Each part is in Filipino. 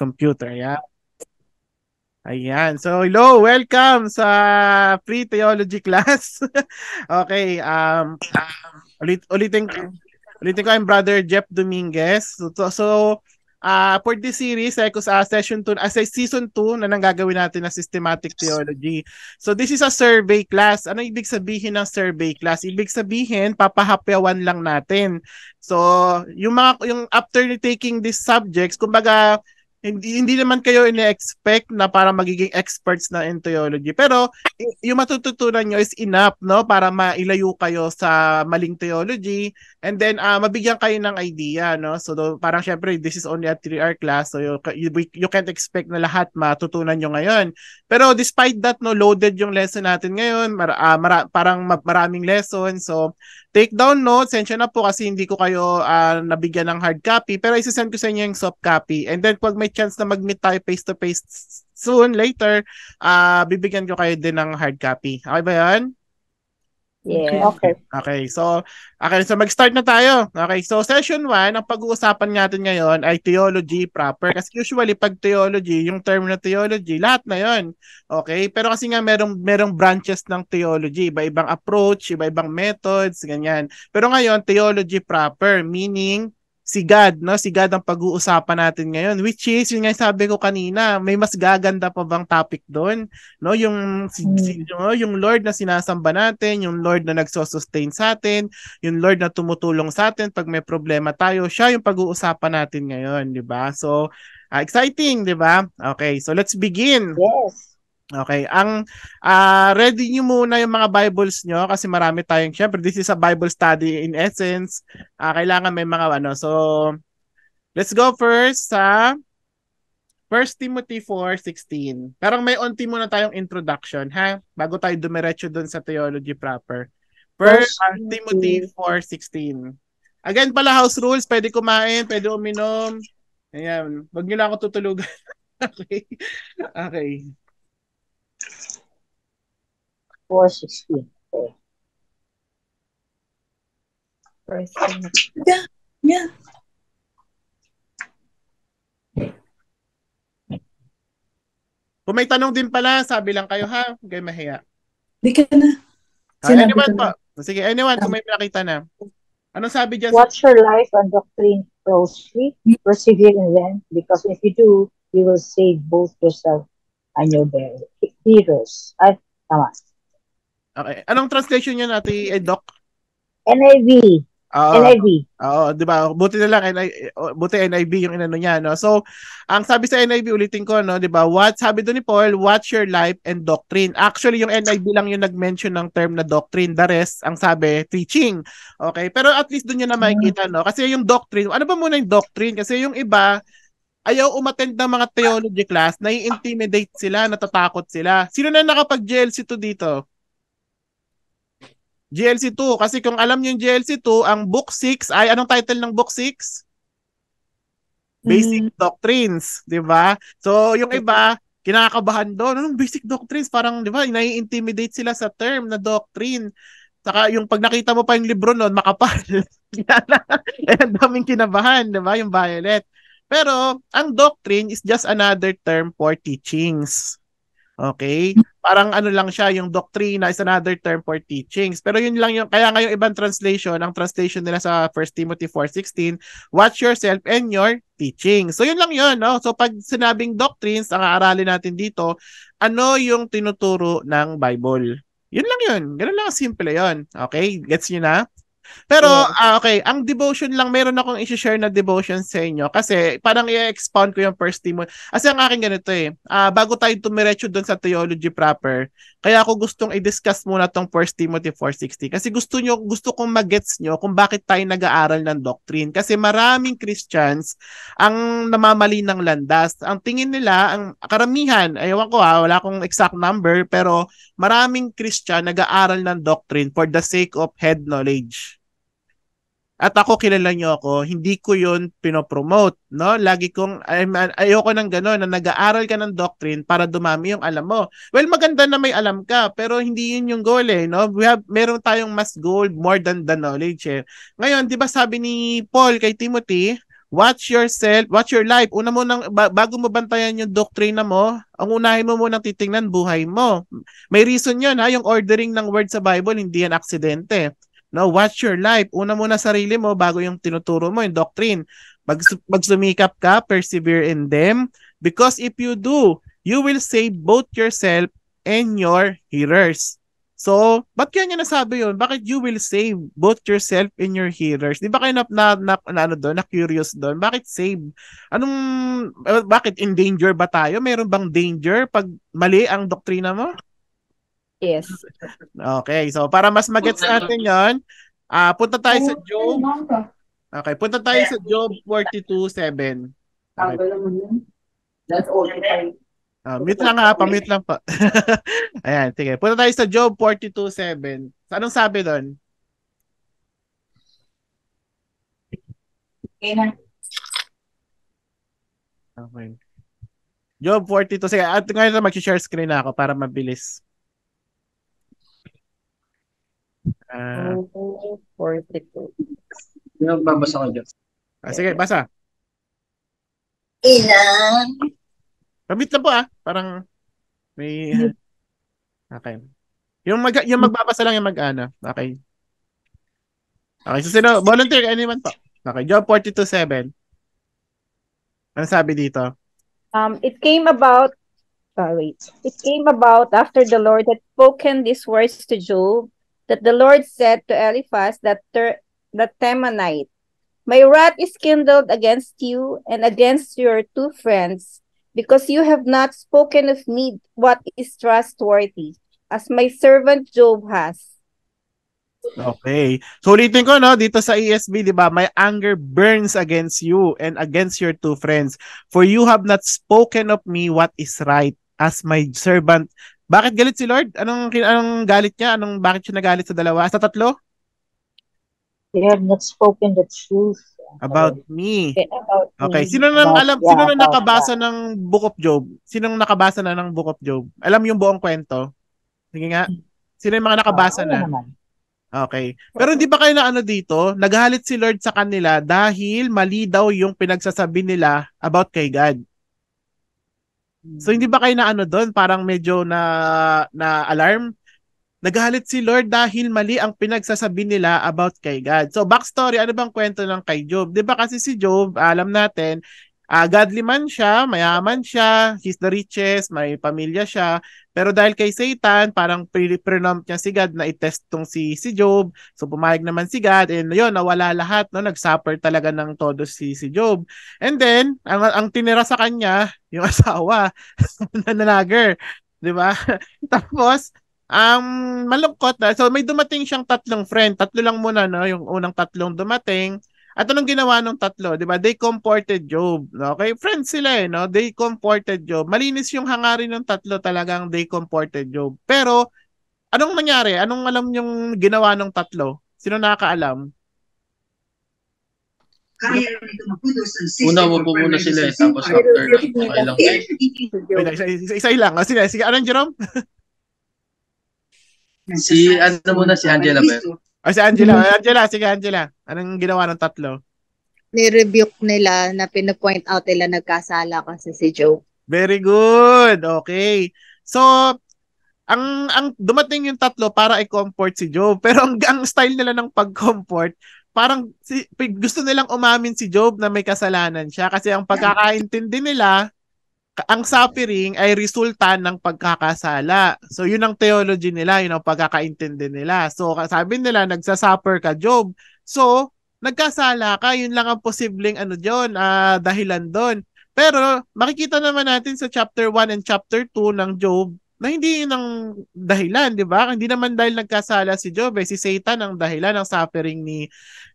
computer. Yeah. Ayan. So, hello, welcome sa free theology class. okay, um, um ulit ulitin ko, ulitin ko I'm brother Jeff Dominguez. So, so uh, for this series, eh, sa session 2, as uh, season 2 na nanggagawin natin na systematic theology. So, this is a survey class. Ano ibig sabihin ng survey class? Ibig sabihin, papahapyawan lang natin. So, yung mga yung after taking these subjects, kumbaga hindi, hindi naman kayo ine-expect na para magiging experts na in theology. Pero yung matututunan nyo is enough, no? Para mailayo kayo sa maling theology. And then, uh, mabigyan kayo ng idea, no? So, do, parang syempre, this is only a 3-hour class. So, you, you, you can't expect na lahat matutunan nyo ngayon. Pero despite that, no, loaded yung lesson natin ngayon. Mar, uh, ah, mara, parang maraming lesson. So, Take down notes, sensya na po kasi hindi ko kayo uh, nabigyan ng hard copy, pero isi-send ko sa inyo yung soft copy. And then pag may chance na mag-meet tayo face-to-face soon, later, uh, bibigyan ko kayo din ng hard copy. Okay ba yan? Yeah. Okay. Okay. So, okay, so mag-start na tayo. Okay. So, session 1, ang pag-uusapan natin ngayon ay theology proper. Kasi usually pag theology, yung term na theology, lahat na 'yon. Okay? Pero kasi nga merong merong branches ng theology, iba-ibang approach, iba-ibang methods, ganyan. Pero ngayon, theology proper, meaning si God, no? Si God ang pag-uusapan natin ngayon, which is, yun nga sabi ko kanina, may mas gaganda pa bang topic doon? No? Yung, si, hmm. si, no? yung Lord na sinasamba natin, yung Lord na nagso-sustain sa atin, yung Lord na tumutulong sa atin pag may problema tayo, siya yung pag-uusapan natin ngayon, di ba? So, uh, exciting, di ba? Okay, so let's begin. Yes. Okay, ang uh, ready niyo muna yung mga Bibles niyo kasi marami tayong syempre this is a Bible study in essence. Uh, kailangan may mga ano. So let's go first sa 1 Timothy 4:16. Parang may onti muna tayong introduction ha bago tayo dumiretso doon sa theology proper. 1 Timothy 4:16. Again pala house rules, pwede kumain, pwede uminom. Ayan, wag niyo lang ako tutulugan. okay. Okay. 416. First ah, yeah, yeah. Kung may tanong din pala, sabi lang kayo ha. Huwag mahiya. Hindi ka na. Ah, anyone po. Sige, anyone, kung may nakita na. Ano sabi dyan? What's your life and doctrine closely? Persevere in them because if you do, you will save both yourself and your burial. Heroes. Ay, tama. Okay. Anong translation niya natin, eh, Doc? NIV. Uh, ah, NIV. Oo, uh, 'di ba? Buti na lang NIV, buti NIV yung inano niya, no. So, ang sabi sa NIV ulitin ko, no, 'di ba? What sabi doon ni Paul, watch your life and doctrine. Actually, yung NIV lang yung nag-mention ng term na doctrine. The rest, ang sabi, teaching. Okay, pero at least doon niya na mm. makikita, no. Kasi yung doctrine, ano ba muna yung doctrine? Kasi yung iba, ayaw umattend ng mga theology class, nai-intimidate sila, natatakot sila. Sino na nakapag-GLC2 dito? GLC2. Kasi kung alam niyo yung GLC2, ang book 6 ay anong title ng book 6? Basic mm. doctrines, 'di ba? So yung iba kinakabahan doon, anong basic doctrines? Parang 'di ba, nai-intimidate sila sa term na doctrine. Saka yung pag nakita mo pa yung libro noon, makapal. Yan daming kinabahan, 'di ba? Yung Violet. Pero, ang doctrine is just another term for teachings. Okay? Parang ano lang siya, yung doctrina is another term for teachings. Pero yun lang yung, kaya nga yung ibang translation, ang translation nila sa 1 Timothy 4.16, watch yourself and your teaching. So yun lang yun, no? So pag sinabing doctrines, ang aaralin natin dito, ano yung tinuturo ng Bible? Yun lang yun. Ganun lang simple yun. Okay? Gets nyo na? Pero, yeah. uh, okay, ang devotion lang, meron akong i share na devotion sa inyo kasi parang i-expound ko yung first Timothy. Kasi ang akin ganito eh, uh, bago tayo tumiretso doon sa theology proper, kaya ako gustong i-discuss muna tong first Timothy 4.60 kasi gusto nyo, gusto kong magets nyo kung bakit tayo nag-aaral ng doctrine. Kasi maraming Christians ang namamali ng landas. Ang tingin nila, ang karamihan, ayaw ko ha, ah, wala akong exact number, pero maraming Christian nag-aaral ng doctrine for the sake of head knowledge. At ako kilala niyo ako, hindi ko 'yon pinopromote, no? Lagi kong I'm, ayoko nang gano'n na nag-aaral ka ng doctrine para dumami yung alam mo. Well, maganda na may alam ka, pero hindi 'yun yung goal eh, no? We have meron tayong mas goal more than the knowledge. Eh. Ngayon, 'di ba sabi ni Paul kay Timothy, watch yourself, watch your life. Una mo nang bago mo bantayan yung doktrina mo, ang unahin mo muna titingnan buhay mo. May reason yun ha, yung ordering ng word sa Bible hindi yan aksidente. No, watch your life. Una muna sarili mo bago yung tinuturo mo, yung doctrine. pag magsumikap ka, persevere in them. Because if you do, you will save both yourself and your hearers. So, ba't kaya niya nasabi yun? Bakit you will save both yourself and your hearers? Di ba kayo na, na, na, na, ano doon, na curious doon? Bakit save? Anong, eh, bakit in danger ba tayo? Meron bang danger pag mali ang doktrina mo? Yes. Okay, so para mas magets natin yon, uh, ah, punta tayo sa Job. Okay, punta tayo sa Job 42.7. Okay. That's all Uh, mute lang ha, pamute lang pa. Ayan, sige. Punta tayo sa Job 42.7. Sa Anong sabi doon? Okay na. Okay. Job 42. Sige, at ngayon na mag-share screen na ako para mabilis. uh, 42. Ano babasa ko dyan? Ah, sige, basa. Ilang? Pabit lang po ah. Parang may... Ah, okay. Yung, mag, yung magbabasa lang yung mag-ana. Okay. Okay, so sino? Volunteer, anyone po? Okay, Job 42.7. Ano sabi dito? Um, it came about, uh, wait. It came about after the Lord had spoken these words to Job that the Lord said to Eliphaz that ter- the Temanite, My wrath is kindled against you and against your two friends, because you have not spoken of me what is trustworthy, as my servant Job has. Okay. So ulitin ko no dito sa di ba? My anger burns against you and against your two friends, for you have not spoken of me what is right as my servant Bakit galit si Lord? Anong anong galit niya? Anong bakit siya nagalit sa dalawa? Sa tatlo? They have not spoken the truth about me. Eh, about okay, me. sino nang alam sino nang nakabasa that. ng Book of Job? Sino nang nakabasa na ng Book of Job? Alam yung buong kwento? Sige nga. Sino yung mga nakabasa na? Okay. Pero hindi ba kayo na ano dito? Naghalit si Lord sa kanila dahil mali daw yung pinagsasabi nila about kay God. So hindi ba kayo na ano doon parang medyo na na alarm? Nagalit si Lord dahil mali ang pinagsasabi nila about kay God. So backstory, ano bang kwento ng kay Job? 'Di ba kasi si Job, alam natin, Uh, godly man siya, mayaman siya, he's the richest, may pamilya siya. Pero dahil kay Satan, parang pre prenumpt niya si God na itest tong si, si Job. So pumayag naman si God and yun, nawala lahat. No? Nag-suffer talaga ng todo si, si Job. And then, ang, ang tinira sa kanya, yung asawa, nananager. Di ba? Tapos, um, malungkot na. So may dumating siyang tatlong friend. Tatlo lang muna, no? Yung unang tatlong dumating at anong ginawa ng tatlo, 'di ba? They comforted Job. Okay? Friends sila eh, no? They comforted Job. Malinis yung hangarin ng tatlo talagang they comforted Job. Pero anong nangyari? Anong alam yung ginawa ng tatlo? Sino nakakaalam? kaya nito magpudos ang system. Una, wag muna sila eh. Tapos after na, okay lang. Wait, isa, isa, isa lang. O, ah, sige, sige. Anong Jerome? si, ano muna si Angela ba? Ay, ah, si Angela. Mm-hmm. Angela, sige Angela. Anong ginawa ng tatlo? Ni-rebuke nila na pinapoint out nila nagkasala kasi si Joe. Very good. Okay. So, ang ang dumating yung tatlo para i-comfort si Job. Pero ang, ang style nila ng pag-comfort, parang si, gusto nilang umamin si Job na may kasalanan siya kasi ang pagkakaintindi nila ang suffering ay resulta ng pagkakasala. So yun ang theology nila, yun ang pagkakaintindi nila. So sabi nila nagsasuffer ka Job. So nagkasala ka, yun lang ang posibleng ano diyon, uh, ah, dahilan doon. Pero makikita naman natin sa chapter 1 and chapter 2 ng Job na hindi yun ang dahilan, di ba? Hindi naman dahil nagkasala si Job, eh, si Satan ang dahilan ng suffering ni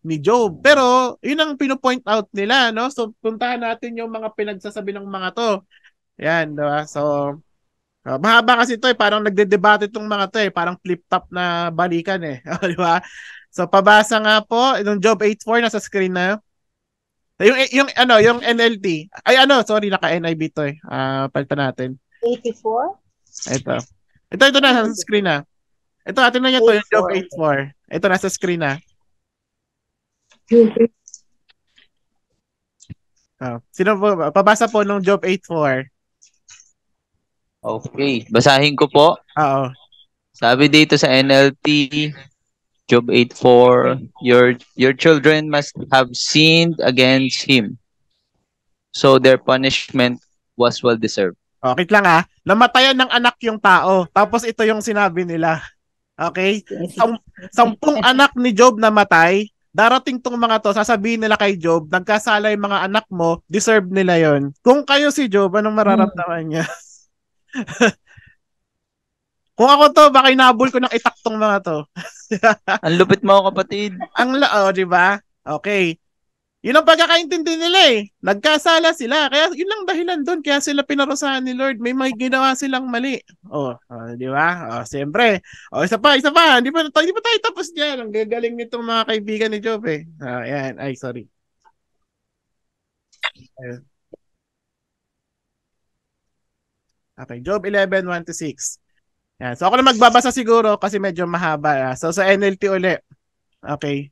ni Job. Pero yun ang pino-point out nila, no? So puntahan natin yung mga pinagsasabi ng mga to. Yan, diba? So, uh, mahaba kasi to eh. Parang nagde-debate itong mga to eh. Parang flip-top na balikan eh. Oh, di ba? So, pabasa nga po. Yung job 84 nasa screen na. Yung, yung ano, yung NLT. Ay ano, sorry, naka-NIB to eh. Uh, palitan natin. 84? Ito. Ito, ito na, nasa screen na. Ito, atin ah, na niya to, yung job 84. Ito, nasa screen na. Oh. Sino po, pabasa po ng job 84. Okay, basahin ko po. Oo. Sabi dito sa NLT, Job 8:4, your your children must have sinned against him. So their punishment was well deserved. Okay oh, lang ah. Namatayan ng anak yung tao. Tapos ito yung sinabi nila. Okay? Sam- sampung anak ni Job namatay. Darating tong mga to, sasabihin nila kay Job, nagkasala yung mga anak mo, deserve nila yon. Kung kayo si Job, anong mararamdaman niya? Kung ako to, baka inabol ko ng itaktong mga to. ang lupit mo, kapatid. Ang la, oh, di ba? Okay. Yun ang pagkakaintindi nila eh. Nagkasala sila. Kaya yun lang dahilan doon. Kaya sila pinarusahan ni Lord. May may ginawa silang mali. oh, oh, di ba? oh, siyempre. O, oh, isa pa, isa pa. Hindi pa, hindi pa tayo tapos dyan. Ang gagaling nitong mga kaibigan ni Job eh. Ah, oh, yan. Ay, sorry. Ayan. Okay, Job 11, 1 to 6. Yan. So ako na magbabasa siguro kasi medyo mahaba. Ah. So sa NLT uli. Okay.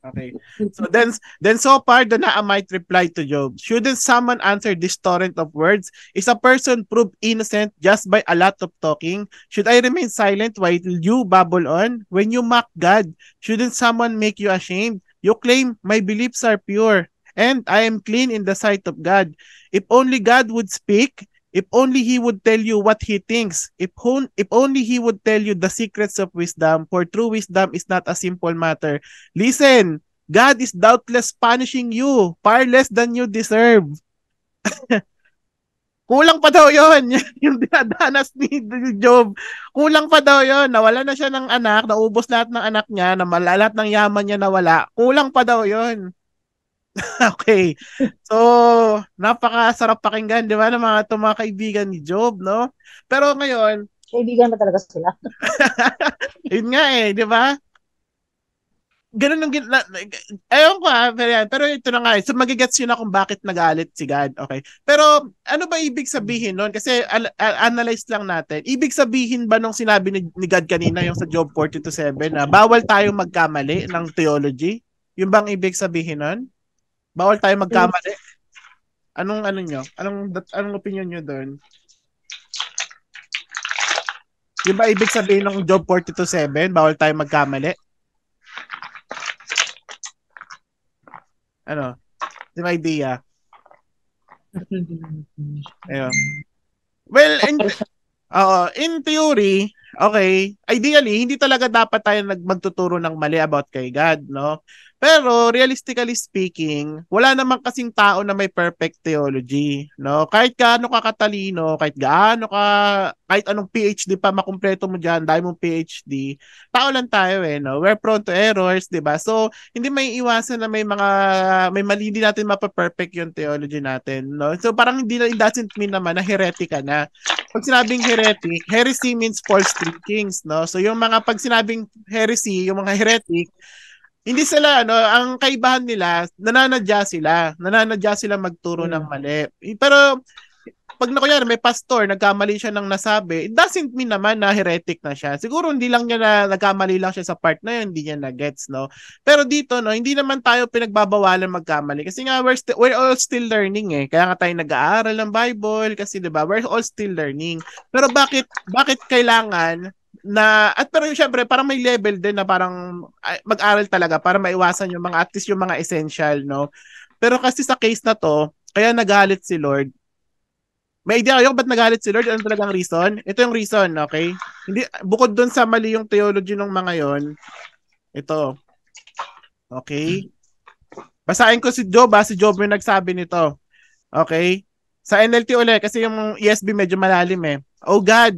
Okay. So then then so far the Naamite reply to Job, shouldn't someone answer this torrent of words? Is a person proved innocent just by a lot of talking? Should I remain silent while you babble on? When you mock God, shouldn't someone make you ashamed? You claim my beliefs are pure and I am clean in the sight of God. If only God would speak, if only He would tell you what He thinks, if, on, if only He would tell you the secrets of wisdom, for true wisdom is not a simple matter. Listen, God is doubtless punishing you far less than you deserve. Kulang pa daw yon yung dinadanas ni Job. Kulang pa daw yon Nawala na siya ng anak, naubos lahat ng anak niya, na lahat ng yaman niya nawala. Kulang pa daw yon okay. So, napakasarap pakinggan, di ba, ng mga itong mga kaibigan ni Job, no? Pero ngayon... Kaibigan na talaga sila. yun nga eh, di ba? Ganun yung... Na, ko ha, ah, pero, yan, pero ito na nga eh. So, magigets yun na kung bakit nagalit si God, okay? Pero, ano ba ibig sabihin nun? Kasi, al- analyze lang natin. Ibig sabihin ba nung sinabi ni, ni God kanina, yung sa Job 42.7, na bawal tayong magkamali ng theology? Yung bang ibig sabihin nun? Bawal tayo magkamali. Hmm. Anong ano nyo? Anong anong opinion nyo doon? Di ba ibig sabihin ng job 427, bawal tayo magkamali? Ano? Di idea? Ayun. Well, in, uh, in theory, okay, ideally, hindi talaga dapat tayo nagmagtuturo ng mali about kay God, no? Pero realistically speaking, wala naman kasing tao na may perfect theology, no? Kahit gaano ka katalino, kahit gaano ka kahit anong PhD pa makumpleto mo diyan, dahil mong PhD, tao lang tayo eh, no? We're prone to errors, 'di ba? So, hindi may iwasan na may mga may mali din natin mapa-perfect yung theology natin, no? So, parang hindi na it doesn't mean naman na heretic ka na. Pag sinabing heretic, heresy means false teachings, no? So, yung mga pag sinabing heresy, yung mga heretic, hindi sila ano, ang kaibahan nila, nananadya sila. Nananadya sila magturo hmm. ng mali. Pero pag nakuya may pastor, nagkamali siya ng nasabi, it doesn't mean naman na heretic na siya. Siguro hindi lang niya na nagkamali lang siya sa part na yun, hindi niya na-gets, no? Pero dito, no, hindi naman tayo pinagbabawalan magkamali. Kasi nga, we're, st- we're all still learning, eh. Kaya nga tayo nag-aaral ng Bible, kasi, di ba, we're all still learning. Pero bakit, bakit kailangan na at pero syempre parang may level din na parang mag-aral talaga para maiwasan yung mga at least yung mga essential no pero kasi sa case na to kaya nagalit si Lord may idea kayo ba't nagalit si Lord ano talagang reason ito yung reason okay hindi bukod doon sa mali yung theology ng mga yon ito okay basahin ko si Job ha? Ah. si Job yung nagsabi nito okay sa NLT ulit kasi yung ESB medyo malalim eh oh God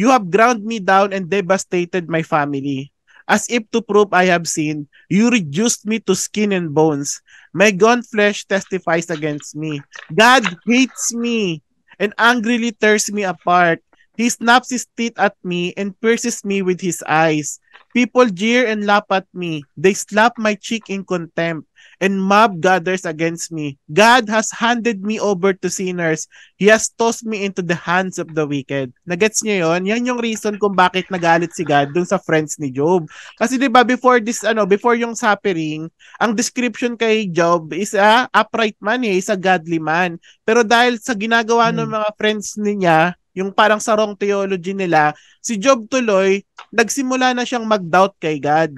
You have ground me down and devastated my family. As if to prove I have sinned, you reduced me to skin and bones. My gone flesh testifies against me. God hates me and angrily tears me apart. He snaps his teeth at me and pierces me with his eyes. People jeer and laugh at me. They slap my cheek in contempt and mob gathers against me. God has handed me over to sinners. He has tossed me into the hands of the wicked. Nagets niyo yon? Yan yung reason kung bakit nagalit si God dun sa friends ni Job. Kasi 'di ba before this ano, before yung suffering, ang description kay Job is a upright man, eh, is a godly man. Pero dahil sa ginagawa hmm. ng mga friends niya, yung parang sarong theology nila, si Job tuloy, nagsimula na siyang mag-doubt kay God.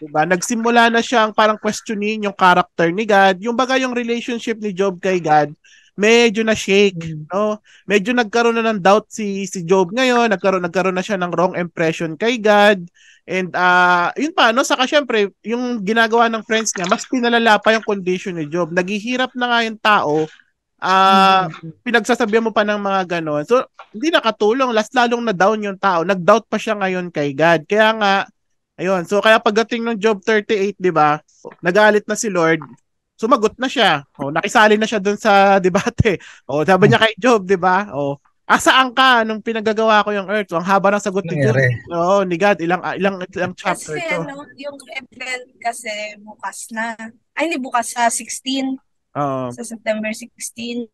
Diba? Nagsimula na siyang parang questionin yung character ni God. Yung baga yung relationship ni Job kay God, medyo na shake, mm. no? Medyo nagkaroon na ng doubt si si Job ngayon, nagkaroon nagkaroon na siya ng wrong impression kay God. And uh, yun pa no, saka syempre yung ginagawa ng friends niya, mas pinalala pa yung condition ni Job. Naghihirap na nga yung tao. Ah, uh, mm. pinagsasabihan mo pa ng mga ganon. So, hindi nakatulong, last lalong na down yung tao. Nag-doubt pa siya ngayon kay God. Kaya nga Ayun. So kaya pagdating ng Job 38, 'di ba? Nagalit na si Lord. Sumagot na siya. Oh, nakisali na siya doon sa debate. Oh, sabi niya kay Job, 'di ba? O, oh, asaan ka nung pinagagawa ko yung earth? Ang haba ng sagot ni Job. Oo, ni God, ilang ilang ilang chapter kasi, to. Ano, yung event kasi bukas na. Ay, hindi bukas sa 16. Uh, sa September 16.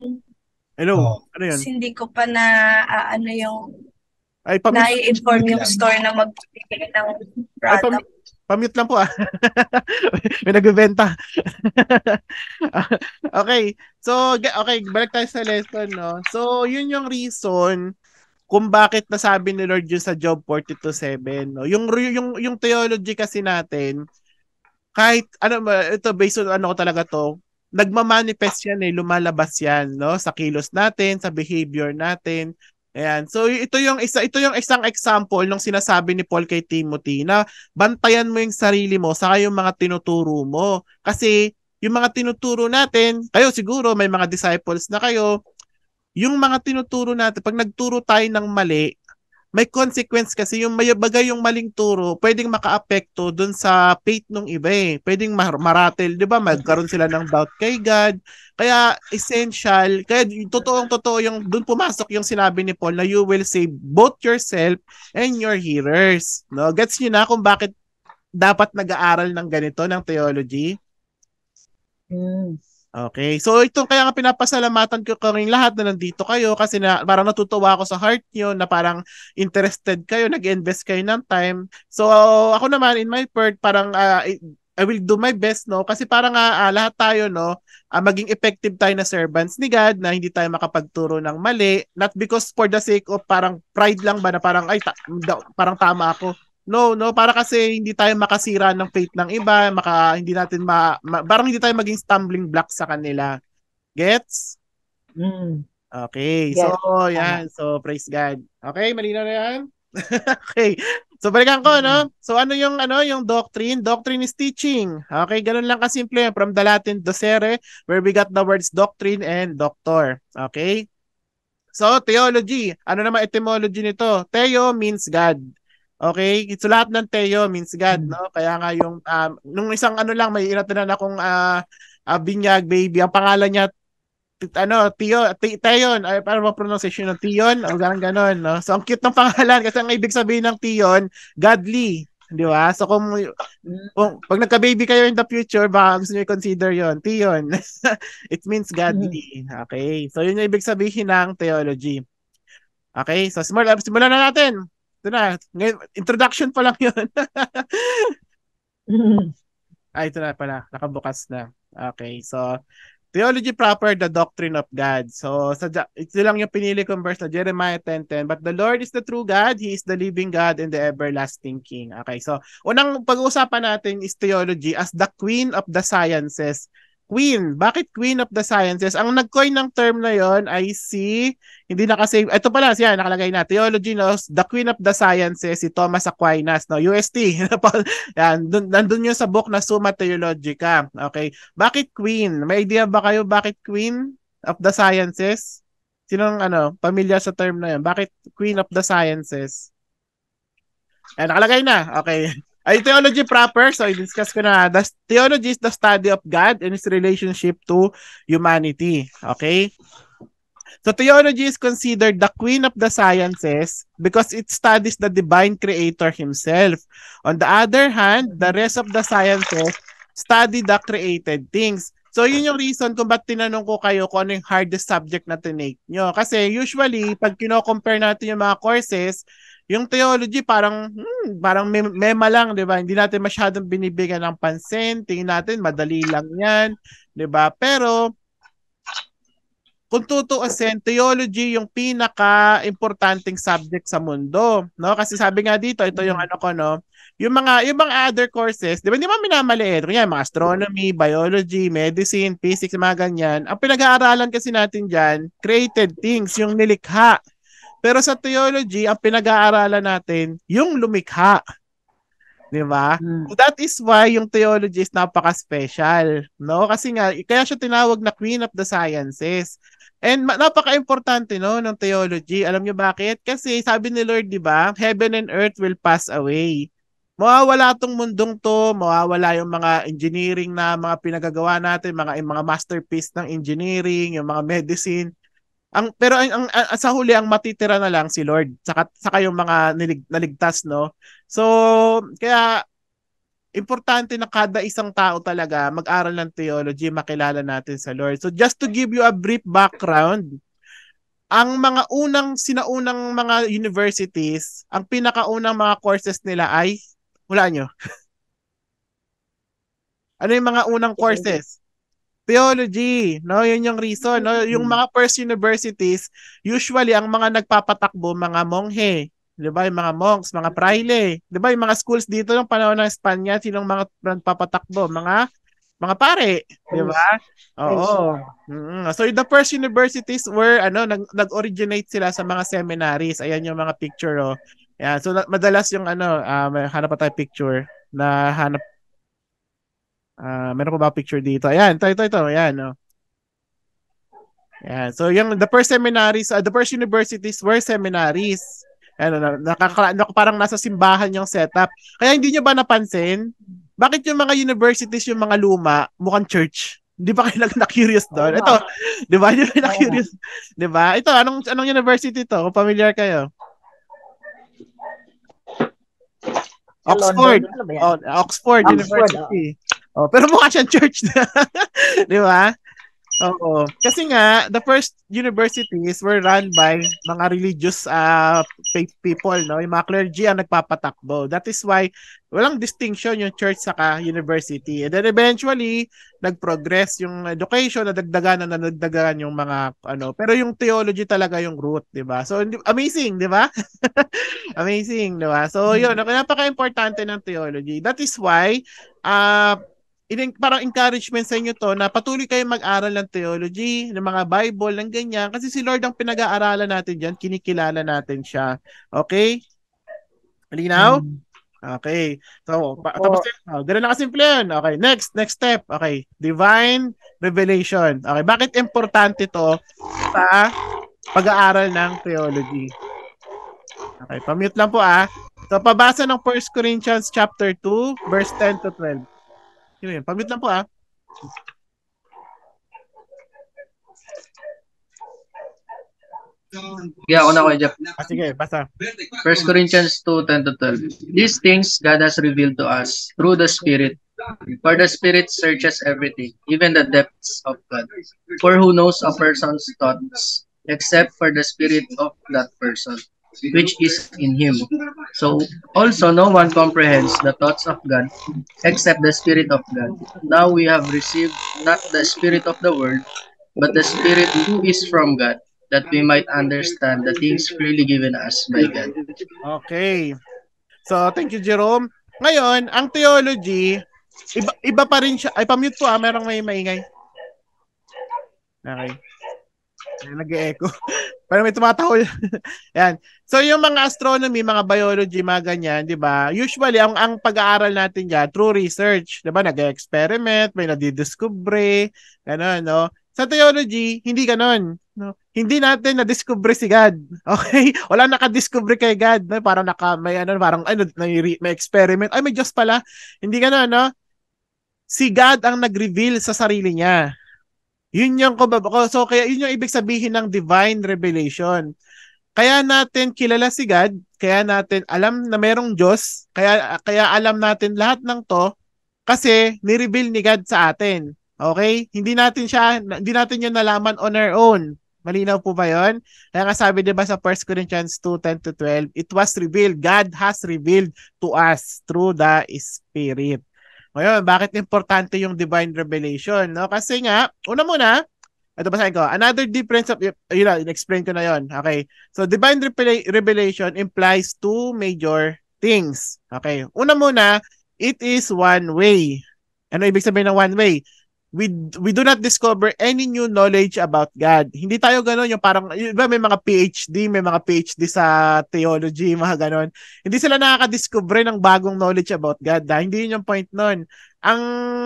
Hello, oh. ano yun? Kasi hindi ko pa na uh, ano yung ay, pamit. Na-inform yung store na magbibigay ng product. Ay, pamit. lang po ah. May nagbebenta. okay. So, okay, balik tayo sa lesson, no? So, yun yung reason kung bakit nasabi ni Lord yun sa Job 42.7, no? Yung, yung, yung theology kasi natin, kahit, ano, ito, based on ano ko talaga to, nagmamanifest yan eh, lumalabas yan, no? Sa kilos natin, sa behavior natin, Ayan. So ito yung isa ito yung isang example nung sinasabi ni Paul kay Timothy na bantayan mo yung sarili mo sa yung mga tinuturo mo kasi yung mga tinuturo natin, kayo siguro may mga disciples na kayo, yung mga tinuturo natin, pag nagturo tayo ng mali, may consequence kasi yung may bagay yung maling turo, pwedeng makaapekto dun sa faith nung iba eh. Pwedeng mar- maratel, 'di ba? Magkaroon sila ng doubt kay God. Kaya essential, kaya totoong totoo yung dun pumasok yung sinabi ni Paul na you will save both yourself and your hearers. No? Gets niyo na kung bakit dapat nag-aaral ng ganito ng theology? Yes. Okay. So itong kaya nga pinapasalamatan ko kaming lahat na nandito kayo kasi na, parang natutuwa ako sa heart nyo na parang interested kayo, nag-invest kayo ng time. So ako naman in my part parang uh, I will do my best no kasi parang uh, lahat tayo no uh, maging effective tayo na servants ni God na hindi tayo makapagturo ng mali not because for the sake of parang pride lang ba na parang ay ta- parang tama ako No, no, para kasi hindi tayo makasira ng faith ng iba, maka hindi natin ma, ma parang hindi tayo maging stumbling block sa kanila. Gets? Mm. Okay. Yes. So, yan. So, praise God. Okay, malinaw na yan? okay. So, balikan ko, mm. no? So, ano yung, ano, yung doctrine? Doctrine is teaching. Okay, ganun lang kasimple. From the Latin docere, where we got the words doctrine and doctor. Okay? So, theology. Ano naman etymology nito? Theo means God. Okay? It's lahat ng Teo means God, mm. no? Kaya nga yung, um, nung isang ano lang, may inatanan akong uh, uh, binyag baby. Ang pangalan niya, t- ano, Tio, t- Teon, ay, para ma-pronunciation ng Tion, o ganun ganon, no? So, ang cute ng pangalan kasi ang ibig sabihin ng Tion, godly, di ba? So, kung, kung pag nagka-baby kayo in the future, baka gusto nyo consider yon Tion. It means godly. Mm. Okay? So, yun yung ibig sabihin ng theology. Okay? So, simulan, simulan na natin. Ito Ngayon, introduction pa lang yun. Ay, ah, ito na pala. Nakabukas na. Okay, so Theology proper, the doctrine of God. So, sa, ito lang yung pinili kong verse na Jeremiah 10.10. But the Lord is the true God, He is the living God and the everlasting King. Okay, so unang pag-uusapan natin is theology as the queen of the sciences Queen. Bakit Queen of the Sciences? Ang nag-coin ng term na yon ay si, hindi nakasave, ito pala siya, ah, nakalagay na, Theology knows the Queen of the Sciences, si Thomas Aquinas, no? UST. Ano Yan, dun, nandun yun sa book na Summa Theologica. Okay. Bakit Queen? May idea ba kayo bakit Queen of the Sciences? Sinong ano, pamilya sa term na yun? Bakit Queen of the Sciences? Ayan, nakalagay na. Okay. Ay, theology proper, so i-discuss ko na. The theology is the study of God and its relationship to humanity. Okay? So theology is considered the queen of the sciences because it studies the divine creator himself. On the other hand, the rest of the sciences study the created things. So yun yung reason kung ba't tinanong ko kayo kung ano yung hardest subject na tinake nyo. Kasi usually, pag kino-compare natin yung mga courses, yung theology parang hmm, parang mem- mema lang, 'di ba? Hindi natin masyadong binibigyan ng pansin. Tingin natin madali lang 'yan, 'di ba? Pero kung tutuusin, theology yung pinaka-importanting subject sa mundo, no? Kasi sabi nga dito, ito yung mm-hmm. ano ko, no? Yung mga, yung mga other courses, di ba, hindi mo minamaliit. Kaya mga astronomy, biology, medicine, physics, mga ganyan. Ang pinag-aaralan kasi natin diyan, created things, yung nilikha, pero sa theology, ang pinag-aaralan natin, yung lumikha. Di ba? Hmm. That is why yung theology is napaka-special. No? Kasi nga, kaya siya tinawag na queen of the sciences. And napaka-importante no ng theology. Alam niyo bakit? Kasi sabi ni Lord, 'di ba? Heaven and earth will pass away. Mawawala tong mundong 'to, mawawala yung mga engineering na mga pinagagawa natin, mga yung mga masterpiece ng engineering, yung mga medicine. Ang pero ang, ang, ang sa huli ang matitira na lang si Lord saka saka yung mga nilig, naligtas no. So kaya importante na kada isang tao talaga mag-aral ng theology, makilala natin sa Lord. So just to give you a brief background, ang mga unang sinaunang mga universities, ang pinakaunang mga courses nila ay wala nyo. ano yung mga unang courses? theology, no? 'Yun yung reason, no? Mm-hmm. Yung mga first universities, usually ang mga nagpapatakbo mga monghe, 'di ba? Yung mga monks, mga mm-hmm. praile, 'di ba? Yung mga schools dito nung panahon ng Espanya, sinong mga nagpapatakbo? Mga mga pare, 'di ba? Oo. Mm-hmm. So the first universities were ano, nag- nag-originate sila sa mga seminaries. Ayan yung mga picture oh. Yeah, so madalas yung ano, uh, hanap pa tayo picture na hanap Uh, meron ko ba picture dito? Ayan, ito, ito, ito. Ayan, no? Oh. Ayan. So, yung the first seminaries, uh, the first universities were seminaries. Ano, nakaka, nak- parang nasa simbahan yung setup. Kaya hindi nyo ba napansin? Bakit yung mga universities, yung mga luma, mukhang church? Hindi ba kayo na-curious doon? Ito, di ba? Di ba na-curious? Di ba? Ito, anong, anong university to? Kung familiar kayo? Oxford. Ano oh, Oxford, Oxford University. Oh, pero mukha siyang church na. Di ba? Oo. Kasi nga, the first universities were run by mga religious uh, faith people, no? Yung mga clergy ang nagpapatakbo. That is why walang distinction yung church saka university. And then eventually, nag-progress yung education, nadagdagan na nadagdagan yung mga ano. Pero yung theology talaga yung root, di ba? So, amazing, di ba? amazing, di ba? So, hmm. yun, napaka-importante ng theology. That is why, uh, in, parang encouragement sa inyo to na patuloy kayong mag-aral ng theology, ng mga Bible, ng ganyan. Kasi si Lord ang pinag-aaralan natin dyan, kinikilala natin siya. Okay? Malinaw? Hmm. Okay. So, pa- tapos yun. Oh, ganun na simple yun. Okay, next. Next step. Okay, divine revelation. Okay, bakit importante to sa pag-aaral ng theology? Okay, pamute lang po ah. So, pabasa ng 1 Corinthians chapter 2, verse 10 to 12. Yun yun. Pag-mute lang po ah. Yeah, una ko, Jeff. Ah, sige, basta. 1 Corinthians 2, 10 12. These things God has revealed to us through the Spirit. For the Spirit searches everything, even the depths of God. For who knows a person's thoughts except for the Spirit of that person? which is in him. So also no one comprehends the thoughts of God except the Spirit of God. Now we have received not the Spirit of the world, but the Spirit who is from God, that we might understand the things freely given us by God. Okay. So thank you Jerome. Ngayon, ang theology, iba, iba pa rin siya. Ay, pamute po ah, merong may maingay. Okay. Nag-echo. Pero may tumatahol. Yan. So yung mga astronomy, mga biology, mga ganyan, 'di ba? Usually ang ang pag-aaral natin diyan through research, 'di ba? Nag-experiment, may nadidiscover, ganun, no? Sa theology, hindi ganun. No? Hindi natin na-discover si God. Okay? Wala naka-discover kay God. No? Parang naka, may ano, parang ano, may, may experiment. Ay, may Diyos pala. Hindi ganun, no? Si God ang nag-reveal sa sarili niya. Yun yung kumbaga. So, kaya yun yung ibig sabihin ng divine revelation. Kaya natin kilala si God, kaya natin alam na merong Diyos, kaya, kaya alam natin lahat ng to kasi ni-reveal ni God sa atin. Okay? Hindi natin siya, hindi natin yun nalaman on our own. Malinaw po ba 'yon? Kaya nga sabi ba sa 1 Corinthians 2:10 to 12, it was revealed, God has revealed to us through the Spirit. Ngayon, bakit importante yung divine revelation? No? Kasi nga, una muna, ito basahin ko. Another difference of, yun na, explain ko na yon Okay. So, divine revelation implies two major things. Okay. Una muna, it is one way. Ano ibig sabihin ng one way? we we do not discover any new knowledge about God. Hindi tayo ganoon yung parang yung iba may mga PhD, may mga PhD sa theology, mga ganoon. Hindi sila nakaka-discover ng bagong knowledge about God. Dahil hindi yun yung point noon. Ang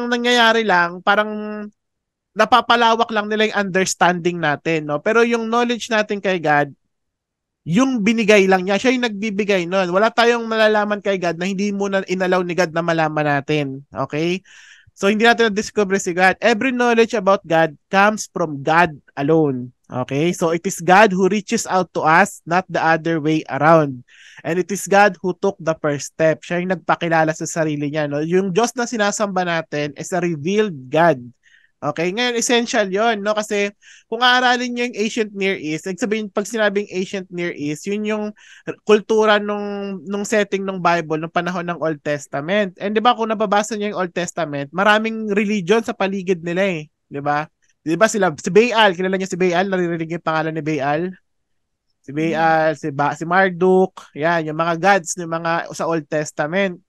nangyayari lang parang napapalawak lang nila yung understanding natin, no? Pero yung knowledge natin kay God, yung binigay lang niya, siya yung nagbibigay noon. Wala tayong malalaman kay God na hindi muna inalaw ni God na malaman natin. Okay? So hindi natin na-discover si God. Every knowledge about God comes from God alone. Okay? So it is God who reaches out to us, not the other way around. And it is God who took the first step. Siya yung nagpakilala sa sarili niya. No? Yung Diyos na sinasamba natin is a revealed God. Okay, ngayon essential 'yon, no? Kasi kung aaralin niyo yung Ancient Near East, ibig sabihin pag sinabing Ancient Near East, yun yung kultura nung nung setting ng Bible nung panahon ng Old Testament. And 'di ba kung nababasa niyo yung Old Testament, maraming religion sa paligid nila eh, 'di ba? 'Di ba sila si Baal, kilala niyo si Baal, naririnig yung pangalan ni Baal. Si hmm. Baal, hmm. si ba, si Marduk, 'yan yung mga gods ng mga sa Old Testament.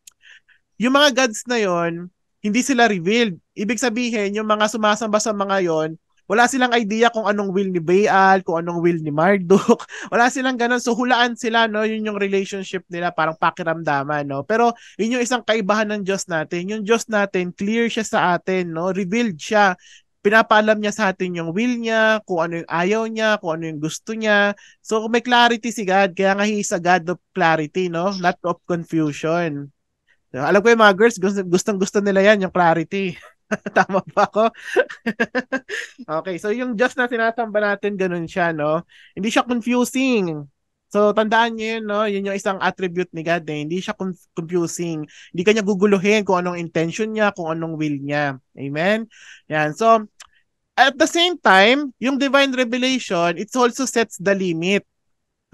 Yung mga gods na 'yon, hindi sila revealed Ibig sabihin, yung mga sumasamba sa mga yon, wala silang idea kung anong will ni Baal, kung anong will ni Marduk. Wala silang ganun. So hulaan sila, no? Yun yung relationship nila, parang pakiramdaman, no? Pero yun yung isang kaibahan ng Diyos natin. Yung Diyos natin, clear siya sa atin, no? Revealed siya pinapaalam niya sa atin yung will niya, kung ano yung ayaw niya, kung ano yung gusto niya. So may clarity si God, kaya nga he is a God of clarity, no? Not of confusion. So, alam ko yung mga girls, gustong gusto nila yan, yung clarity. Tama ba ako? okay, so yung just na tinatamba natin, ganun siya, no? Hindi siya confusing. So, tandaan niyo yun, no? Yun yung isang attribute ni God, eh. Hindi siya conf- confusing. Hindi kanya guguluhin kung anong intention niya, kung anong will niya. Amen? Yan. So, at the same time, yung divine revelation, it also sets the limit.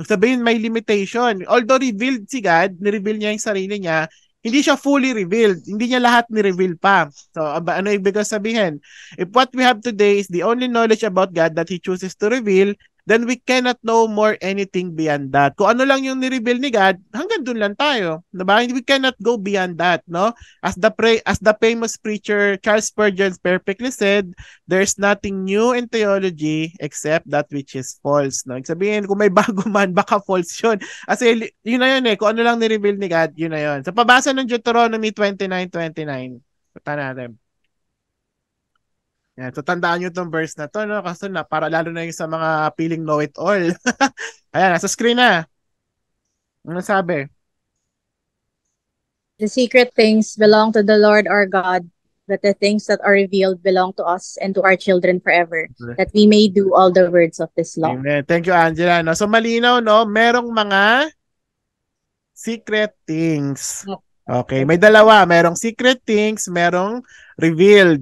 Sabihin, may limitation. Although revealed si God, ni-reveal niya yung sarili niya, hindi siya fully revealed. Hindi niya lahat ni-reveal pa. So, ano ibig sabihin? If what we have today is the only knowledge about God that He chooses to reveal, then we cannot know more anything beyond that. Kung ano lang yung ni-reveal ni God, hanggang doon lang tayo. Diba? We cannot go beyond that, no? As the pre- as the famous preacher Charles Spurgeon perfectly said, there's nothing new in theology except that which is false, no? sabihin, kung may bago man, baka false yun. Kasi yun na yun eh, kung ano lang ni-reveal ni God, yun na yun. Sa pabasa ng Deuteronomy 29.29, punta natin. Yan. So, tandaan nyo itong verse na to, no? Kasi na, para lalo na yung sa mga piling know-it-all. Ayan, nasa screen na. Ano sabi? The secret things belong to the Lord our God, but the things that are revealed belong to us and to our children forever, that we may do all the words of this law. Amen. Thank you, Angela. No? So, malinaw, no? Merong mga secret things. Oh. Okay, may dalawa. Merong secret things, merong revealed.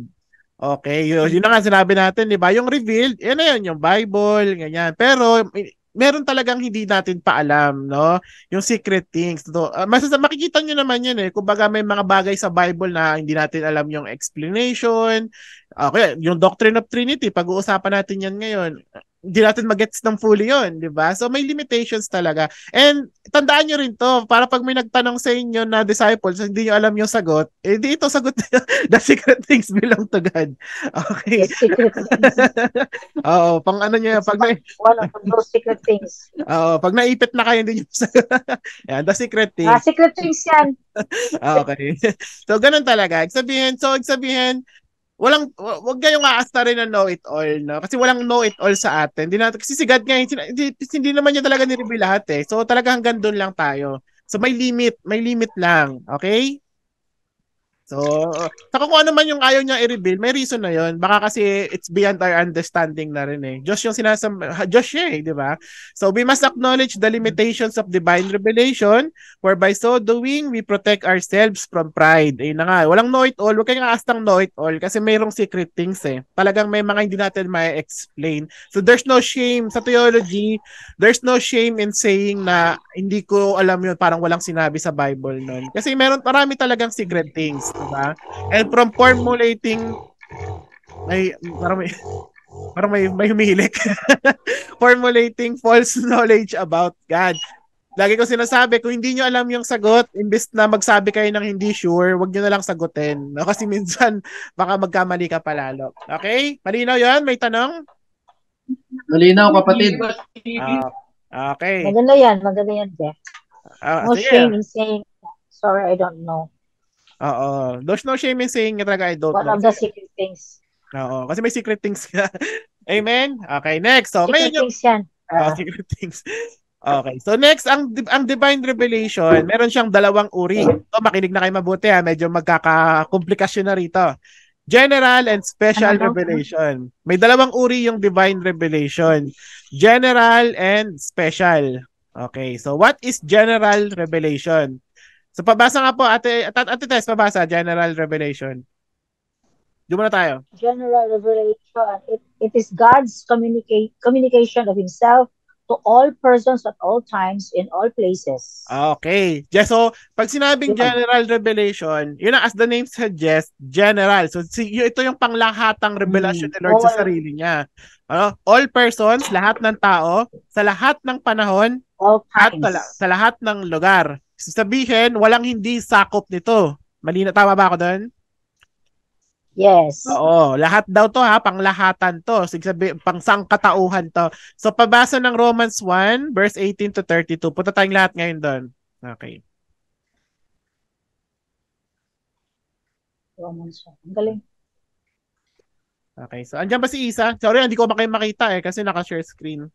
Okay, yun, yun na nga sinabi natin, di ba? Yung revealed, yun na yun, yung Bible, ganyan. Pero, meron talagang hindi natin pa alam, no? Yung secret things. So, uh, ah, mas, makikita nyo naman yun, eh. Kumbaga, may mga bagay sa Bible na hindi natin alam yung explanation. Okay, yung Doctrine of Trinity, pag-uusapan natin yan ngayon hindi natin magets ng fully yon, 'di ba? So may limitations talaga. And tandaan niyo rin 'to para pag may nagtanong sa inyo na disciples, hindi niyo alam yung sagot, eh di ito sagot the secret things belong to God. Okay. Oo, pang ano niyo, pag may wala pang those secret things. Oo, pag naipit na kayo hindi niyo sagot. Yan, the secret things. Ah, secret things 'yan. okay. So ganun talaga. Sabihin, so sabihin, walang wag kayong aasta rin na know-it-all, no? Kasi walang know-it-all sa atin. Hindi natin, kasi si God nga, hindi, hindi naman niya talaga nireveal lahat eh. So talaga hanggang doon lang tayo. So may limit, may limit lang, okay? So, saka kung ano man yung ayaw niya i-reveal, may reason na yon. Baka kasi it's beyond our understanding na rin eh. Just yung sinasam... Just siya eh, di ba? So, we must acknowledge the limitations of divine revelation whereby so doing, we protect ourselves from pride. Eh na nga. Walang know it all. Huwag kayong aastang know it all kasi mayroong secret things eh. Talagang may mga hindi natin may explain. So, there's no shame sa theology. There's no shame in saying na hindi ko alam yun. Parang walang sinabi sa Bible nun. Kasi meron, marami talagang secret things. Diba? And from formulating ay para may para may, may humihilik. formulating false knowledge about God. Lagi ko sinasabi, kung hindi nyo alam yung sagot, imbes na magsabi kayo ng hindi sure, wag nyo na lang sagutin. No? Kasi minsan, baka magkamali ka palalo. Okay? Malinaw yon May tanong? Malinaw, kapatid. Uh, okay. Maganda yan. Maganda yan, Jeff. Uh, no shame in saying, sorry, I don't know. Oo. There's no shame in saying it talaga I don't What know. What are the secret things? Oo. Kasi may secret things ka. Amen? Okay, next. So, secret may, things yan. Uh, oh, ah. secret things. Okay. So next, ang ang divine revelation, meron siyang dalawang uri. So makinig na kayo mabuti ha, ah. medyo magkakakomplikasyon na rito. General and special ano revelation. May dalawang uri yung divine revelation. General and special. Okay. So what is general revelation? So pabasa nga po ate ate, ate Tess pabasa General Revelation. Doon muna tayo. General Revelation it, it is God's communicate communication of himself to all persons at all times in all places. Okay. Yeah, so pag sinabing general revelation, yun ang as the name suggests, general. So si, ito yung panglahatang revelation mm. ni Lord all. sa mm. sarili niya. Ano? All persons, lahat ng tao, sa lahat ng panahon, all times. at sa, sa lahat ng lugar. Sabihin, walang hindi sakop nito. Mali na, tama ba ako doon? Yes. Oo, lahat daw to ha, panglahatan to. Sige sabi, pangsangkatauhan to. So pabasa ng Romans 1 verse 18 to 32. Punta tayong lahat ngayon doon. Okay. Romans 1. Ang galing. Okay, so andyan ba si Isa? Sorry, hindi ko ba kayo makita eh kasi naka-share screen.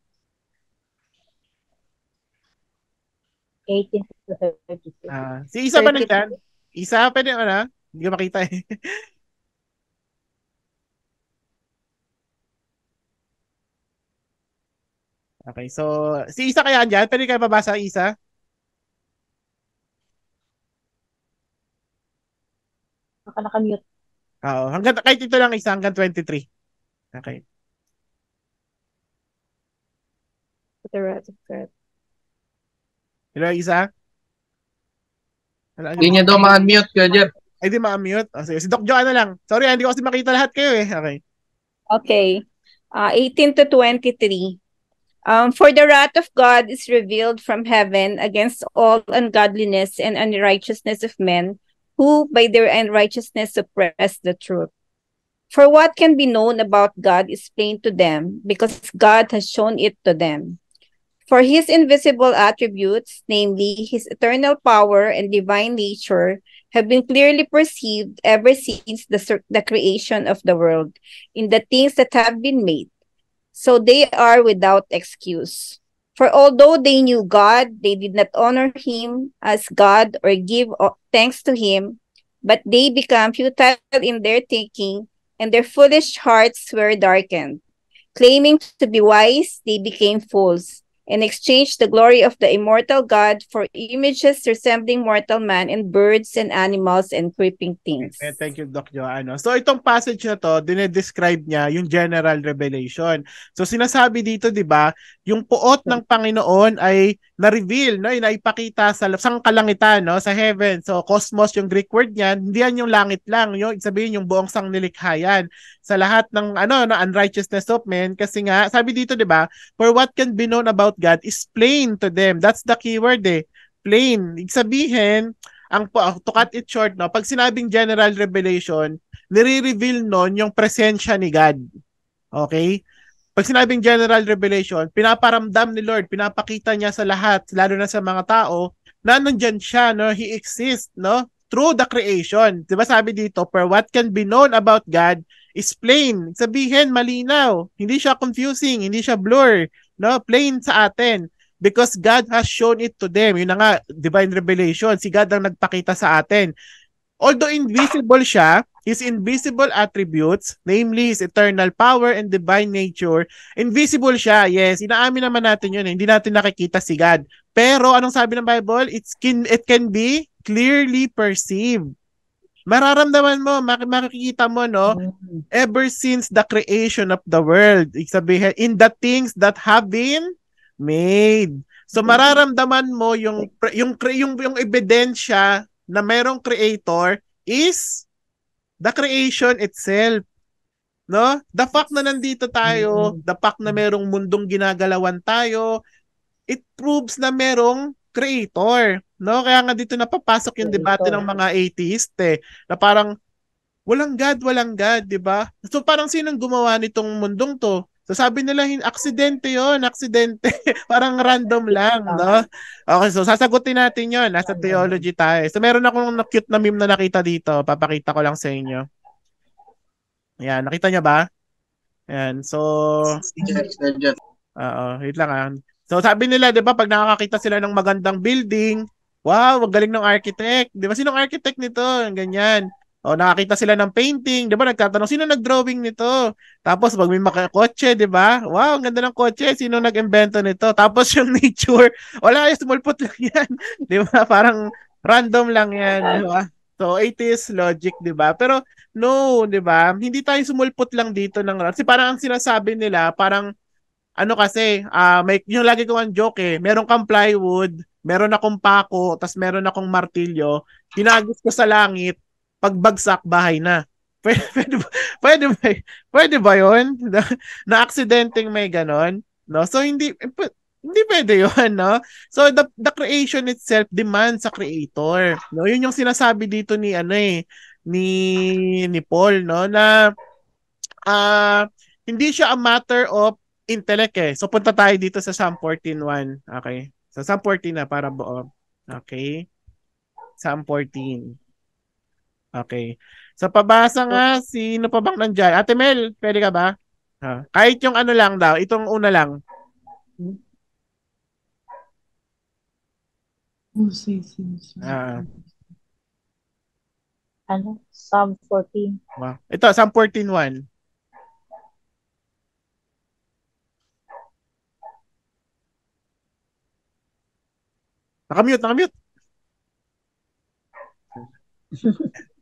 18 to 36. Ah, si Isa ba nandyan? Isa pa din, ano? Hindi ko makita eh. okay, so si Isa kaya andyan? Pwede kayo babasa Isa? Baka nakamute. Oo, hanggang, kahit ito lang isa, hanggang 23. Okay. The rest of God. Hello, Isa? Hello, hindi niya daw ma-unmute ka, Jeff. Ah, ay, di ma-unmute? Oh, sige. Si Doc Joe, ano lang? Sorry, ah, hindi ko kasi makita lahat kayo eh. Okay. Okay. Uh, 18 to 23. Um, for the wrath of God is revealed from heaven against all ungodliness and unrighteousness of men who by their unrighteousness suppress the truth. For what can be known about God is plain to them because God has shown it to them. For his invisible attributes, namely his eternal power and divine nature, have been clearly perceived ever since the, the creation of the world in the things that have been made. So they are without excuse. For although they knew God, they did not honor him as God or give thanks to him, but they became futile in their thinking, and their foolish hearts were darkened. Claiming to be wise, they became fools and exchanged the glory of the immortal God for images resembling mortal man and birds and animals and creeping things. And eh, thank you, Doc Joano. So itong passage na to, dinedescribe niya yung general revelation. So sinasabi dito, di ba, yung puot hmm. ng Panginoon ay na-reveal, no, yung naipakita sa kalangitan, no, sa heaven. So, cosmos yung Greek word niyan. Hindi yan yung langit lang. Yung, sabihin yung buong sang nilikha yan sa lahat ng ano, no, unrighteousness of men. Kasi nga, sabi dito, di ba, for what can be known about God is plain to them. That's the keyword eh. Plain. Ibig sabihin, ang to cut it short no pag sinabing general revelation nire-reveal noon yung presensya ni God okay pag sinabing general revelation, pinaparamdam ni Lord, pinapakita niya sa lahat, lalo na sa mga tao, na nandyan siya, no? He exists, no? Through the creation. 'Di ba sabi dito, for what can be known about God is plain. Sabihin, malinaw. Hindi siya confusing, hindi siya blur, no? Plain sa atin. Because God has shown it to them. Yun na nga, divine revelation. Si God ang nagpakita sa atin. Although invisible siya, His invisible attributes, namely His eternal power and divine nature, invisible siya, yes. Inaamin naman natin yun, eh. hindi natin nakikita si God. Pero anong sabi ng Bible? It can, it can be clearly perceived. Mararamdaman mo, mak- makikita mo, no? Mm. Ever since the creation of the world, sabihin, in the things that have been made. So mm-hmm. mararamdaman mo yung yung yung yung, ebidensya na mayroong creator is the creation itself. No? The fact na nandito tayo, mm-hmm. the fact na merong mundong ginagalawan tayo, it proves na merong creator. No? Kaya nga dito napapasok yung debate ng mga atheist eh, na parang walang God, walang God, di ba? So parang sinong gumawa nitong mundong to? So sabi nila, aksidente yon aksidente. Parang random lang, no? Okay, so sasagutin natin yon Nasa theology tayo. So meron akong cute na meme na nakita dito. Papakita ko lang sa inyo. Ayan, nakita niya ba? Ayan, so... Oo, wait lang ah. So sabi nila, di ba, pag nakakakita sila ng magandang building, wow, galing ng architect. Di ba, sinong architect nito? Ang Ganyan. O oh, nakakita sila ng painting, 'di ba? Nagtatanong sino nagdrawing nito? Tapos pag may makakotse, 'di ba? Wow, ang ganda ng kotse. Sino nag-imbento nito? Tapos yung nature, wala, small pot lang 'yan. 'Di ba? Parang random lang 'yan, 'di ba? So, atheist logic, 'di ba? Pero no, 'di ba? Hindi tayo sumulpot lang dito ng kasi parang ang sinasabi nila, parang ano kasi, uh, may, yung lagi ko ang joke eh, meron kang plywood, meron akong pako, tas meron akong martilyo, ginagis ko sa langit, pagbagsak bahay na. Pwede, pwede, pwede, ba, pwede ba yun? Na, na aksidenteng may ganon? No? So, hindi, eh, hindi pwede yun, no? So, the, the creation itself demands sa creator. No? Yun yung sinasabi dito ni, ano eh, ni, ni Paul, no? Na, ah, uh, hindi siya a matter of intellect eh. So, punta tayo dito sa Psalm 14.1. Okay. So, Psalm 14 na para buo. Okay. Psalm 14. Okay. Sa pabasa nga, oh. sino pa bang nandyan? Ate Mel, pwede ka ba? Ha? Kahit yung ano lang daw, itong una lang. Husay oh, sinusunod. Ah. Ano? Psalm 14. Wow. Ito, Psalm 14.1. Nakamute, nakamute.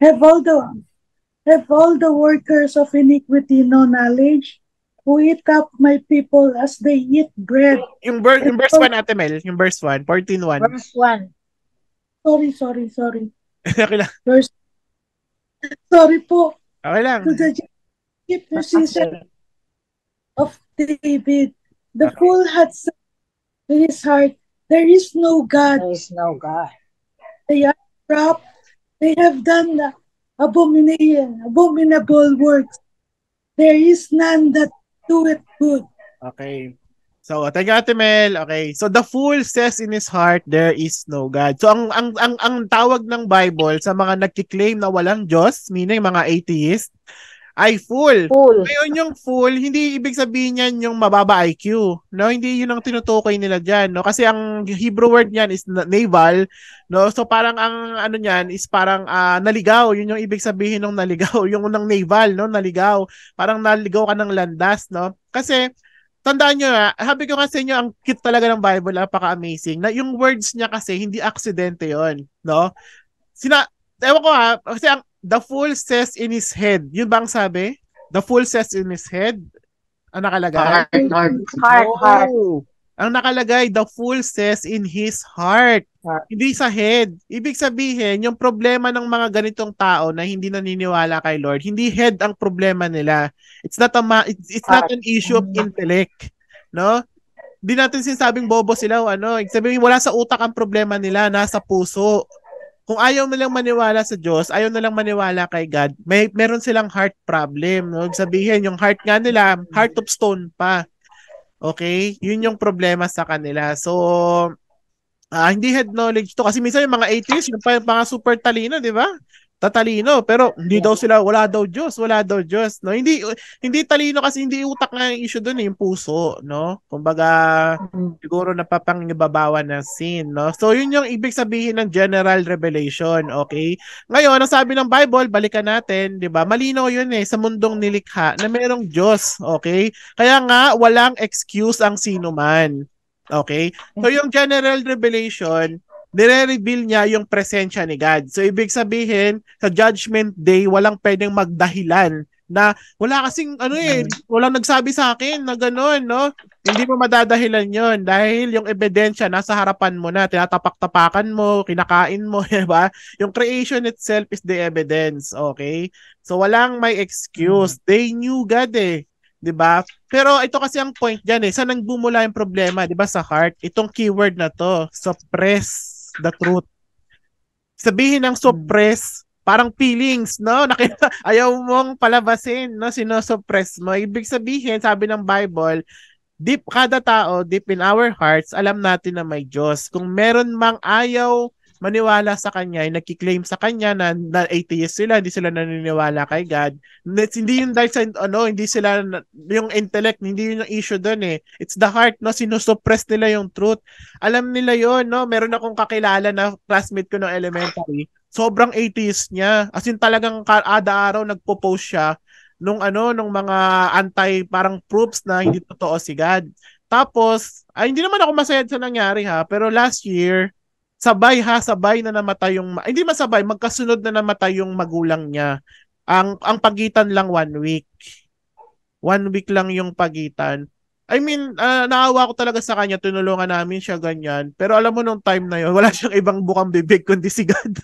Have all the have all the workers of iniquity no knowledge who eat up my people as they eat bread. Yung, ber- yung verse 1, Ate Mel. Yung verse 1. 14.1. Verse 1. Sorry, sorry, sorry. okay lang. Verse... Sorry po. Okay lang. To the position of David, the okay. fool had said in his heart, There is no God. There is no God. They are corrupt. They have done abomination, abominable works. There is none that doeth good. Okay. So, teka Ate Mel, okay. So, the fool says in his heart, there is no God. So, ang, ang, ang, ang tawag ng Bible sa mga nagkiklaim na walang Diyos, meaning mga atheists, ay, full. Full. Ngayon yung full, hindi ibig sabihin niyan yung mababa IQ. No, hindi yun ang tinutukoy nila diyan, no? Kasi ang Hebrew word niyan is naval, no? So parang ang ano niyan is parang uh, naligaw. Yun yung ibig sabihin ng naligaw, yung unang naval, no? Naligaw. Parang naligaw ka ng landas, no? Kasi tandaan nyo ha, ah, habi ko kasi sa ang cute talaga ng Bible, napaka-amazing. Na yung words niya kasi, hindi aksidente yon no? Sina, ewan ko ha, ah, kasi ang, the fool says in his head. Yun bang sabi? The fool says in his head? Ang nakalagay? Heart, heart. Heart, no. Oh. heart. Ang nakalagay, the fool says in his heart. heart. Hindi sa head. Ibig sabihin, yung problema ng mga ganitong tao na hindi naniniwala kay Lord, hindi head ang problema nila. It's not a ma- it's, it's not an issue of intellect, no? Hindi natin sinasabing bobo sila o ano. Ibig sabihin, wala sa utak ang problema nila, nasa puso kung ayaw na lang maniwala sa Diyos, ayaw na lang maniwala kay God, may meron silang heart problem. No? Sabihin, yung heart nga nila, heart of stone pa. Okay? Yun yung problema sa kanila. So, uh, hindi head knowledge to. Kasi minsan yung mga 80s, yung, pa, yung mga super talino, di ba? tatalino pero hindi daw sila wala daw Diyos, wala daw Diyos, no? Hindi hindi talino kasi hindi utak na yung issue doon, eh, yung puso, no? Kumbaga mm-hmm. siguro napapangibabawan ng sin, no? So yun yung ibig sabihin ng general revelation, okay? Ngayon, ang sabi ng Bible, balikan natin, 'di ba? Malino yun eh sa mundong nilikha na mayroong Diyos, okay? Kaya nga walang excuse ang sino man. Okay? So yung general revelation nire-reveal niya yung presensya ni God. So, ibig sabihin, sa Judgment Day, walang pwedeng magdahilan na wala kasing ano eh, mm-hmm. walang nagsabi sa akin na gano'n, no? Hindi mo madadahilan yon dahil yung ebidensya nasa harapan mo na, tinatapak-tapakan mo, kinakain mo, di ba? Yung creation itself is the evidence, okay? So walang may excuse. Hmm. They knew God eh, di ba? Pero ito kasi ang point diyan eh, saan nang bumula yung problema, di ba? Sa heart. Itong keyword na to, suppress is the truth. Sabihin ng suppress, parang feelings, no? Nakita, ayaw mong palabasin, no? Sinosuppress mo. Ibig sabihin, sabi ng Bible, deep, kada tao, deep in our hearts, alam natin na may Diyos. Kung meron mang ayaw maniwala sa kanya, yung nagki-claim sa kanya na, na atheist sila, hindi sila naniniwala kay God. It's, hindi yung dahil sa, ano, hindi sila, yung intellect, hindi yun yung issue doon eh. It's the heart, no? Sinusuppress nila yung truth. Alam nila yon no? Meron akong kakilala na classmate ko ng elementary, sobrang atheist niya. As in talagang kada araw nagpo-post siya nung ano, nung mga anti parang proofs na hindi totoo si God. Tapos, ay, hindi naman ako masaya sa nangyari ha, pero last year, sabay ha, sabay na namatay yung, hindi masabay, magkasunod na namatay yung magulang niya. Ang, ang pagitan lang one week. One week lang yung pagitan. I mean, uh, naawa ko talaga sa kanya, tinulungan namin siya ganyan. Pero alam mo nung time na yon, wala siyang ibang bukang bibig kundi si God.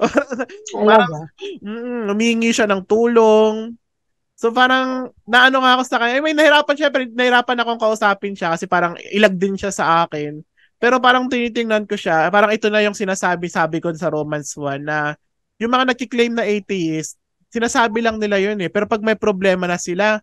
parang, mm, umingi siya ng tulong. So parang naano nga ako sa kanya, I mean, nahirapan siya, pero nahirapan akong kausapin siya kasi parang ilag din siya sa akin. Pero parang tinitingnan ko siya, parang ito na yung sinasabi-sabi ko sa Romance 1 na yung mga nagki-claim na atheist, sinasabi lang nila yun eh. Pero pag may problema na sila,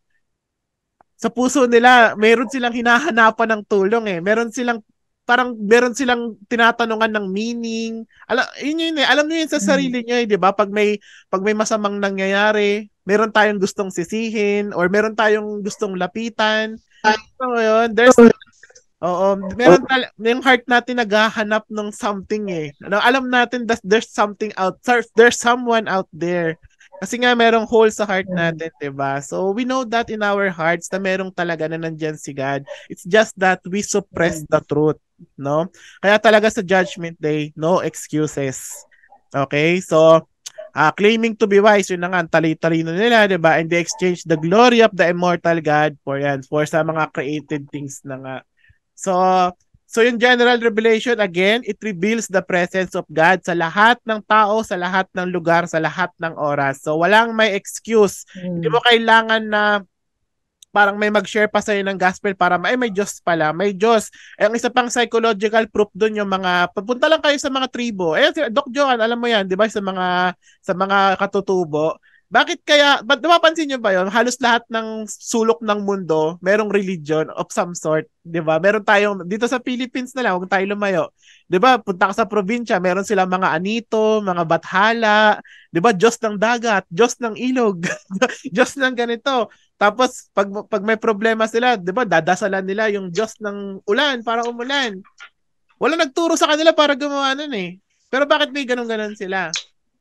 sa puso nila, meron silang hinahanapan ng tulong eh. Meron silang parang meron silang tinatanungan ng meaning. Alam yun yun eh. Alam niyo yun sa hmm. sarili niyo eh, 'di ba? Pag may pag may masamang nangyayari, meron tayong gustong sisihin or meron tayong gustong lapitan. So, yun, there's Oo, meron tal- oh. yung heart natin naghahanap ng something eh. Ano, alam natin that there's something out there, there's someone out there. Kasi nga merong hole sa heart mm. natin, 'di ba? So we know that in our hearts na merong talaga na nandiyan si God. It's just that we suppress mm. the truth, no? Kaya talaga sa judgment day, no excuses. Okay? So uh, claiming to be wise, yun na nga, tali-talino nila, di ba? And they exchange the glory of the immortal God for yan, for sa mga created things na nga. So, so yung general revelation, again, it reveals the presence of God sa lahat ng tao, sa lahat ng lugar, sa lahat ng oras. So, walang may excuse. Mm. Hindi mo kailangan na parang may mag-share pa sa'yo ng gospel para ay may Diyos pala, may Diyos. Eh, ang isa pang psychological proof doon yung mga, punta lang kayo sa mga tribo. Eh, Doc Joan, alam mo yan, di ba, sa mga, sa mga katutubo, bakit kaya, ba't napapansin nyo ba yon Halos lahat ng sulok ng mundo, merong religion of some sort, di ba? Meron tayong, dito sa Philippines na lang, huwag tayo lumayo. Di ba, punta ka sa probinsya, meron silang mga anito, mga bathala, di ba, Diyos ng dagat, Diyos ng ilog, Diyos ng ganito. Tapos, pag, pag may problema sila, di ba, dadasalan nila yung Diyos ng ulan para umulan. Wala nagturo sa kanila para gumawa nun eh. Pero bakit may ganun-ganun sila?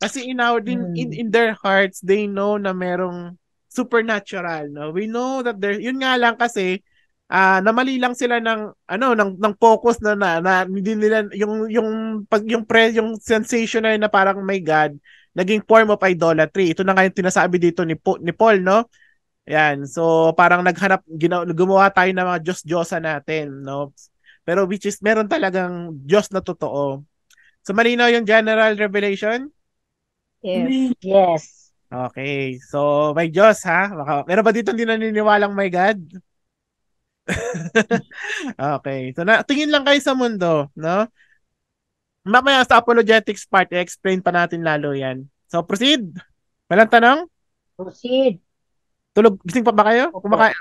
Kasi in our mm. in hmm. in their hearts, they know na merong supernatural, no? We know that there yun nga lang kasi ah uh, namali lang sila ng ano ng ng focus na na, na hindi nila yung yung pag yung pre, yung sensation na yun na parang my god naging form of idolatry. Ito na nga yung tinasabi dito ni ni Paul, no? Yan. So parang naghanap ginaw, gumawa tayo ng mga Diyos-Diyosa natin, no? Pero which is meron talagang Diyos na totoo. So malinaw yung general revelation. Yes. Yes. Okay. So, my Diyos, ha? meron ba dito hindi naniniwalang my God? okay. So, na, tingin lang kayo sa mundo, no? Mamaya sa apologetics part, explain pa natin lalo yan. So, proceed. Walang tanong? Proceed. Tulog, gising pa ba kayo? Okay. Kumaka-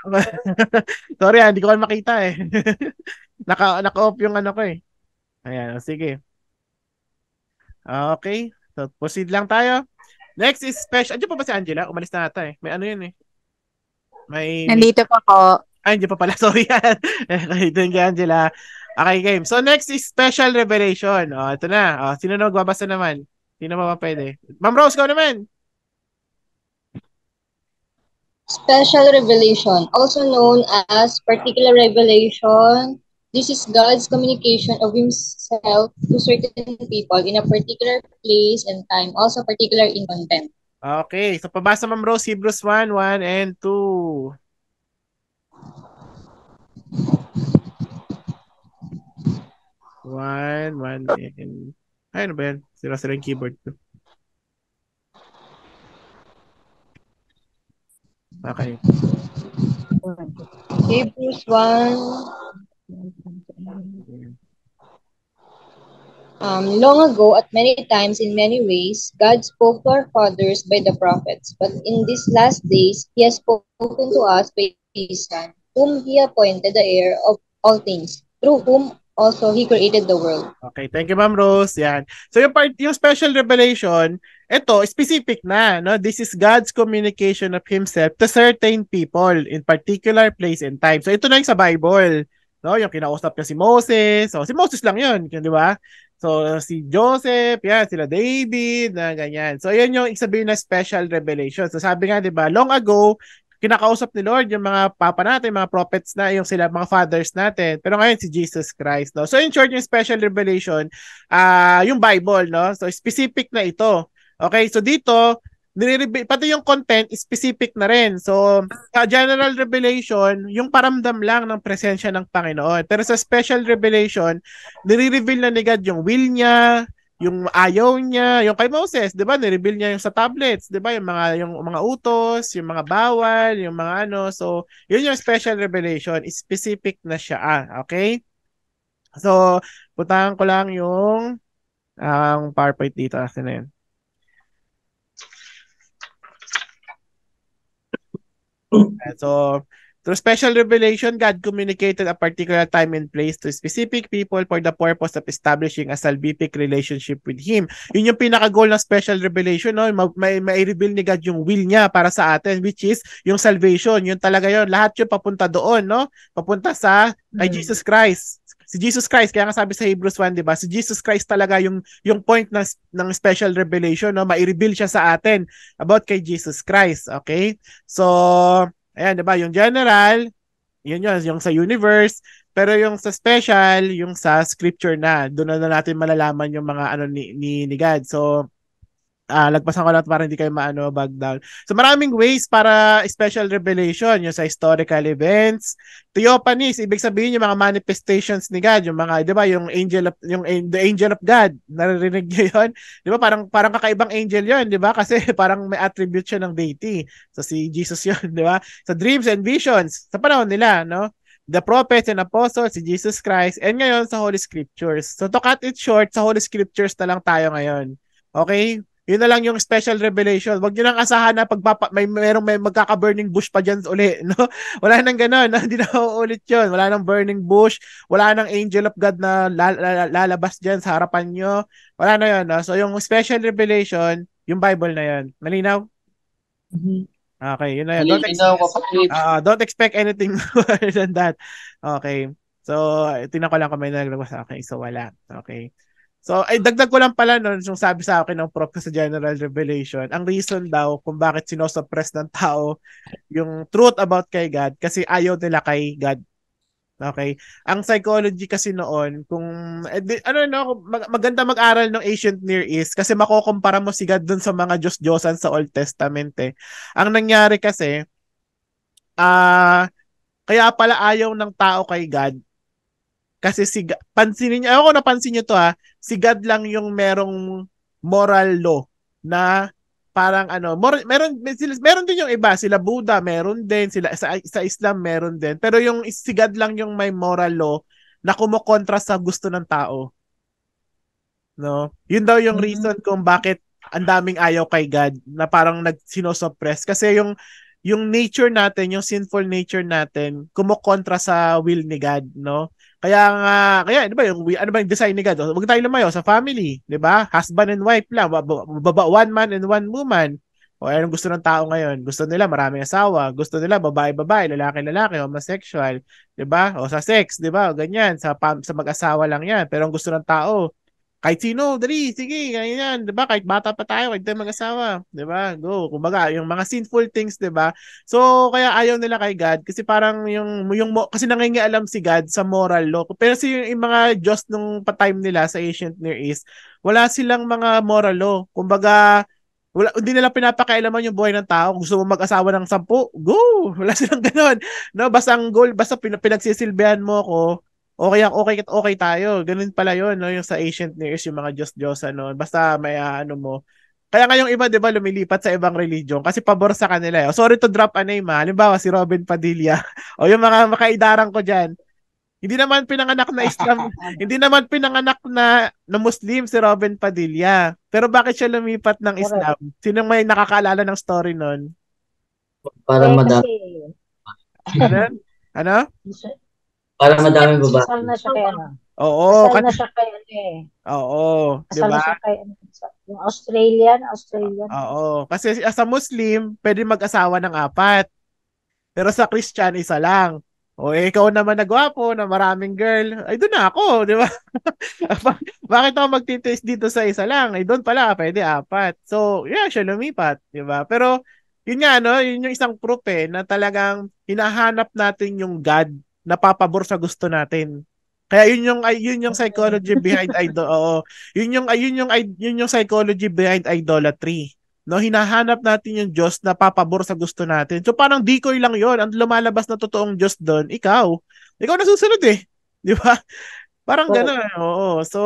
Sorry, ah, hindi ko makita eh. naka, naka-off yung ano ko eh. Ayan, sige. Okay. So, proceed lang tayo. Next is special. Andiyan pa ba si Angela? Umalis na ata eh. May ano yun eh. May... Nandito pa po. Ay, hindi pa pala. Sorry ah. yan. Nandito kay Angela. Okay, game. So, next is special revelation. O, oh, ito na. O, oh, sino na magbabasa naman? Sino ba pwede? Ma'am Rose, ikaw naman. Special revelation, also known as particular revelation, This is God's communication of Himself to certain people in a particular place and time, also particular in content. Okay, so pabasa Ma'am Rose, Hebrews 1, 1 and 2. One, one, and... Ay, ano ba yan? Sira-sira yung keyboard ko. Okay. Hebrews 1, Um, long ago, at many times in many ways, God spoke to our fathers by the prophets, but in these last days, He has spoken to us by His Son, whom He appointed the heir of all things, through whom also He created the world. Okay, thank you, Ma'am Rose. Yan. So yung, part, yung special revelation, ito, specific na, no? This is God's communication of Himself to certain people in particular place and time. So ito na yung sa Bible. No, yung kinausap niya si Moses. So, si Moses lang yun, di ba? So, si Joseph, yan, sila David, na ganyan. So, yun yung isabihin na special revelation. So, sabi nga, di ba, long ago, kinakausap ni Lord yung mga papa natin, mga prophets na, yung sila, mga fathers natin. Pero ngayon, si Jesus Christ, no? So, in short, yung special revelation, ah uh, yung Bible, no? So, specific na ito. Okay, so dito, pati yung content, specific na rin. So, sa general revelation, yung paramdam lang ng presensya ng Panginoon. Pero sa special revelation, nire-reveal na ni God yung will niya, yung ayaw niya, yung kay Moses, 'di ba? Ni-reveal niya yung sa tablets, 'di ba? Yung mga yung mga utos, yung mga bawal, yung mga ano. So, yun yung special revelation, specific na siya, ah, okay? So, putahan ko lang yung ang um, PowerPoint dito kasi na yun. That's all. Through special revelation, God communicated a particular time and place to specific people for the purpose of establishing a salvific relationship with Him. Yun yung pinaka-goal ng special revelation, no? May, may reveal ni God yung will niya para sa atin, which is yung salvation. Yun talaga yun. Lahat yun papunta doon, no? Papunta sa kay mm-hmm. Jesus Christ. Si Jesus Christ, kaya nga sabi sa Hebrews 1, di ba? Si Jesus Christ talaga yung, yung point ng, ng special revelation, no? Mai-reveal siya sa atin about kay Jesus Christ, okay? So, Ayan, di ba? Yung general, yun yun, yung sa universe. Pero yung sa special, yung sa scripture na, doon na natin malalaman yung mga ano ni, ni, ni God. So, uh, lagpasan ko lahat para hindi kayo maano bag down. So maraming ways para special revelation, yung sa historical events, theophanies, ibig sabihin yung mga manifestations ni God, yung mga, 'di ba, yung angel of yung the angel of God, naririnig niyo 'yon? 'Di ba? Parang parang kakaibang angel 'yon, 'di ba? Kasi parang may attribute siya ng deity. So si Jesus 'yon, 'di ba? Sa so, dreams and visions, sa panahon nila, no? the prophets and apostles, si Jesus Christ, and ngayon sa Holy Scriptures. So to cut it short, sa Holy Scriptures na lang tayo ngayon. Okay? Yun na lang yung special revelation. Huwag niyo nang asahan na pagpapa, may merong may magkaka-burning bush pa diyan uli, no? Wala nang ganoon, no? hindi na uulit 'yon. Wala nang burning bush, wala nang angel of God na lalabas diyan sa harapan niyo. Wala na 'yon, no? So yung special revelation, yung Bible na 'yon. Malinaw? Mm-hmm. Okay, yun na yun. Don't, ex- uh, don't expect anything more than that. Okay. So, tinan ko lang kung may sa akin. so wala. Okay. So, ay dagdag ko lang pala noon yung sabi sa akin ng prof sa General Revelation. Ang reason daw kung bakit sinosuppress ng tao yung truth about kay God kasi ayaw nila kay God. Okay? Ang psychology kasi noon, kung, eh, ano no, mag, maganda mag-aral ng ancient Near East kasi makukumpara mo si God dun sa mga Diyos-Diyosan sa Old Testament eh. Ang nangyari kasi, ah, uh, kaya pala ayaw ng tao kay God kasi si God, pansinin niyo, ako napansin niyo to ha, si God lang yung merong moral law na parang ano, more, meron meron din yung iba, sila Buddha, meron din sila sa, sa Islam meron din. Pero yung si God lang yung may moral law na kumokontra sa gusto ng tao. No? Yun daw yung mm-hmm. reason kung bakit ang daming ayaw kay God na parang nag nagsinosuppress kasi yung yung nature natin, yung sinful nature natin, kumokontra sa will ni God, no? Kaya nga, kaya ano ba yung ano ba yung design ni God? Huwag tayo lumayo sa family, 'di ba? Husband and wife lang, baba one man and one woman. O anong gusto ng tao ngayon? Gusto nila maraming asawa, gusto nila babae-babae, lalaki-lalaki, homosexual, 'di ba? O sa sex, 'di ba? ganyan, sa sa mag-asawa lang 'yan. Pero ang gusto ng tao, kahit sino, dali, sige, ganyan, 'di ba? Kahit bata pa tayo, kahit tayo mag-asawa, 'di ba? Go. Kumbaga, yung mga sinful things, 'di ba? So, kaya ayaw nila kay God kasi parang yung yung kasi nangingialam si God sa moral law. Pero si yung, yung mga Diyos nung pa-time nila sa ancient Near East, wala silang mga moral law. Kumbaga, wala, hindi nila pinapakailaman yung buhay ng tao. Kung gusto mo mag-asawa ng sampu, go! Wala silang ganun. No, basta ang goal, basta pinagsisilbihan mo ako, okay okay okay tayo. Ganun pala 'yon, no, yung sa ancient Near East, yung mga Diyos-Diyosa Basta may uh, ano mo. Kaya nga yung iba, 'di ba, lumilipat sa ibang religion kasi pabor sa kanila. Eh. Oh, sorry to drop a name, ha. Ah. Halimbawa si Robin Padilla o oh, yung mga makaidarang ko diyan. Hindi naman pinanganak na Islam, hindi naman pinanganak na na Muslim si Robin Padilla. Pero bakit siya lumipat ng Islam? Sino may nakakaalala ng story noon? Para eh, madami. Ano? ano? Para madaming babae. Kasal na siya kaya na. Oo. Kasal kat- na siya kay ano eh. Oo. Kasal diba? na siya kay ano eh. yung Australian, Australian. Oo. Kasi as a Muslim, pwede mag-asawa ng apat. Pero sa Christian, isa lang. O eh, ikaw naman na nagwapo na maraming girl. Ay, doon na ako, di ba? Bakit ako magtitiis dito sa isa lang? Ay, eh, doon pala, pwede apat. So, yeah, siya lumipat, di ba? Pero, yun nga, no? Yun yung isang proof eh, na talagang hinahanap natin yung God napapabor sa gusto natin. Kaya yun yung yun yung psychology behind idol. Oo. Yun yung ayun yung yun yung psychology behind idolatry. No, hinahanap natin yung Diyos na papabor sa gusto natin. So parang decoy lang 'yon. Ang lumalabas na totoong Diyos doon, ikaw. Ikaw na susunod eh. 'Di ba? Parang oh. gano'n, oo. So,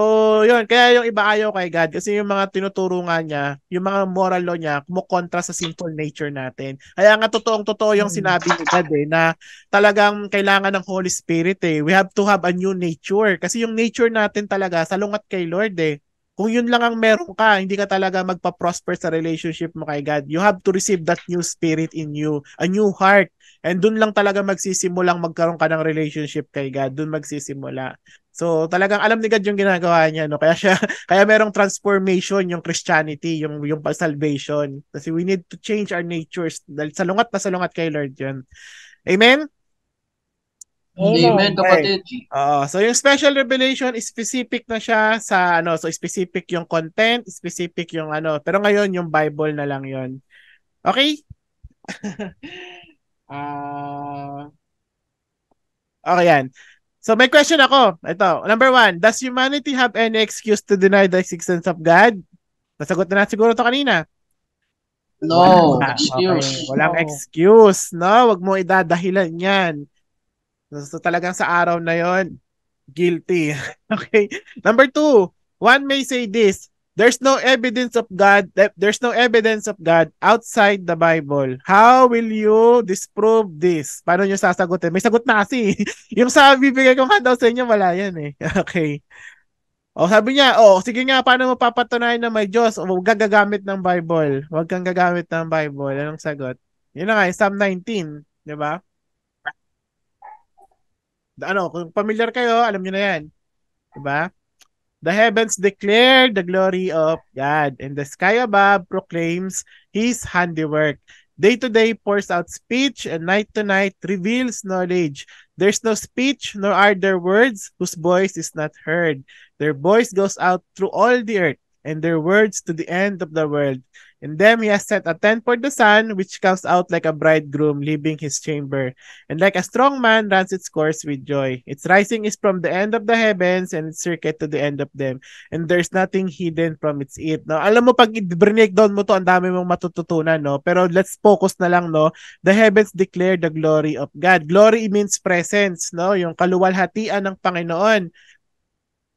yun. Kaya yung iba ayaw kay God kasi yung mga tinuturo nga niya, yung mga moral law niya, kumukontra sa simple nature natin. Kaya nga totoong-totoo yung mm. sinabi ni God eh, na talagang kailangan ng Holy Spirit eh. We have to have a new nature. Kasi yung nature natin talaga, salungat kay Lord eh. Kung yun lang ang meron ka, hindi ka talaga magpa-prosper sa relationship mo kay God. You have to receive that new spirit in you, a new heart. And dun lang talaga magsisimulang magkaroon ka ng relationship kay God. Dun magsisimula. So talagang alam ni God yung ginagawa niya no kaya siya kaya merong transformation yung Christianity yung yung salvation kasi we need to change our natures dahil salungat na salungat kay Lord yun. Amen. Amen, kapatid. Oo. So yung special revelation, specific na siya sa ano, so specific yung content, specific yung ano. Pero ngayon yung Bible na lang 'yon. Okay? Ah. uh, okay yan. So may question ako. Ito, number one, does humanity have any excuse to deny the existence of God? Nasagot na natin siguro to kanina. No, wala, excuse. Okay. Walang no. excuse, no? Huwag mo idadahilan yan. So talagang sa araw na yon guilty. okay? Number two, one may say this, there's no evidence of God, eh, there's no evidence of God outside the Bible. How will you disprove this? Paano nyo sasagutin? May sagot na kasi. yung sa bibigay kong handout sa inyo, wala yan eh. Okay. O sabi niya, o oh, sige nga, paano mo papatunayan na may Diyos? O huwag gagamit ng Bible. Huwag kang gagamit ng Bible. Anong sagot? Yun na nga, Psalm 19. Di ba? ano, kung familiar kayo, alam niyo na yan. 'Di ba? The heavens declare the glory of God, and the sky above proclaims His handiwork. Day to day pours out speech, and night to night reveals knowledge. There's no speech, nor are there words, whose voice is not heard. Their voice goes out through all the earth, and their words to the end of the world. In them he has set a tent for the sun, which comes out like a bridegroom leaving his chamber, and like a strong man runs its course with joy. Its rising is from the end of the heavens and its circuit to the end of them, and there's nothing hidden from its heat. No? Alam mo, pag i-break down mo to, ang dami mong matututunan, no? Pero let's focus na lang, no? The heavens declare the glory of God. Glory means presence, no? Yung kaluwalhatian ng Panginoon.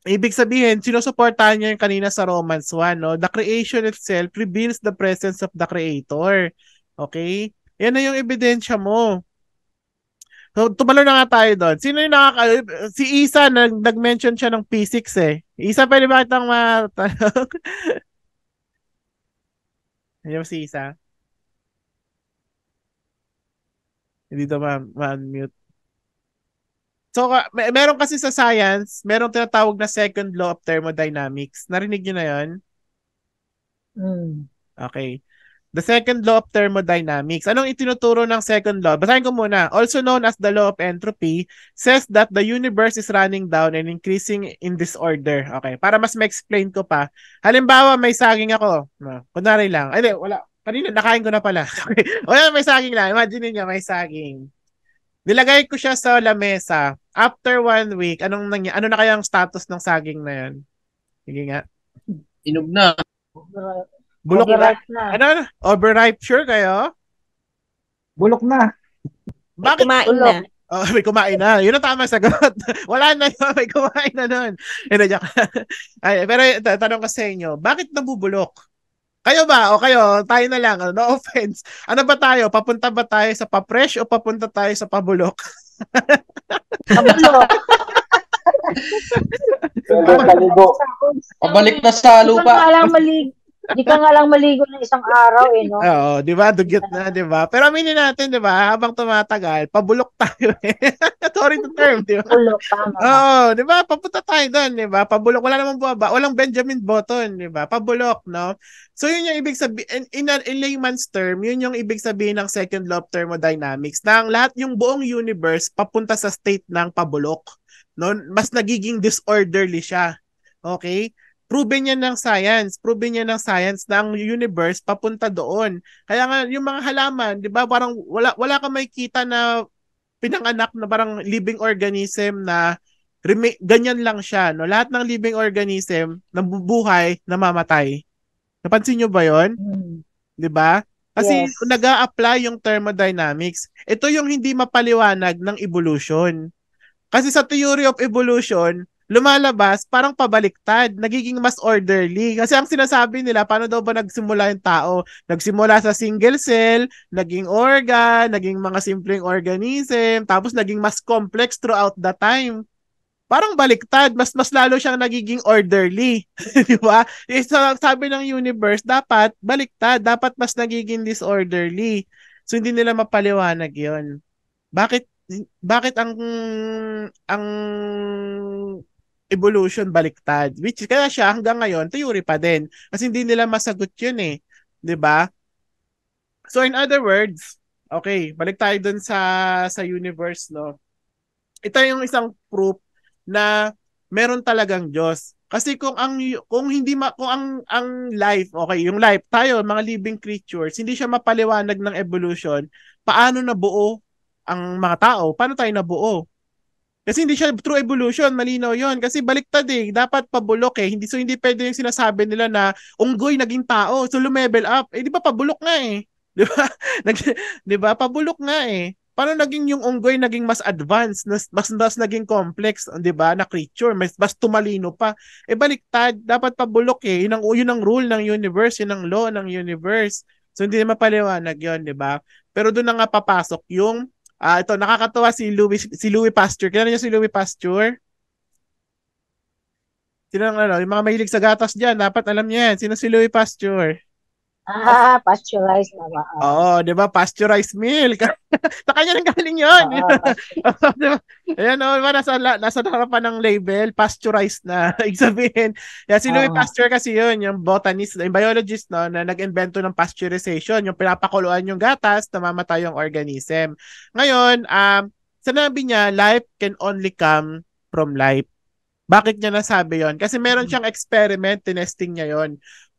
Ibig sabihin, sinusuportahan niya yung kanina sa Romans 1, no? The creation itself reveals the presence of the Creator. Okay? Yan na yung ebidensya mo. So, tumalo na nga tayo doon. Sino yung nakaka... Si Isa, nag- nag-mention siya ng physics eh. Isa, pwede ba kitang matanong? Ayan si Isa. Hindi to ma- ma-unmute. So, uh, may, meron kasi sa science, meron tinatawag na second law of thermodynamics. Narinig nyo na yun? Mm. Okay. The second law of thermodynamics. Anong itinuturo ng second law? Basahin ko muna. Also known as the law of entropy, says that the universe is running down and increasing in disorder. Okay, para mas ma-explain ko pa. Halimbawa, may saging ako. Kunwari lang. Ay, di, wala. Kanina, nakain ko na pala. Okay. wala, may saging lang. Imagine niya, may saging. Nilagay ko siya sa lamesa after one week, anong nangy- ano na kaya ang status ng saging na yan? Sige nga. Inog na. Bulok Overripe na. na. Ano, ano? Overripe sure kayo? Bulok na. Bakit? Kumain bulok. na. Oh, may kumain na. Yun ang tamang sagot. Wala na yun. May kumain na nun. Hindi, joke. Ay, pero tanong ko sa inyo, bakit nabubulok? Kayo ba? O kayo, tayo na lang. No offense. Ano ba tayo? Papunta ba tayo sa papresh o papunta tayo sa pabulok? Kabulo. Pabalik na sa lupa. Alam malig hindi ka nga lang maligo ng isang araw eh, no? Oo, di ba? Dugyot na, di ba? Pero aminin natin, di ba? Habang tumatagal, pabulok tayo eh. Sorry to term, di ba? Pabulok, tama. Oo, di ba? Papunta tayo doon, di ba? Pabulok. Wala namang buwaba. Walang Benjamin Button, di ba? Pabulok, no? So, yun yung ibig sabihin, in, in, in layman's term, yun yung ibig sabihin ng second law of thermodynamics na ang lahat yung buong universe papunta sa state ng pabulok. No? Mas nagiging disorderly siya. Okay? proven niya ng science, proven niya ng science na ang universe papunta doon. Kaya nga yung mga halaman, 'di ba, parang wala wala kang makikita na pinanganak na parang living organism na remi- ganyan lang siya, no? Lahat ng living organism nabubuhay, namamatay. Napansin niyo ba 'yon? Mm. 'Di ba? Kasi yes. nag apply yung thermodynamics. Ito yung hindi mapaliwanag ng evolution. Kasi sa theory of evolution, lumalabas parang pabaliktad, nagiging mas orderly. Kasi ang sinasabi nila, paano daw ba nagsimula yung tao? Nagsimula sa single cell, naging organ, naging mga simpleng organism, tapos naging mas complex throughout the time. Parang baliktad, mas mas lalo siyang nagiging orderly, 'di ba? Eh, so, sabi ng universe, dapat baliktad, dapat mas nagiging disorderly. So hindi nila mapaliwanag 'yon. Bakit bakit ang ang evolution baliktad. Which kaya siya hanggang ngayon, theory pa din. Kasi hindi nila masagot yun eh. ba? Diba? So in other words, okay, balik tayo dun sa, sa universe, no? Ito yung isang proof na meron talagang Diyos. Kasi kung ang kung hindi ma, kung ang ang life, okay, yung life tayo mga living creatures, hindi siya mapaliwanag ng evolution, paano nabuo ang mga tao? Paano tayo nabuo? Kasi hindi siya true evolution, malinaw yon Kasi baliktad eh, dapat pabulok eh. Hindi, so hindi pwede yung sinasabi nila na unggoy naging tao, so lumevel up. Eh di ba pabulok nga eh. Di ba? di ba? Pabulok nga eh. Paano naging yung unggoy naging mas advanced, mas, mas, mas naging complex, di ba, na creature, mas, mas tumalino pa. Eh baliktad, dapat pabulok eh. Yun ang, yun ang rule ng universe, yun ang law ng universe. So hindi na mapaliwanag yun, di ba? Pero doon na nga papasok yung Ah, uh, ito nakakatuwa si Louis si Louis Pasteur. Kilala niyo si Louis Pasteur? Sino ang ano, yung mga mahilig sa gatas diyan, dapat alam niyo yan. Sino si Louis Pasteur? Ah, ah pasteurized na ba? Ah. Oo, oh, di ba? Pasteurized milk. sa kanya nang galing yun. Oh, Ayan, oh, diba? Nasa, nasa harapan ng label, pasteurized na. Ibig sabihin, yeah, si Louis oh. Pasteur kasi yun, yung botanist, yung biologist no, na nag-invento ng pasteurization, yung pinapakuluan yung gatas, namamatay yung organism. Ngayon, um, sinabi niya, life can only come from life. Bakit niya nasabi yon? Kasi meron mm. siyang experiment, tinesting niya yon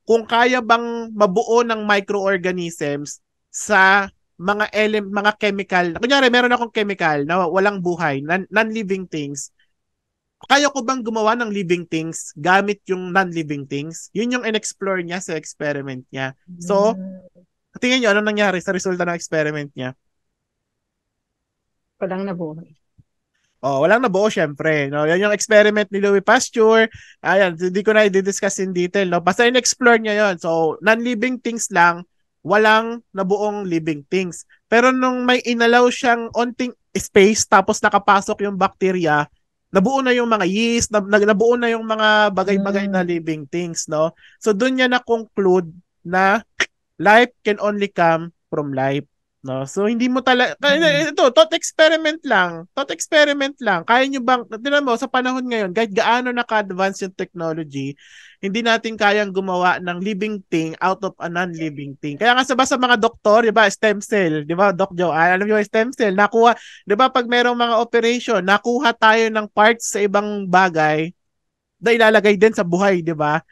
kung kaya bang mabuo ng microorganisms sa mga ele- mga chemical. Kunyari, meron akong chemical na walang buhay, non- living things. Kaya ko bang gumawa ng living things gamit yung non-living things? Yun yung in-explore niya sa experiment niya. So, hmm. tingin niyo ano nangyari sa resulta ng experiment niya? Walang nabuhay. Oh, walang nabuo syempre. No? Yan yung experiment ni Louis Pasteur. Ayan, hindi ko na i-discuss in detail. No? Basta in-explore niya yon So, non-living things lang, walang nabuong living things. Pero nung may inalaw siyang onting space tapos nakapasok yung bacteria, nabuo na yung mga yeast, nab- nabuo na yung mga bagay-bagay na hmm. living things, no? So doon niya na conclude na life can only come from life. No? So hindi mo talaga mm-hmm. Eh, ito thought experiment lang. Thought experiment lang. Kaya niyo bang tingnan mo sa panahon ngayon, kahit gaano naka-advance yung technology, hindi natin kayang gumawa ng living thing out of a non-living thing. Kaya nga sa sa mga doktor, 'di ba, stem cell, 'di ba, Doc Joe, ah, alam niyo yung stem cell, nakuha, 'di ba, pag merong mga operation, nakuha tayo ng parts sa ibang bagay na ilalagay din sa buhay, 'di ba?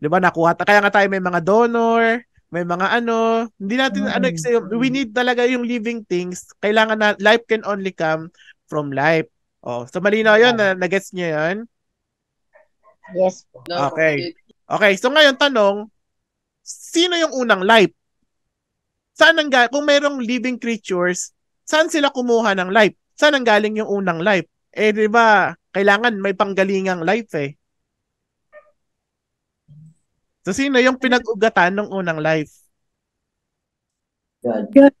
'Di ba? Nakuha ta- kaya nga tayo may mga donor, may mga ano, hindi natin mm-hmm. ano kasi we need talaga yung living things. Kailangan na life can only come from life. Oh, so malinaw 'yon yeah. na nagets niya 'yon? Yes po. Okay. Okay, so ngayon tanong, sino yung unang life? Saan ang galing? Kung mayroong living creatures, saan sila kumuha ng life? Saan ang galing yung unang life? Eh, di ba, kailangan may panggalingang life eh. So, sino yung pinag-ugatan ng unang life? God. God.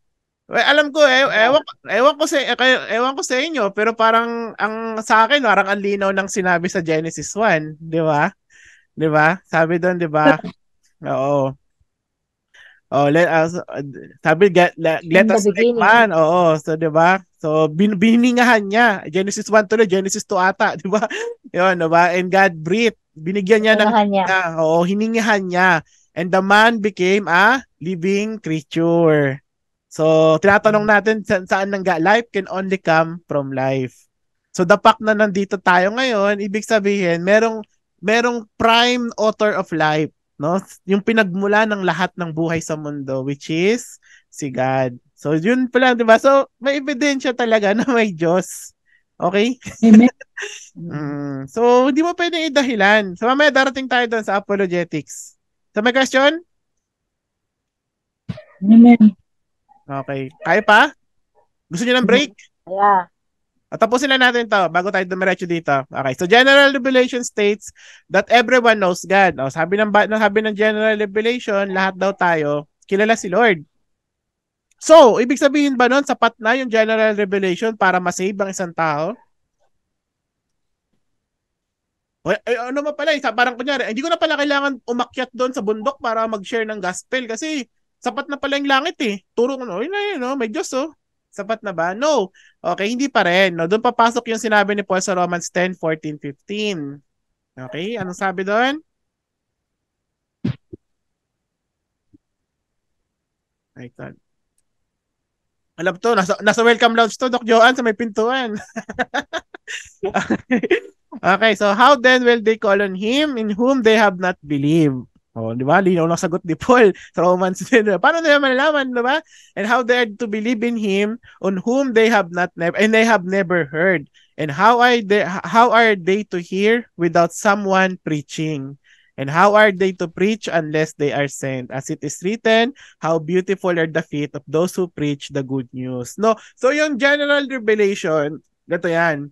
Well, alam ko, eh, ewan, ewan, ko sa, eh, ewan ko sa inyo, pero parang ang sa akin, parang ang linaw ng sinabi sa Genesis 1, di ba? Di ba? Sabi doon, di ba? Oo. Oh, let us uh, sabi get, let, let us make man. Oo, so 'di ba? So bin, biningahan niya. Genesis 1 to Genesis 2 ata, 'di ba? 'Yon, 'di ba? And God breathed binigyan niya ng niya. Uh, oo, hiningihan niya. And the man became a living creature. So, tinatanong natin sa- saan nang life can only come from life. So, the fact na nandito tayo ngayon, ibig sabihin, merong merong prime author of life, no? Yung pinagmula ng lahat ng buhay sa mundo which is si God. So, yun pala, 'di ba? So, may ebidensya talaga na may Diyos. Okay? Amen. mm, so, hindi mo pwedeng idahilan. So, mamaya darating tayo doon sa apologetics. So, may question? Amen. Okay. Kaya pa? Gusto niyo ng break? Yeah. At tapusin na natin to bago tayo dumiretso dito. Okay. So general revelation states that everyone knows God. O, oh, sabi ng sabi ng general revelation, lahat daw tayo kilala si Lord. So, ibig sabihin ba nun, sapat na yung general revelation para masave ang isang tao? O, ay, ano mo pala, isa, parang kunyari, hindi ko na pala kailangan umakyat doon sa bundok para mag-share ng gospel kasi sapat na pala yung langit eh. Turo ko, no, yun na yun, no, may Diyos oh. Sapat na ba? No. Okay, hindi pa rin. No? Doon papasok yung sinabi ni Paul sa Romans 10, 14, 15. Okay, anong sabi doon? Right on. Alam to, nasa, nasa welcome lounge to, Doc Joan, sa may pintuan. okay, so how then will they call on him in whom they have not believed? Oh, di ba? Linaw lang sagot ni Paul sa Romans din. Paano nila malalaman, di ba? And how they are to believe in him on whom they have not never and they have never heard. And how are they how are they to hear without someone preaching? And how are they to preach unless they are sent? As it is written, how beautiful are the feet of those who preach the good news. No? So yung general revelation, ganito yan,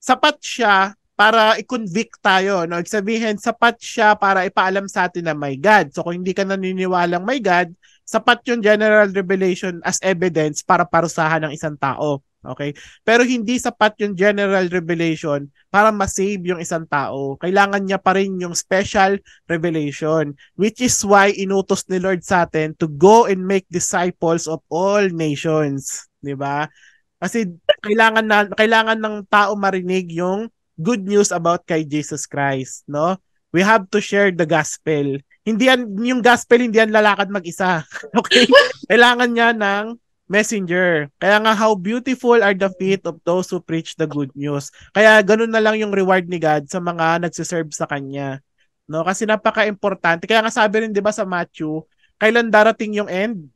sapat siya para i-convict tayo. No? Ibig sabihin, sapat siya para ipaalam sa atin na may God. So kung hindi ka naniniwalang may God, sapat yung general revelation as evidence para parusahan ng isang tao. Okay? Pero hindi sapat yung general revelation para ma-save yung isang tao. Kailangan niya pa rin yung special revelation, which is why inutos ni Lord sa atin to go and make disciples of all nations, 'di ba? Kasi kailangan na kailangan ng tao marinig yung good news about kay Jesus Christ, no? We have to share the gospel. Hindi yan, yung gospel hindi yan lalakad mag-isa. Okay? kailangan niya ng messenger. Kaya nga, how beautiful are the feet of those who preach the good news. Kaya ganun na lang yung reward ni God sa mga nagsiserve sa Kanya. No? Kasi napaka-importante. Kaya nga sabi rin, di ba, sa Matthew, kailan darating yung end?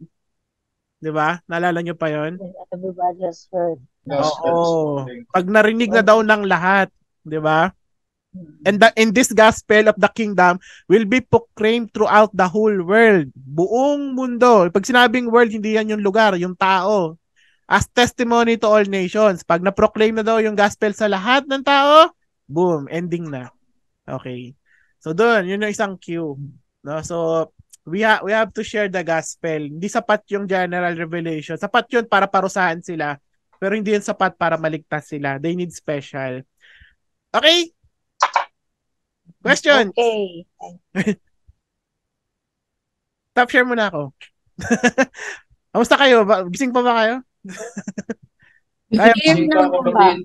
Di ba? Naalala nyo pa yon? Everybody has heard. Oo. Pag narinig na daw ng lahat, di ba? Mm-hmm. And the, in this gospel of the kingdom will be proclaimed throughout the whole world. Buong mundo. Pag sinabing world, hindi yan yung lugar, yung tao. As testimony to all nations. Pag na-proclaim na daw yung gospel sa lahat ng tao, boom, ending na. Okay. So doon, yun yung isang cue. No? So, we, ha- we have to share the gospel. Hindi sapat yung general revelation. Sapat yun para parusahan sila. Pero hindi yun sapat para maligtas sila. They need special. Okay, Question. Okay. Top share muna ako. Kamusta kayo? gising pa ba kayo? Kaya gising pa ako Kaya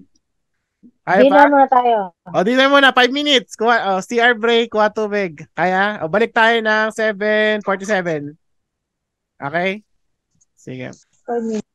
pa? Dinner muna tayo. O, oh, dinner muna. 5 minutes. Kuha, o, oh, CR break, kuha tubig. Kaya? O, oh, balik tayo ng 7.47. Okay? Sige. 5 minutes.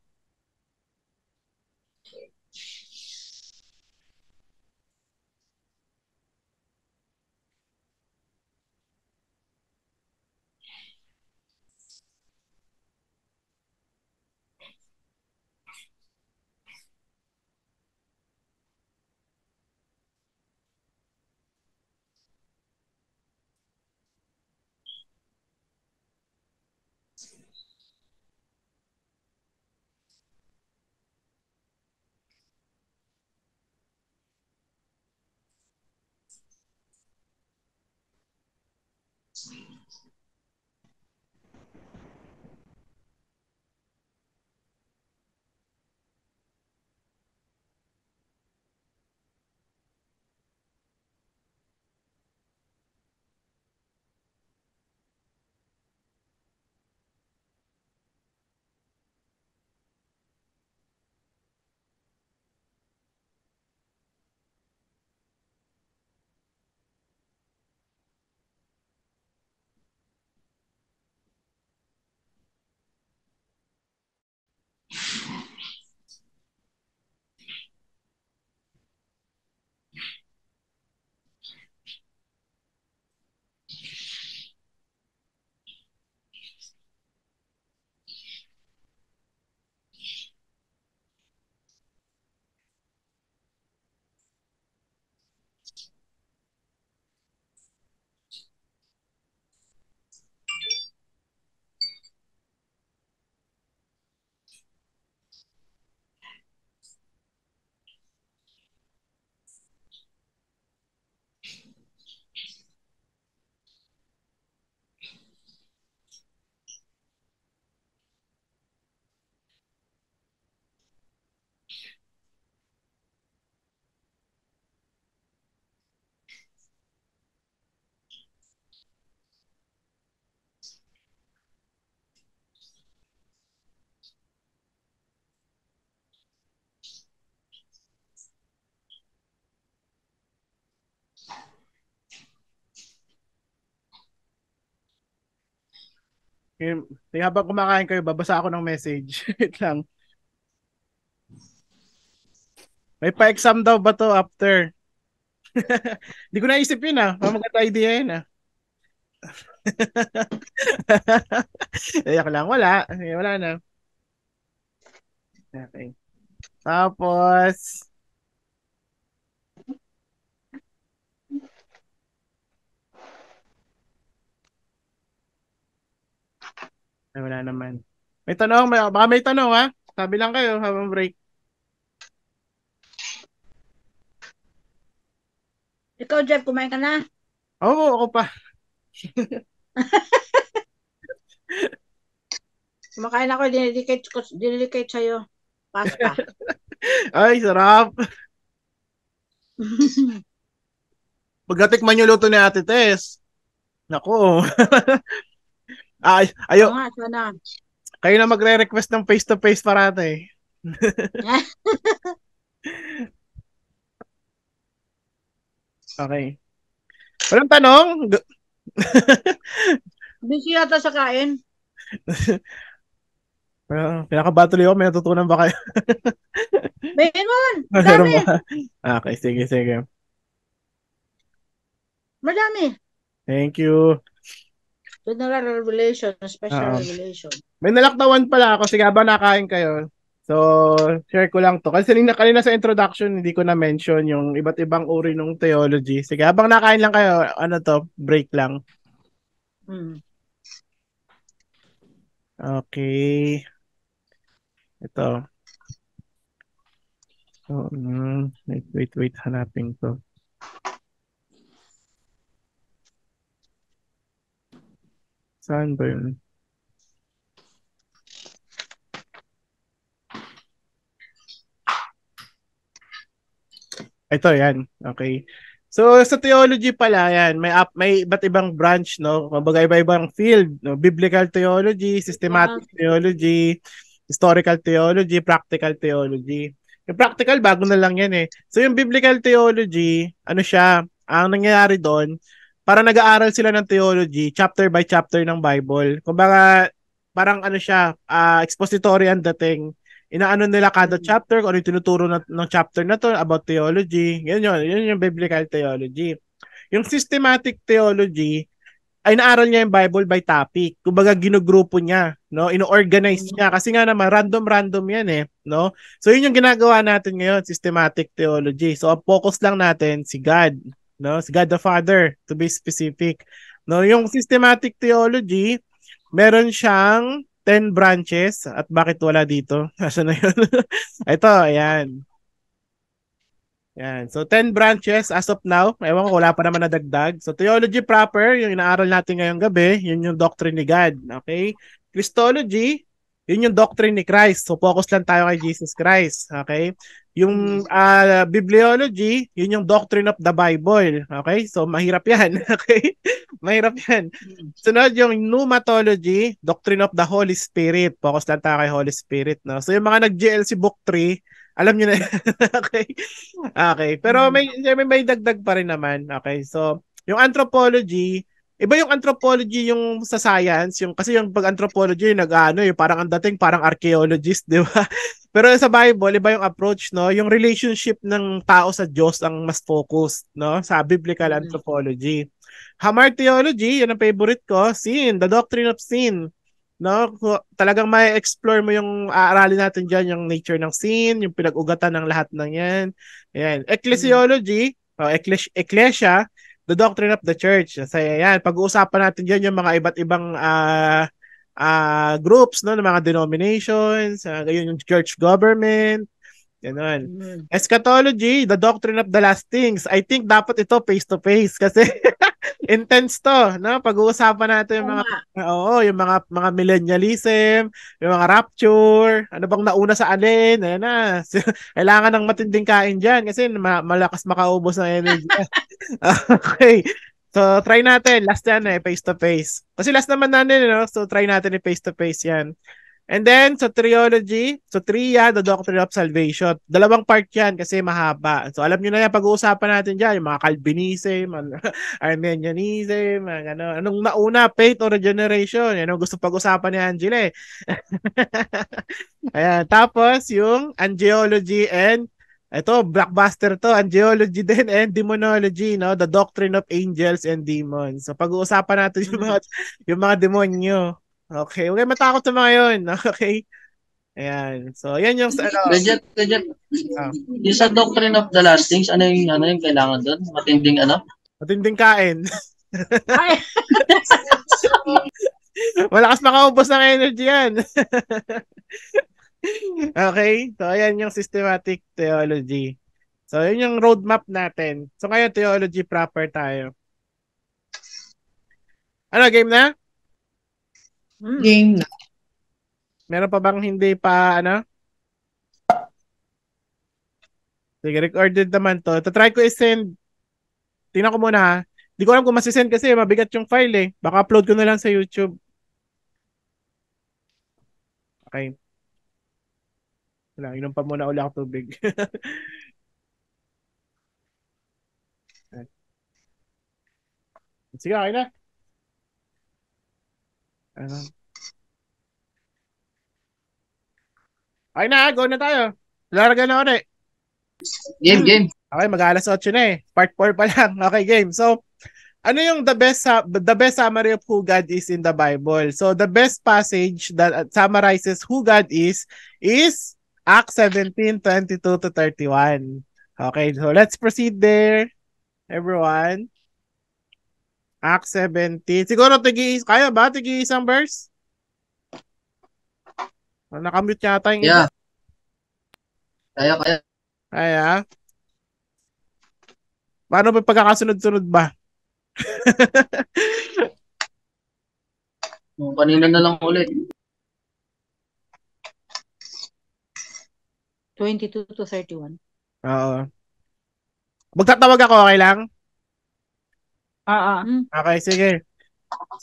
Yung, yung habang kumakain kayo, babasa ako ng message. Wait lang. May pa-exam daw ba to after? Hindi ko naisip yun ah. Mamaganda idea yun ah. Ayak lang, wala. Wala na. Okay. Tapos, Ay, wala naman. May tanong, may, baka may tanong ha? Sabi lang kayo habang break. Ikaw, Jeff, kumain ka na? Oo, ako pa. kumain ako, dinedicate ko, dinedicate sa'yo. Pasta. Ay, sarap. man yung luto ni Ate Tess, nako, ay, ayo. Oo sana. Kayo na magre-request ng face-to-face parata eh. okay. Walang tanong? Busy yata sa kain. Pero pinakabatuloy ako, may natutunan ba kayo? Ah, meron! Dami! Okay, sige, sige. Madami! Thank you. General revelation, special uh, ah. revelation. May nalaktawan pala ako. Sige, ba nakain kayo? So, share ko lang to. Kasi kanina, kanina sa introduction, hindi ko na-mention yung iba't ibang uri ng theology. Sige, habang nakain lang kayo, ano to, break lang. Hmm. Okay. Ito. So, oh, um, hmm. wait, wait, wait. Hanapin ko. Saan ba yun? Ito, yan. Okay. So, sa theology pala, yan, may, up, may iba't ibang branch, no? Kumbaga, iba-ibang field, no? Biblical theology, systematic yeah. theology, historical theology, practical theology. Yung practical, bago na lang yan eh. So, yung biblical theology, ano siya, ang nangyayari doon, parang nag-aaral sila ng theology, chapter by chapter ng Bible. Kumbaga, parang ano siya, uh, expository ang dating. Inaano nila kada mm-hmm. chapter, kung ano yung tinuturo na, ng chapter na to about theology. Yun yun, yun yung biblical theology. Yung systematic theology, ay naaral niya yung Bible by topic. Kumbaga ginugrupo niya, no? Ino-organize mm-hmm. niya kasi nga naman random-random 'yan eh, no? So 'yun yung ginagawa natin ngayon, systematic theology. So ang focus lang natin si God, no? Si God the Father, to be specific. No, yung systematic theology, meron siyang 10 branches at bakit wala dito? Asa na yun? Ito, ayan. Yan. So, 10 branches as of now. Ewan ko, wala pa naman nadagdag. So, theology proper, yung inaaral natin ngayong gabi, yun yung doctrine ni God. Okay? Christology, yun yung doctrine ni Christ. So focus lang tayo kay Jesus Christ. Okay? Yung uh, bibliology, yun yung doctrine of the Bible. Okay? So mahirap yan. Okay? mahirap yan. Mm-hmm. Sunod yung pneumatology, doctrine of the Holy Spirit. Focus lang tayo kay Holy Spirit. No? So yung mga nag-GLC Book 3, alam niyo na. okay. Okay. Pero mm-hmm. may, may may dagdag pa rin naman. Okay. So, yung anthropology, Iba yung anthropology yung sa science, yung kasi yung pag anthropology yung nag-ano, yung parang ang dating parang archaeologist, 'di ba? Pero sa Bible, iba yung approach, no? Yung relationship ng tao sa Diyos ang mas focus, no? Sa biblical anthropology. Hamar theology, yun ang favorite ko, sin, the doctrine of sin. No, talagang may explore mo yung aaralin natin diyan yung nature ng sin, yung pinag-ugatan ng lahat ng 'yan. Ayan. Ecclesiology, mm. o ecclesia, The Doctrine of the Church. So, ayan, pag-uusapan natin dyan yung mga iba't ibang uh, uh, groups, no, ng mga denominations, uh, yung church government, Ganun. Amen. Mm. Eschatology, the doctrine of the last things. I think dapat ito face to face kasi intense to, no? Pag-uusapan natin yung mga ah, oo, yung mga mga millennialism, yung mga rapture, ano bang nauna sa alin? Ayan na. Kailangan ng matinding kain diyan kasi malakas makaubos ng energy. okay. So, try natin. Last yan eh, face-to-face. Kasi last naman natin, eh, no? So, try natin eh, face-to-face yan. And then, sa triology, so Tria, The Doctrine of Salvation. Dalawang part yan kasi mahaba. So, alam nyo na yan, pag-uusapan natin dyan, yung mga Calvinism, Armenianism, mga Anong nauna, faith or regeneration? Yan ang gusto pag-usapan ni Angela eh. Ayan. Tapos, yung angeology and ito, blockbuster to, angeology din and demonology, no? The Doctrine of Angels and Demons. So, pag-uusapan natin yung mm-hmm. mga, yung mga demonyo. Okay, huwag kayo matakot sa mga yun. Okay? Ayan. So, yan yung sa ano. Legit, legit. Ah. Yung sa Doctrine of the Last Things, ano yung, ano yung kailangan doon? Matinding ano? Matinding kain. Malakas makaubos ng energy yan. okay? So, ayan yung systematic theology. So, yun yung roadmap natin. So, ngayon theology proper tayo. Ano, game na? Mm. Game na. Meron pa bang hindi pa ano? Sige, recorded naman to. Ito try ko i-send. Tingnan ko muna ha. Hindi ko alam kung masisend kasi mabigat yung file eh. Baka upload ko na lang sa YouTube. Okay. Wala, inom pa muna ulit ako tubig. Sige, okay na. Ay na, go na tayo. Larga na ulit. Game, game. Okay, mag-alas 8 na eh. Part 4 pa lang. Okay, game. So, ano yung the best the best summary of who God is in the Bible? So, the best passage that summarizes who God is is Acts 17, 22 to 31. Okay, so let's proceed there, everyone. Acts 17. Siguro tigi kaya ba tigi isang verse? Nakamute yata yung yeah. Ito. Kaya, kaya. Kaya? Paano ba pagkakasunod-sunod ba? oh, kanina na lang ulit. 22 to 31. Oo. Magtatawag ako, okay lang? Ah, ah. Hmm. Okay, sige.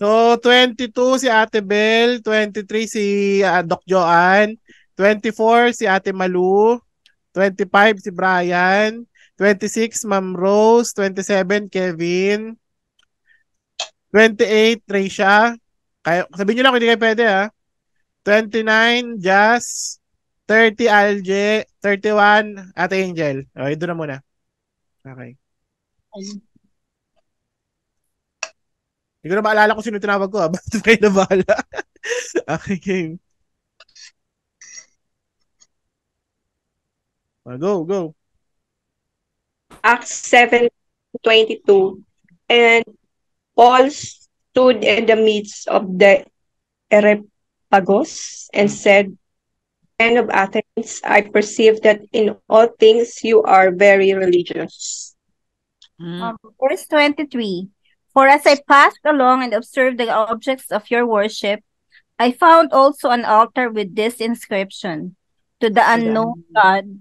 So, 22 si Ate Bel, 23 si uh, Doc Joan, 24 si Ate Malu, 25 si Brian, 26 Ma'am Rose, 27 Kevin, 28 Trisha, kayo, sabihin nyo lang kung hindi kayo pwede ha, ah. 29 Jazz, 30 Alje, 31 Ate Angel. Okay, doon na muna. Okay. Ayun. Hindi ko na maalala kung sino tinawag ko. Basta kayo na okay, game. Uh, go, go. Acts 7.22 And Paul stood in the midst of the Areopagus and hmm. said, Men of Athens, I perceive that in all things you are very religious. Mm. Um, verse 23. For as I passed along and observed the objects of your worship, I found also an altar with this inscription To the unknown God.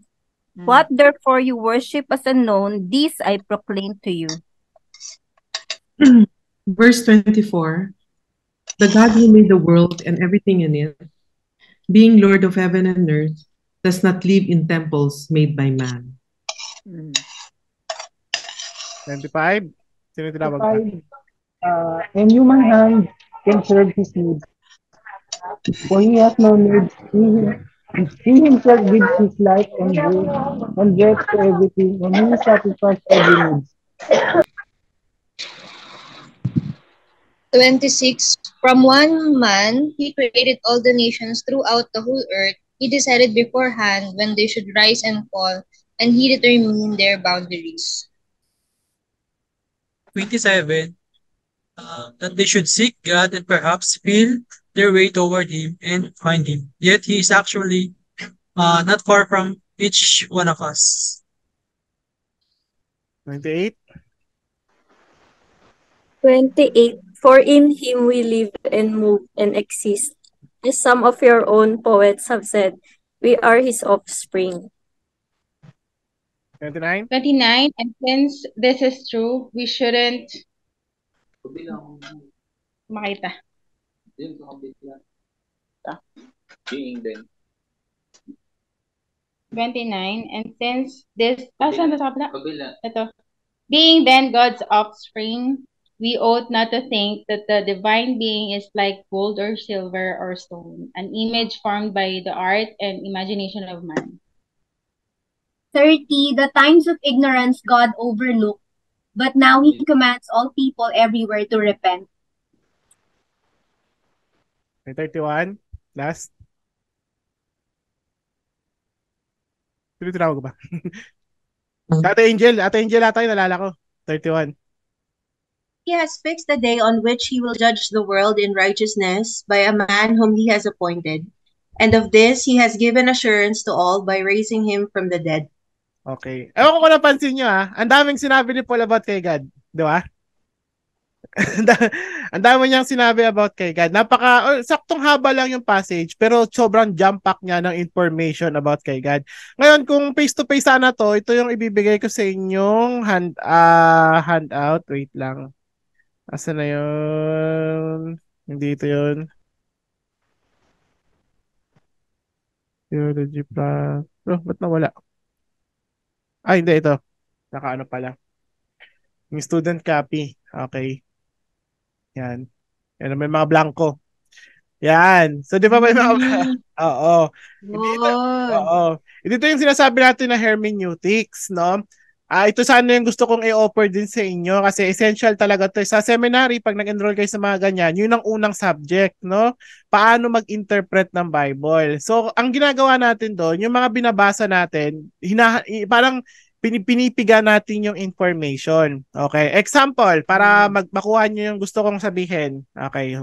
Mm. What therefore you worship as unknown, this I proclaim to you. Verse 24 The God who made the world and everything in it, being Lord of heaven and earth, does not live in temples made by man. Mm. 25 Sino tinabagsak? Uh, and human hand can serve his needs. For he has no need, he, he himself gives his life and breath and breath to everything, and he satisfies every need. 26. From one man, he created all the nations throughout the whole earth. He decided beforehand when they should rise and fall, and he determined their boundaries. 27, uh, that they should seek God and perhaps feel their way toward Him and find Him. Yet He is actually uh, not far from each one of us. 28. 28. For in Him we live and move and exist. As some of your own poets have said, we are His offspring. 29? 29. And since this is true, we shouldn't. Makita. Being then. 29. And since this, ah, saan Ito. Being then God's offspring, we ought not to think that the divine being is like gold or silver or stone, an image formed by the art and imagination of man. 30. The times of ignorance God overlooked, but now he commands all people everywhere to repent. 31. Last. Sino tinawag ba? Ate Angel, Ate Angel ata yung nalala ko. 31. He has fixed the day on which he will judge the world in righteousness by a man whom he has appointed. And of this he has given assurance to all by raising him from the dead. Okay. Ewan ko kung napansin nyo ha. Ah. Ang daming sinabi ni Paul about kay God. Di ba? ang dami niyang sinabi about kay God. Napaka, or, oh, saktong haba lang yung passage, pero sobrang jump pack niya ng information about kay God. Ngayon, kung face-to-face sana to, ito yung ibibigay ko sa inyong hand, uh, handout. Wait lang. Asa na yun? Hindi ito yun. Theology plan. Bro, oh, ba't nawala? Ah, hindi ito. Naka ano pala. Yung student copy. Okay. Yan. Yan, may mga blanco. Yan. So, di ba may mga... Hmm. Oo. Hindi ito, oo. Ito yung sinasabi natin na hermeneutics, no? Ah, uh, ito sana yung gusto kong i-offer din sa inyo kasi essential talaga 'to. Sa seminary pag nag-enroll kayo sa mga ganyan, yun ang unang subject, no? Paano mag-interpret ng Bible. So, ang ginagawa natin doon, yung mga binabasa natin, hina- parang pinipiga natin yung information. Okay. Example, para hmm. mag- makuha niyo yung gusto kong sabihin. Okay.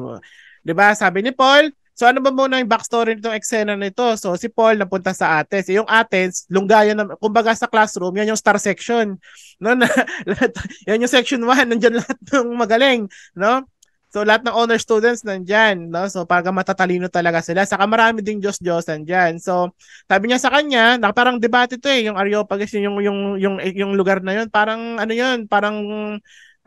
'Di ba? Sabi ni Paul, So ano ba muna yung backstory nitong eksena nito? So si Paul napunta sa Athens. Yung Athens, lunggayan ng kumbaga sa classroom, yan yung star section. No? Na, yan yung section 1, nandiyan lahat ng magaling, no? So lahat ng honor students nandiyan, no? So parang matatalino talaga sila. Saka marami ding Diyos Diyos nandiyan. So sabi niya sa kanya, na parang debate to eh, yung Areopagus yung yung yung yung lugar na yun, parang ano yun, parang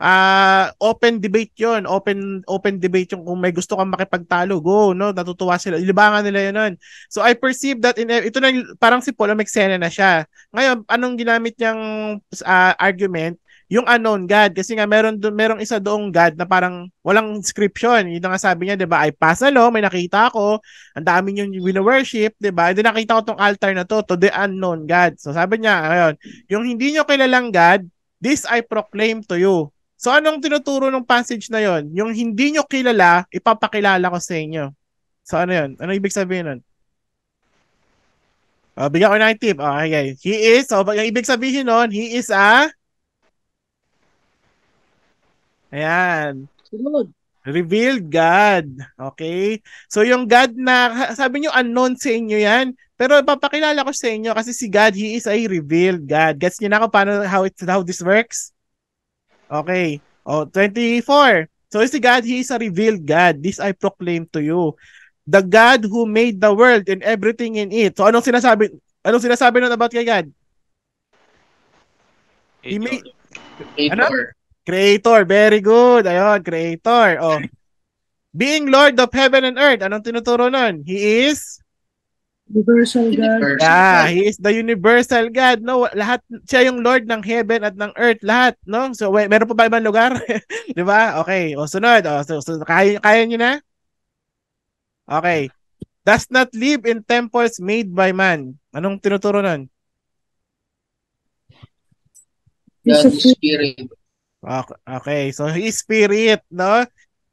uh, open debate 'yon. Open open debate yung kung may gusto kang makipagtalo, go, no? Natutuwa sila. Ilibangan nila yun nun. So I perceive that in ito na parang si Polo Mexena na siya. Ngayon, anong ginamit niyang uh, argument? Yung unknown God kasi nga meron do, merong isa doong God na parang walang inscription. Yun nga sabi niya, 'di ba? I pass na law, may nakita ako. Ang dami yung wino-worship, diba? 'di ba? Hindi nakita ko tong altar na to, to the unknown God. So sabi niya, ayun, yung hindi niyo kilalang God, this I proclaim to you So anong tinuturo ng passage na yon? Yung hindi nyo kilala, ipapakilala ko sa inyo. So ano yon? Ano ibig sabihin nun? Uh, bigyan ko na yung tip. Okay, ah, okay. He is, so yung ibig sabihin nun, he is a... Ayan. Sunod. Revealed God. Okay? So yung God na, sabi nyo unknown sa inyo yan, pero papakilala ko sa inyo kasi si God, He is a revealed God. Gets nyo na ako paano, how, it, how this works? Okay. Oh, 24. So is the God, He is a revealed God. This I proclaim to you. The God who made the world and everything in it. So anong sinasabi, anong sinasabi nun about kay God? He made, Creator. Ano? Creator. Very good. Ayun, Creator. Oh. Being Lord of heaven and earth. Anong tinuturo nun? He is Universal God. yeah, He is the universal God. No, lahat siya yung Lord ng heaven at ng earth, lahat, no? So, may, meron pa ba ibang lugar? 'Di ba? Okay, o sunod. O, so, so, kaya kaya niyo na? Okay. Does not live in temples made by man. Anong tinuturo nun? God is spirit. Okay, okay. so he spirit, no?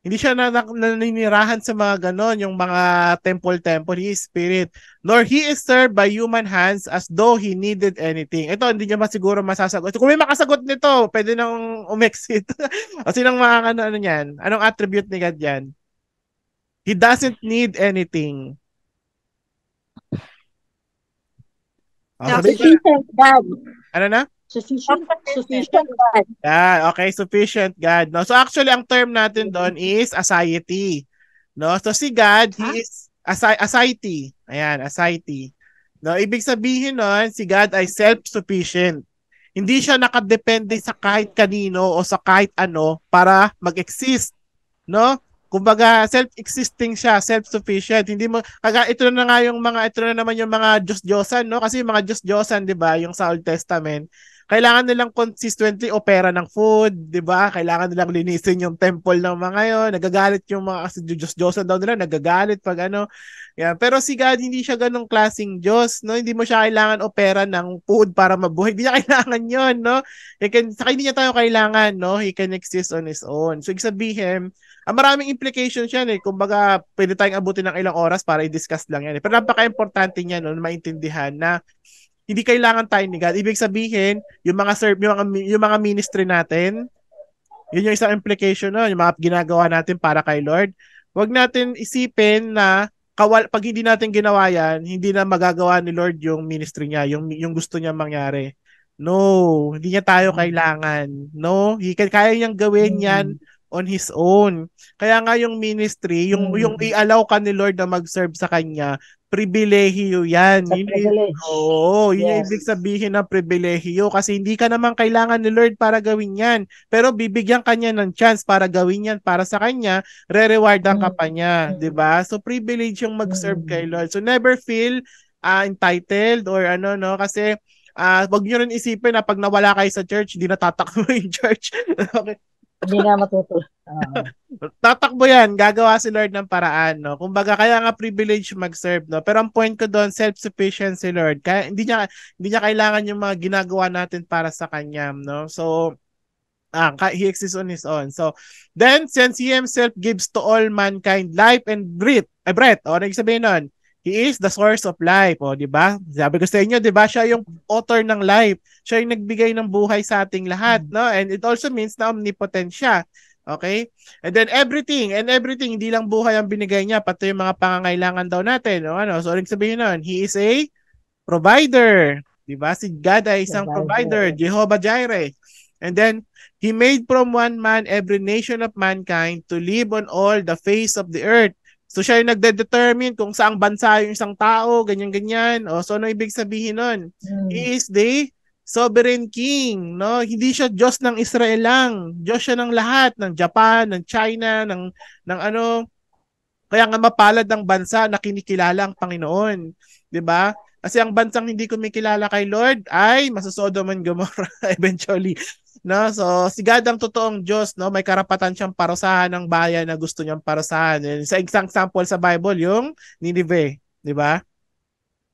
Hindi siya na, na, naninirahan sa mga ganon, yung mga temple-temple, he is spirit. Nor he is served by human hands as though he needed anything. Ito, hindi niya masiguro masasagot. Kung may makasagot nito, pwede nang umexit. o sinang mga ano, ano niyan? Anong attribute ni God yan? He doesn't need anything. Oh, sabi, Ano na? Sufficient, sufficient God. Yan, okay, sufficient God. No? So actually, ang term natin doon mm-hmm. is assiety. No? So si God, huh? he is assi- assiety. Ayan, assiety. No? Ibig sabihin noon, si God ay self-sufficient. Hindi siya nakadepende sa kahit kanino o sa kahit ano para mag-exist. No? Kumbaga, self-existing siya, self-sufficient. Hindi mo, kaga, ito na nga yung mga, ito na naman yung mga Diyos-Diyosan, no? Kasi yung mga Diyos-Diyosan, di ba, yung sa Old Testament, kailangan nilang consistently opera ng food, 'di ba? Kailangan nilang linisin yung temple ng mga 'yon. Nagagalit yung mga kasi Diyos Diyosan daw nila, nagagalit pag ano. Yeah. Pero si God hindi siya ganong klasing Diyos, no? Hindi mo siya kailangan opera ng food para mabuhay. Hindi niya kailangan 'yon, no? He can, sa hindi niya tayo kailangan, no? He can exist on his own. So ibig sabihin, ang ah, maraming implications yan eh. Kumbaga, pwede tayong abutin ng ilang oras para i-discuss lang yan eh. Pero napaka-importante niyan no, maintindihan na hindi kailangan tayo ni God. Ibig sabihin, yung mga serve, yung mga, yung mga ministry natin, yun yung isang implication na yung mga ginagawa natin para kay Lord. Huwag natin isipin na kawal, pag hindi natin ginawa yan, hindi na magagawa ni Lord yung ministry niya, yung, yung gusto niya mangyari. No, hindi niya tayo mm. kailangan. No, he can, kaya niyang gawin mm. yan on his own. Kaya nga yung ministry, yung mm. yung i-allow ka ni Lord na mag-serve sa kanya, pribilehiyo 'yan. Yun, oo, oh, yes. yun yung ibig sabihin na pribilehiyo kasi hindi ka naman kailangan ni Lord para gawin 'yan. Pero bibigyan kanya ng chance para gawin 'yan para sa kanya, re-rewardan hmm. ka pa niya, mm. 'di ba? So privilege yung mag-serve mm. kay hmm. Lord. So never feel uh, entitled or ano no kasi Uh, wag niyo rin isipin na pag nawala kayo sa church, hindi natatakbo yung church. okay. Hindi nga matutulog. Uh. Tatakbo yan. Gagawa si Lord ng paraan. No? Kumbaga, kaya nga privilege mag-serve. No? Pero ang point ko doon, self-sufficient si Lord. Kaya, hindi, niya, hindi niya kailangan yung mga ginagawa natin para sa Kanya. No? So, ah, he exists on his own. So, then, since he himself gives to all mankind life and breath, eh, breath, o, oh, ano nagsabihin nun, He is the source of life, o, oh, di ba? Sabi ko sa inyo, di ba? Siya yung author ng life. Siya yung nagbigay ng buhay sa ating lahat, hmm. no? And it also means na omnipotent siya. Okay? And then everything, and everything, hindi lang buhay ang binigay niya, pati yung mga pangangailangan daw natin. O ano, so, ibig sabihin nun, he is a provider. Di ba? Si God ay isang provider. provider. Jehovah Jireh. And then, He made from one man every nation of mankind to live on all the face of the earth. So siya yung nagde-determine kung saang bansa yung isang tao, ganyan-ganyan. O, oh, so ano ibig sabihin nun? Mm. He is the sovereign king, no? Hindi siya Diyos ng Israel lang. Diyos siya ng lahat, ng Japan, ng China, ng, ng ano. Kaya nga mapalad ang bansa na kinikilala ang Panginoon. ba? Diba? Kasi ang bansang hindi kumikilala kay Lord ay masasodo man Gomorrah eventually. No? So, si God ang totoong Diyos, no? may karapatan siyang parusahan ng bayan na gusto niyang parusahan. And sa isang example sa Bible, yung Nineveh, di ba?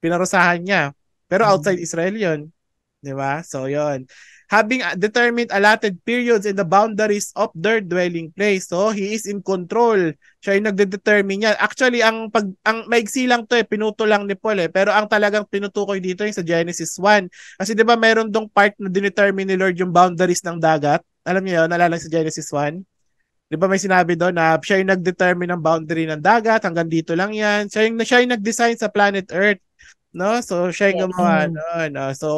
Pinarusahan niya. Pero mm-hmm. outside Israel 'yon, Di ba? So, yon having determined allotted periods and the boundaries of their dwelling place. So, he is in control. Siya yung nagde-determine yan. Actually, ang, pag, ang maigsi lang to eh, pinuto lang ni Paul eh. Pero ang talagang pinutukoy dito yung sa Genesis 1. Kasi di ba meron dong part na dinetermine ni Lord yung boundaries ng dagat? Alam niyo yun, naalala sa Genesis 1? Di ba may sinabi doon na siya yung nagdetermine ng boundary ng dagat, hanggang dito lang yan. Siya yung, siya yung nag-design sa planet Earth. No? So, siya yung gumawa. No, no. So,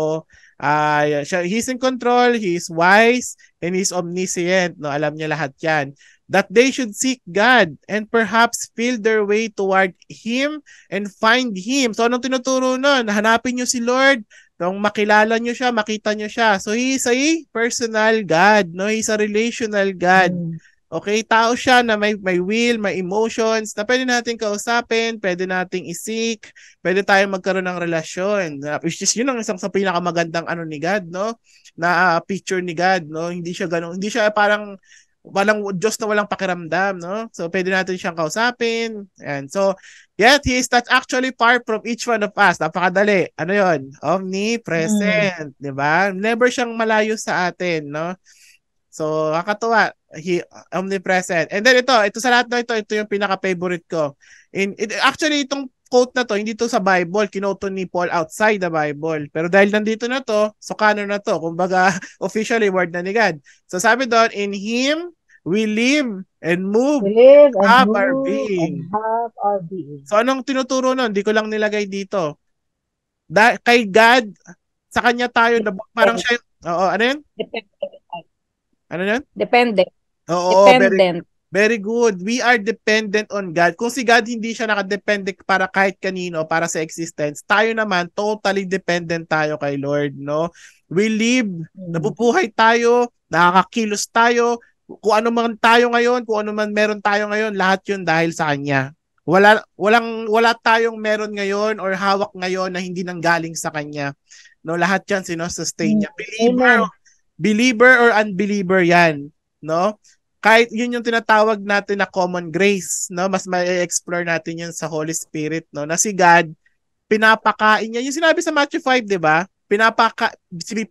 Uh, siya, he's in control, he's wise, and he's omniscient. No? Alam niya lahat yan. That they should seek God and perhaps feel their way toward Him and find Him. So anong tinuturo nun? Hanapin niyo si Lord. Nung makilala niyo siya, makita niyo siya. So he's a personal God. No? He's a relational God. Mm. Okay, tao siya na may, may will, may emotions, na pwede natin kausapin, pwede nating isik, pwede tayong magkaroon ng relasyon. which is yun ang isang sa pinakamagandang ano ni God, no? Na uh, picture ni God, no? Hindi siya ganun, hindi siya parang walang Diyos na walang pakiramdam, no? So, pwede natin siyang kausapin. And so, yet, He is that actually far from each one of us. Napakadali. Ano yon Omnipresent, mm. di ba? Never siyang malayo sa atin, no? So, nakakatuwa. He, omnipresent. And then ito, ito sa lahat na ito, ito yung pinaka-favorite ko. In, it, actually, itong quote na to, hindi to sa Bible, kinoto ni Paul outside the Bible. Pero dahil nandito na to, so canon na to, kumbaga officially word na ni God. So sabi doon, in Him, we live and move, live and have, move our being. and have our being. So anong tinuturo nun? Hindi ko lang nilagay dito. Da- kay God, sa kanya tayo, parang siya, oo, ano yun? Dependent. Ano yan? Dependent. Oo, dependent. Very, very good. We are dependent on God. Kung si God hindi siya nakadepende para kahit kanino, para sa existence, tayo naman totally dependent tayo kay Lord, no? We live, hmm. nabubuhay tayo, nakakakilos tayo, kung ano man tayo ngayon, kung ano man meron tayo ngayon, lahat 'yun dahil sa kanya. Wala walang wala tayong meron ngayon or hawak ngayon na hindi nanggaling sa kanya. No, lahat 'yan sino-sustain niya. Hmm. Believer, believer or unbeliever yan, no? Kahit yun yung tinatawag natin na common grace, no? Mas ma-explore natin yun sa Holy Spirit, no? Na si God, pinapakain niya. Yung sinabi sa Matthew 5, di ba? Pinapaka,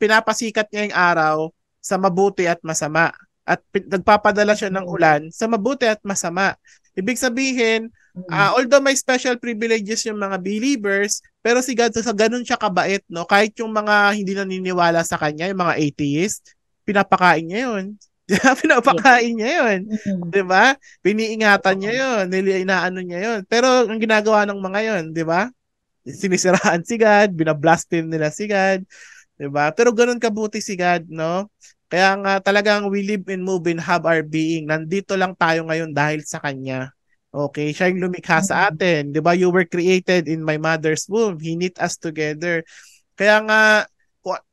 pinapasikat niya yung araw sa mabuti at masama. At nagpapadala siya ng ulan sa mabuti at masama. Ibig sabihin, Uh, although may special privileges yung mga believers, pero si God sa ganun siya kabait, no? Kahit yung mga hindi naniniwala sa kanya, yung mga atheists, pinapakain niya yun. pinapakain niya yun. Mm-hmm. 'Di ba? Piniingatan niya yun, niliinaano niya yun. Pero ang ginagawa ng mga yun, 'di ba? Sinisiraan si God, binablaspheme nila si God, 'di ba? Pero ganun kabuti si God, no? Kaya nga talagang we live and move and have our being. Nandito lang tayo ngayon dahil sa kanya. Okay, siya yung lumikha sa atin. 'Di ba? You were created in my mother's womb. He knit us together. Kaya nga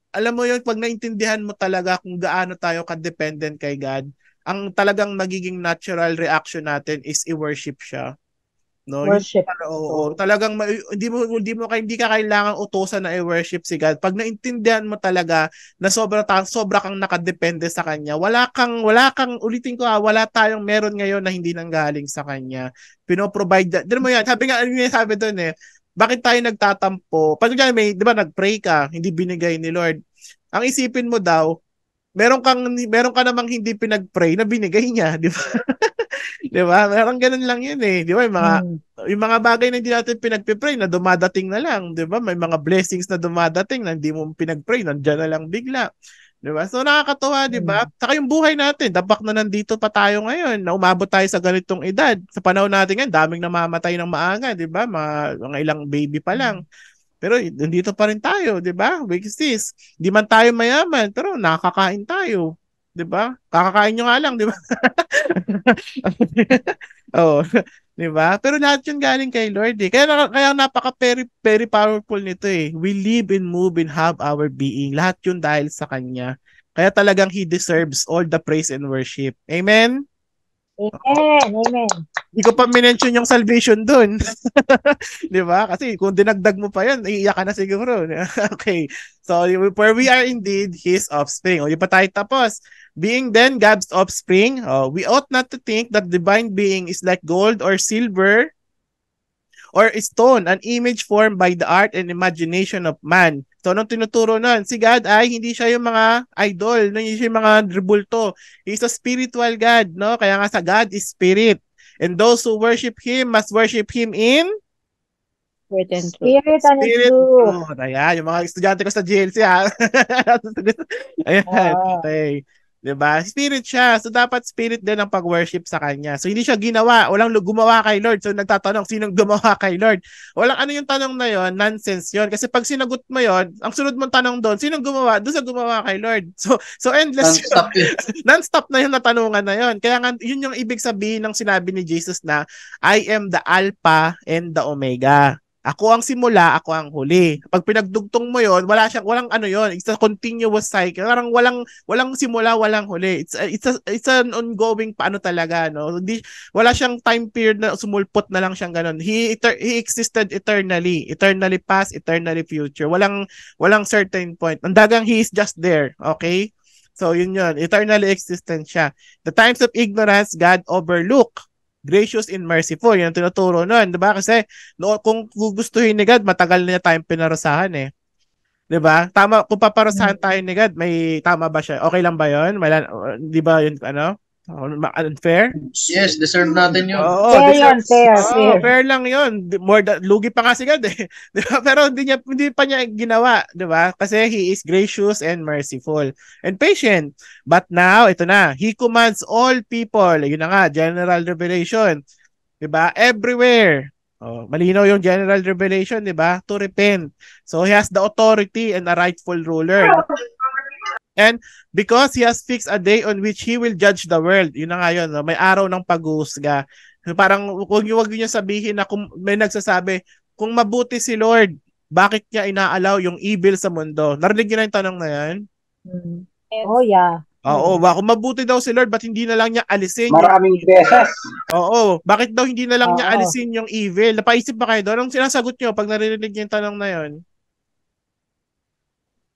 alam mo yun, pag naintindihan mo talaga kung gaano tayo ka-dependent kay God, ang talagang magiging natural reaction natin is i-worship siya no worship para, oo, oo, talagang hindi mo hindi mo hindi ka kailangan utusan na i-worship si God pag naintindihan mo talaga na sobra ta, sobra kang nakadepende sa kanya wala kang wala kang ulitin ko ha, wala tayong meron ngayon na hindi nanggaling sa kanya pino-provide din mo yan sabi nga ano sabi doon eh bakit tayo nagtatampo pag diyan may di ba nagpray ka hindi binigay ni Lord ang isipin mo daw meron kang meron ka namang hindi pinagpray na binigay niya di ba 'Di ba? Parang ganun lang 'yan eh. 'Di ba? Yung mga hmm. yung mga bagay na hindi natin pinagpe-pray na dumadating na lang, 'di ba? May mga blessings na dumadating na hindi mo pinagpray, nandiyan na lang bigla. 'Di ba? So nakakatuwa, 'di ba? Hmm. Saka yung buhay natin, dapak na nandito pa tayo ngayon. Na umabot tayo sa ganitong edad. Sa panahon natin ngayon, daming namamatay ng maaga, 'di ba? Mga, mga ilang baby pa lang. Hmm. Pero nandito pa rin tayo, 'di ba? Week 6. Di man tayo mayaman, pero nakakain tayo. 'di ba? Kakakain nyo nga lang, 'di ba? oh, 'di ba? Pero lahat 'yun galing kay Lord. Eh. Kaya kaya napaka very very powerful nito eh. We live and move and have our being. Lahat 'yun dahil sa kanya. Kaya talagang he deserves all the praise and worship. Amen. Amen. Amen. Hindi pa minention yung salvation doon. 'Di ba? Kasi kung dinagdag mo pa yan, iiyak ka na siguro. okay. So where we are indeed his offspring. O, di pa tayo tapos. Being then God's offspring, uh, we ought not to think that divine being is like gold or silver or stone, an image formed by the art and imagination of man. So, anong tinuturo nun? Si God ay hindi siya yung mga idol, no? hindi siya yung mga rebulto. He's a spiritual God, no? Kaya nga sa God is spirit. And those who worship Him must worship Him in Spirit and truth. Spirit and truth. Ayan, yung mga estudyante ko sa GLC, ha? Ayan, wow. Ah. okay. 'Di ba? Spirit siya. So dapat spirit din ang pag-worship sa kanya. So hindi siya ginawa, walang gumawa kay Lord. So nagtatanong sinong gumawa kay Lord. Walang ano yung tanong na 'yon, nonsense 'yon. Kasi pag sinagot mo 'yon, ang sunod mong tanong doon, sinong gumawa? Doon sa gumawa kay Lord. So so endless. Non-stop, yun. Non-stop na 'yung natanungan na 'yon. Kaya nga 'yun yung ibig sabihin ng sinabi ni Jesus na I am the Alpha and the Omega. Ako ang simula, ako ang huli. Pag pinagdugtong mo 'yon, wala siyang walang ano 'yon, it's a continuous cycle. Parang walang walang simula, walang huli. It's a, it's a, it's an ongoing paano talaga, no? Hindi wala siyang time period na sumulpot na lang siyang ganun. He eter, he existed eternally, eternally past, eternally future. Walang walang certain point. Ang dagang he is just there, okay? So yun yun, eternally existent siya. The times of ignorance God overlook gracious and merciful. Yan ang tinuturo nun, di ba? Kasi no, kung gugustuhin ni God, matagal na niya tayong pinarasahan eh. Di ba? Tama, kung paparusahan mm-hmm. tayo ni God, may tama ba siya? Okay lang ba yun? May, di ba yun, ano? Ah, unfair? Yes, deserve natin yun. Oo, fair deserve, yun, fair, oh, fair. fair lang yun. More than, lugi pa nga si God eh. Diba? Pero hindi, niya, hindi pa niya ginawa, di ba? Kasi He is gracious and merciful and patient. But now, ito na, He commands all people. Yun na nga, general revelation. Di ba? Everywhere. Oh, malinaw yung general revelation, di ba? To repent. So, he has the authority and a rightful ruler. And because he has fixed a day on which he will judge the world. Yun na nga yun. No? May araw ng paghuhusga. Parang huwag niyo, huwag niyo sabihin na kung may nagsasabi, kung mabuti si Lord, bakit niya inaalaw yung evil sa mundo? Narinig niyo na yung tanong na yan? Yes. Mm. Oh, yeah. Oo, mm. ba, kung mabuti daw si Lord, ba't hindi na lang niya alisin? Maraming yung... beses. Oo, bakit daw hindi na lang Oo. niya alisin yung evil? Napaisip ba kayo doon? Anong sinasagot niyo pag narinig niyo yung tanong na yon?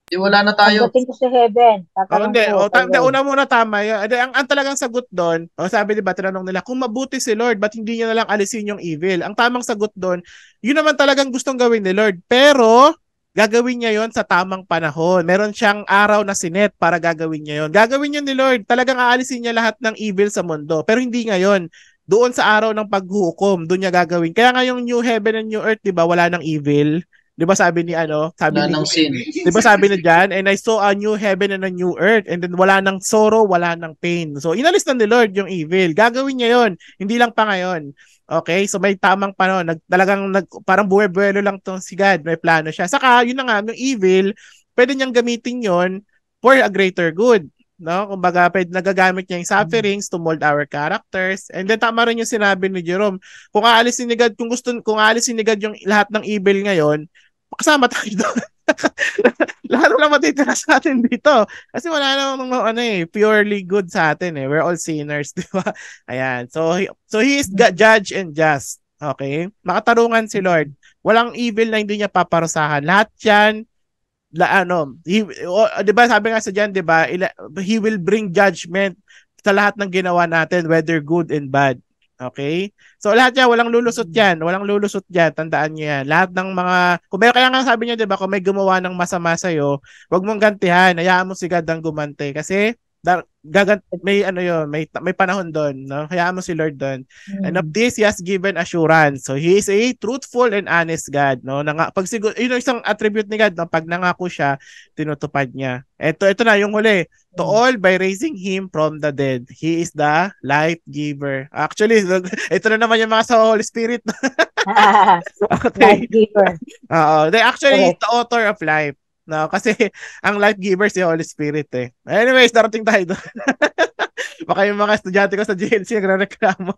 Di eh, wala na tayo. Pagdating ko sa heaven. Oh, hindi, oh, ta- hindi, una muna tama. Yan. Ang, ang talagang sagot doon, oh, sabi diba, tinanong nila, kung mabuti si Lord, ba't hindi niya nalang alisin yung evil? Ang tamang sagot doon, yun naman talagang gustong gawin ni Lord. Pero, gagawin niya yon sa tamang panahon. Meron siyang araw na sinet para gagawin niya yon. Gagawin yun ni Lord. Talagang aalisin niya lahat ng evil sa mundo. Pero hindi ngayon. Doon sa araw ng paghukom, doon niya gagawin. Kaya ngayong new heaven and new earth, di ba, wala ng evil 'Di ba sabi ni ano, sabi wala ni nang sin. 'Di ba sabi ni John, and I saw a new heaven and a new earth and then wala nang sorrow, wala nang pain. So inalis na ni Lord yung evil. Gagawin niya 'yon, hindi lang pa ngayon. Okay? So may tamang pano, nag, talagang nag, parang buwerbuelo lang tong si God, may plano siya. Saka yun na nga, yung evil, pwede niyang gamitin 'yon for a greater good. No? Kumbaga, pwede, nagagamit niya yung sufferings mm. to mold our characters. And then, tama rin yung sinabi ni Jerome. Kung aalisin ni God, kung gusto, kung aalisin ni God yung lahat ng evil ngayon, kasama tayo doon. lahat na lang matitira sa atin dito. Kasi wala namang ano eh, purely good sa atin eh. We're all sinners, di ba? Ayan. So, so he is God, judge and just. Okay? Makatarungan si Lord. Walang evil na hindi niya paparusahan. Lahat yan la, ano, he, oh, 'di ba sabi nga sa John, 'di ba, he will bring judgment sa lahat ng ginawa natin, whether good and bad. Okay? So lahat yan, walang lulusot mm. yan. Walang lulusot yan. Tandaan niyo yan. Lahat ng mga, kung may, kaya nga sabi nyo, di ba, kung may gumawa ng masama sa iyo, huwag mong gantihan. Hayaan mo si God ang gumante. Kasi Dar- gagan may ano yon may may panahon doon no kaya mo si Lord doon mm. and of this he has given assurance so he is a truthful and honest God no Nang, pag siguro yun know, isang attribute ni God no pag nangako siya tinutupad niya eto ito na yung huli to hmm. all by raising him from the dead he is the life giver actually ito na naman yung mga sa Holy Spirit ah, okay life giver uh, they actually okay. is the author of life No, kasi ang life giver si Holy Spirit eh. Anyways, darating tayo doon. Baka yung mga estudyante ko sa GLC nagre-reklamo.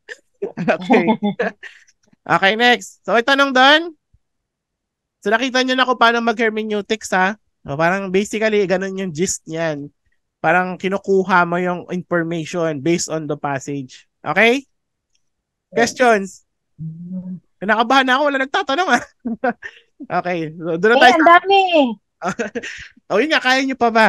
okay. okay, next. So, itanong doon. So, nakita niyo na kung paano mag-hermeneutics ha. So, parang basically, ganun yung gist niyan. Parang kinukuha mo yung information based on the passage. Okay? Questions? Kinakabahan na ako. Wala nagtatanong ah. Okay. So, doon na eh, tayo. Eh, ang dami eh. oh, nga, kaya nyo pa ba?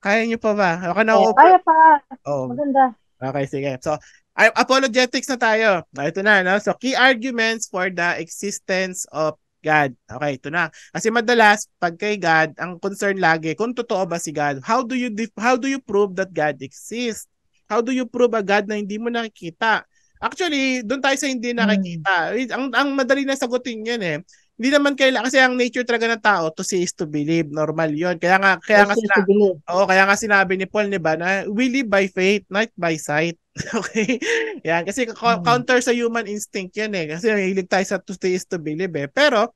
Kaya nyo pa ba? Okay na ako. Eh, kaya pa. Oh. Maganda. Okay, sige. So, apologetics na tayo. Ah, ito na, no? So, key arguments for the existence of God. Okay, ito na. Kasi madalas pag kay God, ang concern lagi kung totoo ba si God. How do you def- how do you prove that God exists? How do you prove a God na hindi mo nakikita? Actually, doon tayo sa hindi hmm. nakikita. Hmm. Ang ang madali na sagutin 'yan eh hindi naman kailangan kasi ang nature talaga ng tao to see is to believe normal yon kaya nga kaya nga sina- oh kaya nga sinabi ni Paul di ba na we live by faith not by sight okay yan kasi hmm. counter sa human instinct yan eh kasi hilig tayo sa to see is to believe eh pero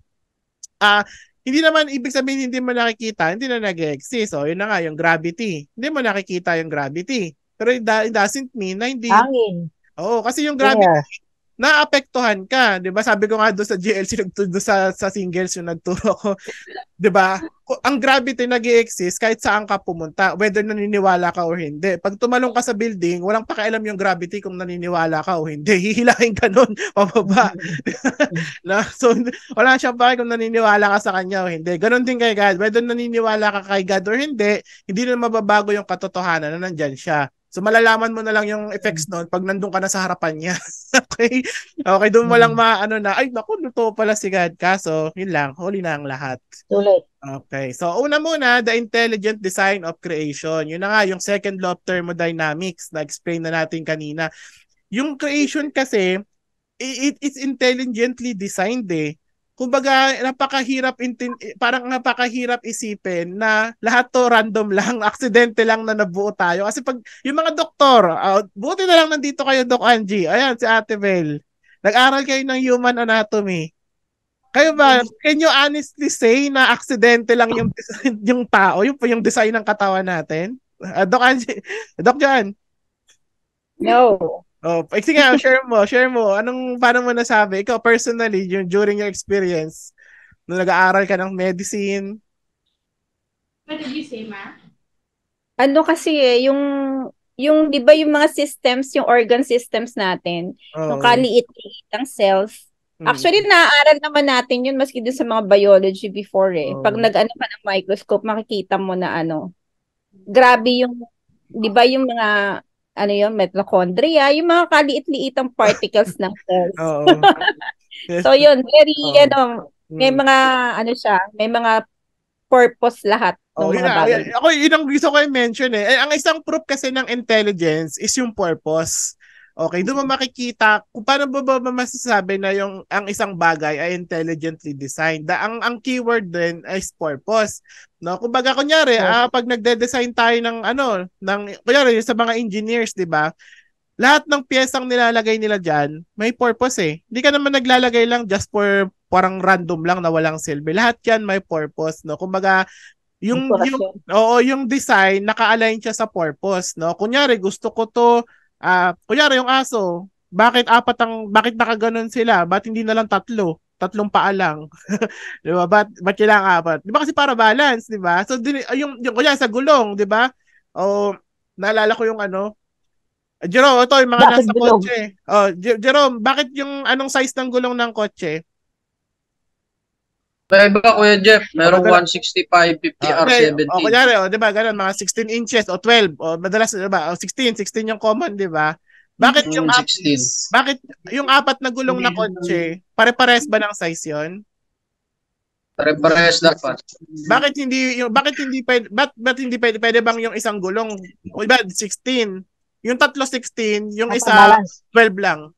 ah uh, hindi naman ibig sabihin hindi mo nakikita, hindi na nag-exist. oh, yun na nga, yung gravity. Hindi mo nakikita yung gravity. Pero it, doesn't mean na hindi... Hangin. oh, kasi yung gravity, yeah naapektuhan ka, 'di ba? Sabi ko nga doon sa GLC nagturo sa sa singles yung nagturo ko, 'di ba? Ang gravity nag exist kahit saan ka pumunta, whether naniniwala ka o hindi. Pag tumalong ka sa building, walang pakialam yung gravity kung naniniwala ka o hindi. Hihilahin ka noon pababa. no? so wala siyang pake kung naniniwala ka sa kanya o hindi. Ganon din kay God. Whether naniniwala ka kay God or hindi, hindi na mababago yung katotohanan na nandiyan siya. So malalaman mo na lang yung effects mm. noon pag nandun ka na sa harapan niya. okay? Okay, doon mo lang mm. maano na, ay naku, luto pala si God. Kaso, yun lang, huli na ang lahat. Tuloy. Okay. So una muna, the intelligent design of creation. Yun na nga, yung second law of thermodynamics na explain na natin kanina. Yung creation kasi, it, it's intelligently designed eh kumbaga napakahirap intin, eh, parang napakahirap isipin na lahat to random lang, aksidente lang na nabuo tayo. Kasi pag yung mga doktor, uh, buti na lang nandito kayo Doc Angie. Ayan si Ate Bel. Nag-aral kayo ng human anatomy. Kayo ba, mm-hmm. can you honestly say na aksidente lang yung yung tao, yung yung design ng katawan natin? Uh, Doc Angie, Doc John. No. Oh, eh, sige nga, ah, share mo, share mo. Anong paano mo nasabi ikaw personally yung during your experience nung nag-aaral ka ng medicine? What did you say, ma? Ano kasi eh, yung yung 'di ba yung mga systems, yung organ systems natin, oh. yung kaliit-liit ang cells. Hmm. Actually, naaaral naman natin yun maski dun sa mga biology before eh. Oh. Pag nag-ano ka ng microscope, makikita mo na ano. Grabe yung, di ba yung mga ano yun, mitochondria, yung mga kaliit-liitang particles ng cells. so yun, very, oh. ano, may mm. mga, ano siya, may mga purpose lahat oh, mga Yun, ako, yun ang gusto ko i-mention eh. eh. Ang isang proof kasi ng intelligence is yung purpose. Okay, doon mo makikita kung paano ba, ba, ba masasabi na yung ang isang bagay ay intelligently designed. Da, ang ang keyword din is purpose. No, kumbaga kunyari, okay. ah, pag nagde-design tayo ng ano, ng kunyari sa mga engineers, 'di ba? Lahat ng piyesang nilalagay nila diyan, may purpose eh. Hindi ka naman naglalagay lang just for parang random lang na walang silbi. Lahat 'yan may purpose, no? Kumbaga, yung, yung oo, yung design naka-align siya sa purpose, no? Kunyari, gusto ko to Ah, uh, kunyari yung aso, bakit apat ang bakit nakaganon sila? Bakit hindi na lang tatlo? Tatlong paa lang. 'Di ba? Bakit bakit kailangan apat? 'Di ba kasi para balance, 'di ba? So din, ah, yung yung kunyari sa gulong, 'di ba? O oh, naalala ko yung ano, Jerome, ito yung mga bakit nasa gulong? kotse. Oh, Jerome, bakit yung anong size ng gulong ng kotse? Live ba, Kuya Jeff? Merong oh, 165, 50, okay. r 17 O, kunyari, o, oh, di ba, ganun, mga 16 inches o 12. O, madalas, di ba, o, 16, 16 yung common, di ba? Bakit mm, yung, mm, ap- bakit yung apat na gulong na mm. kotse, pare-pares ba ng size yon? Pare-pares dapat. Bakit hindi yung bakit hindi pwede bat, bat hindi pwede, pwede bang yung isang gulong? O ba 16? Yung tatlo 16, yung isa 12 lang.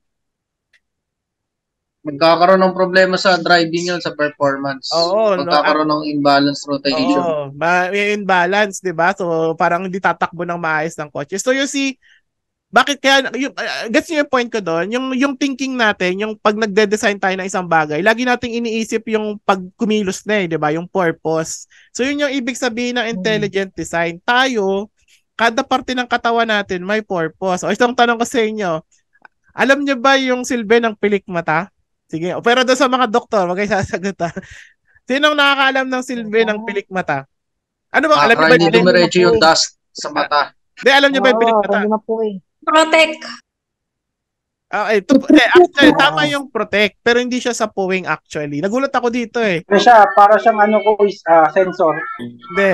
Magkakaroon ng problema sa driving yun, sa performance. Oo. Magkakaroon no, ah, ng imbalance rotation. Oo, ma- imbalance, di ba? So, parang hindi tatakbo ng maayos ng kotse. So, you see, bakit kaya, yung, uh, gets niyo yung point ko doon? Yung, yung thinking natin, yung pag nagde-design tayo ng isang bagay, lagi nating iniisip yung pag kumilos na eh, di ba? Yung purpose. So, yun yung ibig sabihin ng intelligent design. Tayo, kada parte ng katawan natin may purpose. O, isang tanong ko sa inyo, alam niyo ba yung silbi ng pilik mata? Sige. Pero doon sa mga doktor, wag kayo sasagot ha. Sinong nakakaalam ng silbi oh. ng pilik mata? Ano bang ah, alam niyo ba? Hindi dumiretso yung dust sa mata. Hindi, alam niyo oh, ba yung pilik mata? Eh. Protect. Ah, eh, to, eh, actually, tama yung protect, pero hindi siya sa puwing actually. Nagulat ako dito eh. Hindi siya, para siyang ano ko is uh, sensor. Hindi.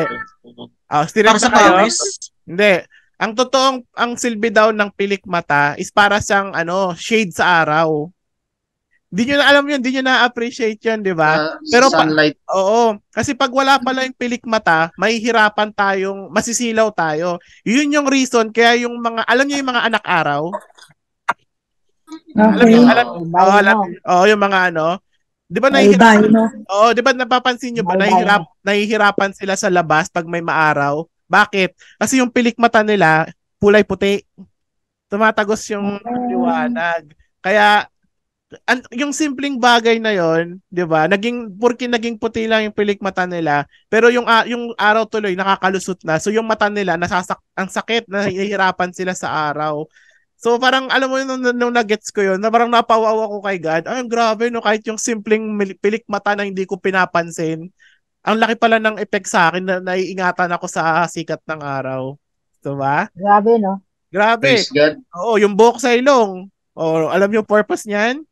Ah, oh, para sa kawis? Hindi. Ang totoong ang silbi daw ng pilik mata is para siyang ano, shade sa araw. Hindi nyo na alam yun, hindi nyo na-appreciate yun, di ba? Uh, Pero sunlight. Pa, oo. Kasi pag wala pala yung pilik mata, mahihirapan tayong, masisilaw tayo. Yun yung reason, kaya yung mga, alam nyo yung mga anak araw? Okay. Alam nyo, alam, oh, alam, oh, yung mga ano, Di ba nahihirapan? No? Oo, di ba napapansin niyo ba Ay, nahihirap, nahihirapan sila sa labas pag may maaraw? Bakit? Kasi yung pilik mata nila, pulay puti. Tumatagos yung liwanag. Kaya an, yung simpleng bagay na yon, 'di ba? Naging porke naging puti lang yung pilik mata nila, pero yung uh, yung araw tuloy nakakalusot na. So yung mata nila nasasak ang sakit, na nahihirapan sila sa araw. So parang alam mo nung, nung nagets ko yon, na parang napawaw ako kay God. Ay, grabe no, kahit yung simpleng pilik mata na hindi ko pinapansin, ang laki pala ng effect sa akin na naiingatan ako sa sikat ng araw. ba? Grabe no. Grabe. Praise God. Oo, yung buhok sa ilong. O, alam yung purpose niyan?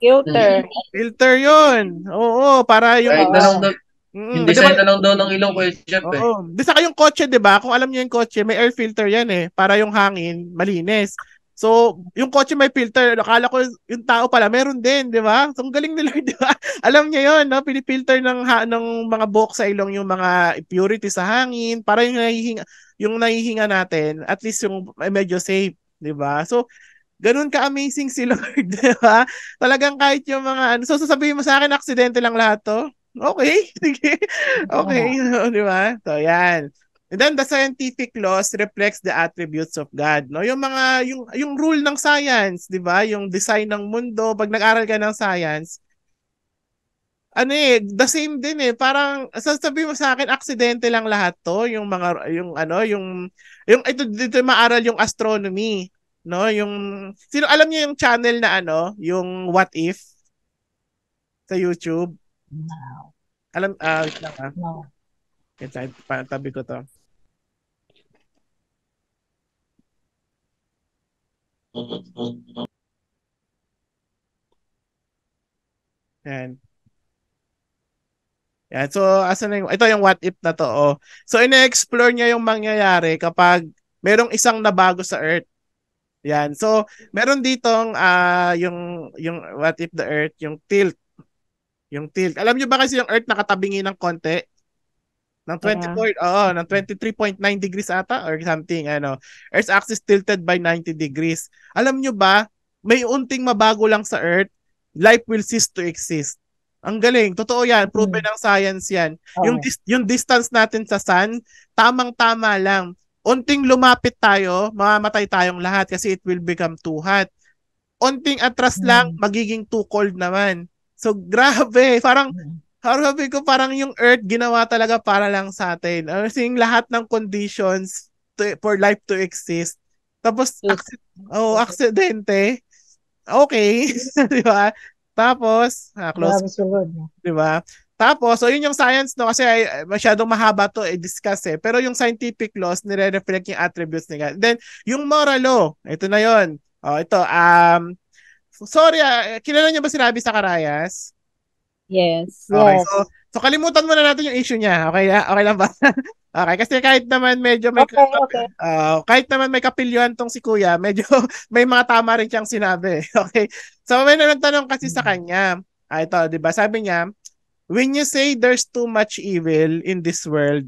Filter. Mm-hmm. Filter yun. Oo, para yung... Kahit tanong hindi diba? sa tanong daw ng ilong question eh, eh. Oo. Di sa yung kotse, di ba? Kung alam niyo yung kotse, may air filter yan eh. Para yung hangin, malinis. So, yung kotse may filter. Akala ko yung tao pala, meron din, di ba? So, ang galing nila, di ba? Alam niya yon no? Pinifilter ng, ha- ng mga box sa ilong yung mga impurity sa hangin para yung nahihinga, yung nahihinga natin, at least yung medyo safe, di ba? So, Ganun ka-amazing si Lord, di ba? Talagang kahit yung mga ano. So, sasabihin mo sa akin, aksidente lang lahat to? Okay, sige. okay, so, di ba? So, yan. And then the scientific laws reflects the attributes of God, no? Yung mga yung yung rule ng science, 'di ba? Yung design ng mundo, pag nag-aral ka ng science, ano eh, the same din eh. Parang sasabihin mo sa akin aksidente lang lahat 'to, yung mga yung ano, yung yung ito dito maaral yung astronomy no? Yung sino alam niyo yung channel na ano, yung What If sa YouTube? No. Alam ah, uh, lang, ah. No. Wait, tabi ko to. Yan. Yan. So, asan na yung, ito yung what if na to. Oh. So, ina-explore niya yung mangyayari kapag merong isang nabago sa Earth. Yan. So, meron ditong uh, yung, yung what if the earth, yung tilt. Yung tilt. Alam nyo ba kasi yung earth nakatabingi ng konti? Ng 24, yeah. oo, ng 23.9 degrees ata or something, ano. Earth's axis tilted by 90 degrees. Alam nyo ba, may unting mabago lang sa Earth, life will cease to exist. Ang galing. Totoo yan. Proven hmm. ng science yan. Okay. Yung, dis- yung distance natin sa sun, tamang-tama lang. Unting lumapit tayo, mamamatay tayong lahat kasi it will become too hot. Unting atras mm. lang, magiging too cold naman. So grabe, parang Harabi hmm. ko parang yung earth ginawa talaga para lang sa atin. Or seeing lahat ng conditions to, for life to exist. Tapos acc- oh, aksidente. Okay, 'di ba? Tapos, ah, close. 'Di ba? Tapos, so yun yung science, no? Kasi masyadong mahaba to i-discuss eh, eh. Pero yung scientific laws, nire-reflect yung attributes nila. Then, yung moral law, ito na yon Oh, ito, um, sorry, uh, kilala niyo ba si Rabi Sakarayas? Yes. Okay, yes. so, so kalimutan muna natin yung issue niya. Okay, ah, okay lang ba? okay, kasi kahit naman medyo may okay, okay. Uh, kahit naman may kapilyon tong si Kuya, medyo may mga tama rin siyang sinabi. Okay. So may nagtanong kasi sa mm. kanya, ah, ito, 'di ba? Sabi niya, when you say there's too much evil in this world,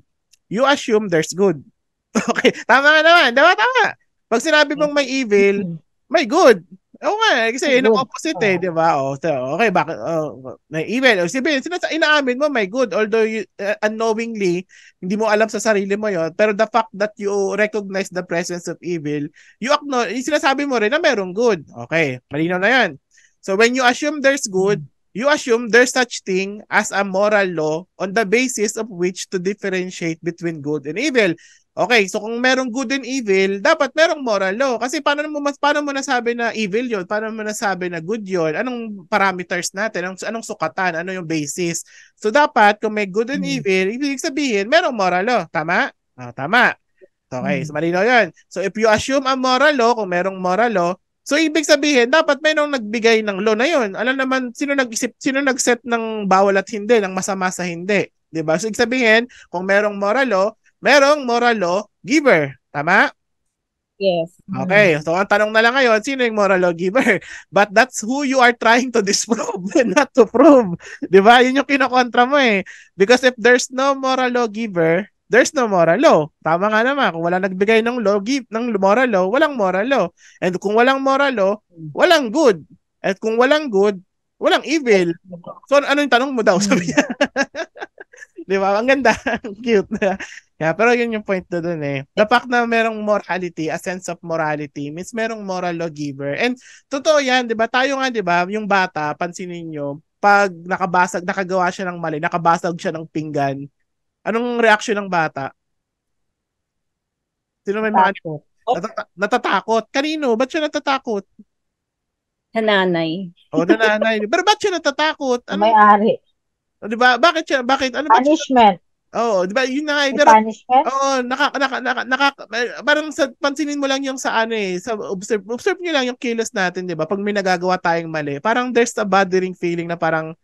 you assume there's good. okay, tama ka naman. Tama, tama. Pag sinabi mong may evil, mm-hmm. may good. Oo nga, kasi yun ang opposite eh, di ba? Oh, so, okay, bakit? Oh, may evil. O sabihin, sinasa, inaamin mo may good. Although you, uh, unknowingly, hindi mo alam sa sarili mo yon Pero the fact that you recognize the presence of evil, you acknowledge, sinasabi mo rin na merong good. Okay, malinaw na yan. So when you assume there's good, mm you assume there's such thing as a moral law on the basis of which to differentiate between good and evil. Okay, so kung merong good and evil, dapat merong moral law. Kasi paano mo paano mo nasabi na evil 'yon? Paano mo nasabi na good 'yon? Anong parameters natin? Anong, anong sukatan? Ano yung basis? So dapat kung may good and hmm. evil, ibig sabihin merong moral law, tama? Oh, tama. Okay, hmm. so malinaw 'yon. So if you assume a moral law, kung merong moral law, So ibig sabihin, dapat may nung nagbigay ng law na 'yon. Alam naman sino nag-isip, sino nag-set ng bawal at hindi, ng masama sa hindi, 'di ba? So ibig sabihin, kung merong moral law, merong moral law giver, tama? Yes. Okay, so ang tanong na lang ngayon, sino yung moral law giver? But that's who you are trying to disprove, not to prove. 'Di ba? Yun yung kinokontra mo eh. Because if there's no moral law giver, there's no moral law. Tama nga naman, kung wala nagbigay ng law, give, ng moral law, walang moral law. And kung walang moral law, walang good. At kung walang good, walang evil. So ano yung tanong mo daw? Sabi niya. Di ba? Ang ganda. Ang cute. yeah, pero yun yung point na dun eh. The fact na merong morality, a sense of morality, means merong moral lawgiver. And totoo yan, di ba? Tayo nga, di ba? Yung bata, pansinin nyo, pag nakabasag, nakagawa siya ng mali, nakabasag siya ng pinggan, Anong reaction ng bata? Sino may mga oh. Ano? Natata- natatakot. Kanino? Ba't siya natatakot? Sa nanay. Oo, oh, sa nanay. Pero ba't siya natatakot? Ano? May-ari. O, oh, di ba? Bakit siya? Bakit? Ano ba? Punishment. Oo, oh, di ba? Yun na nga. Eh. pero, punishment? Oo, oh, naka, naka, naka, naka, parang sa, pansinin mo lang yung sa ano eh, sa observe, observe nyo lang yung kilos natin, di ba? Pag may nagagawa tayong mali, parang there's a bothering feeling na parang,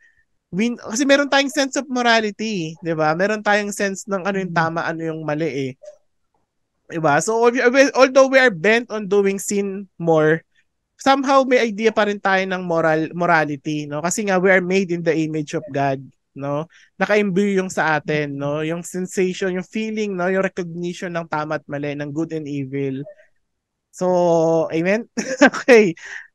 we, kasi meron tayong sense of morality, 'di ba? Meron tayong sense ng ano yung mm-hmm. tama, ano yung mali eh. 'Di ba? So although we are bent on doing sin more, somehow may idea pa rin tayo ng moral morality, no? Kasi nga we are made in the image of God, no? Naka-imbue yung sa atin, no? Mm-hmm. Yung sensation, yung feeling, no? Yung recognition ng tama at mali, ng good and evil. So, amen. okay.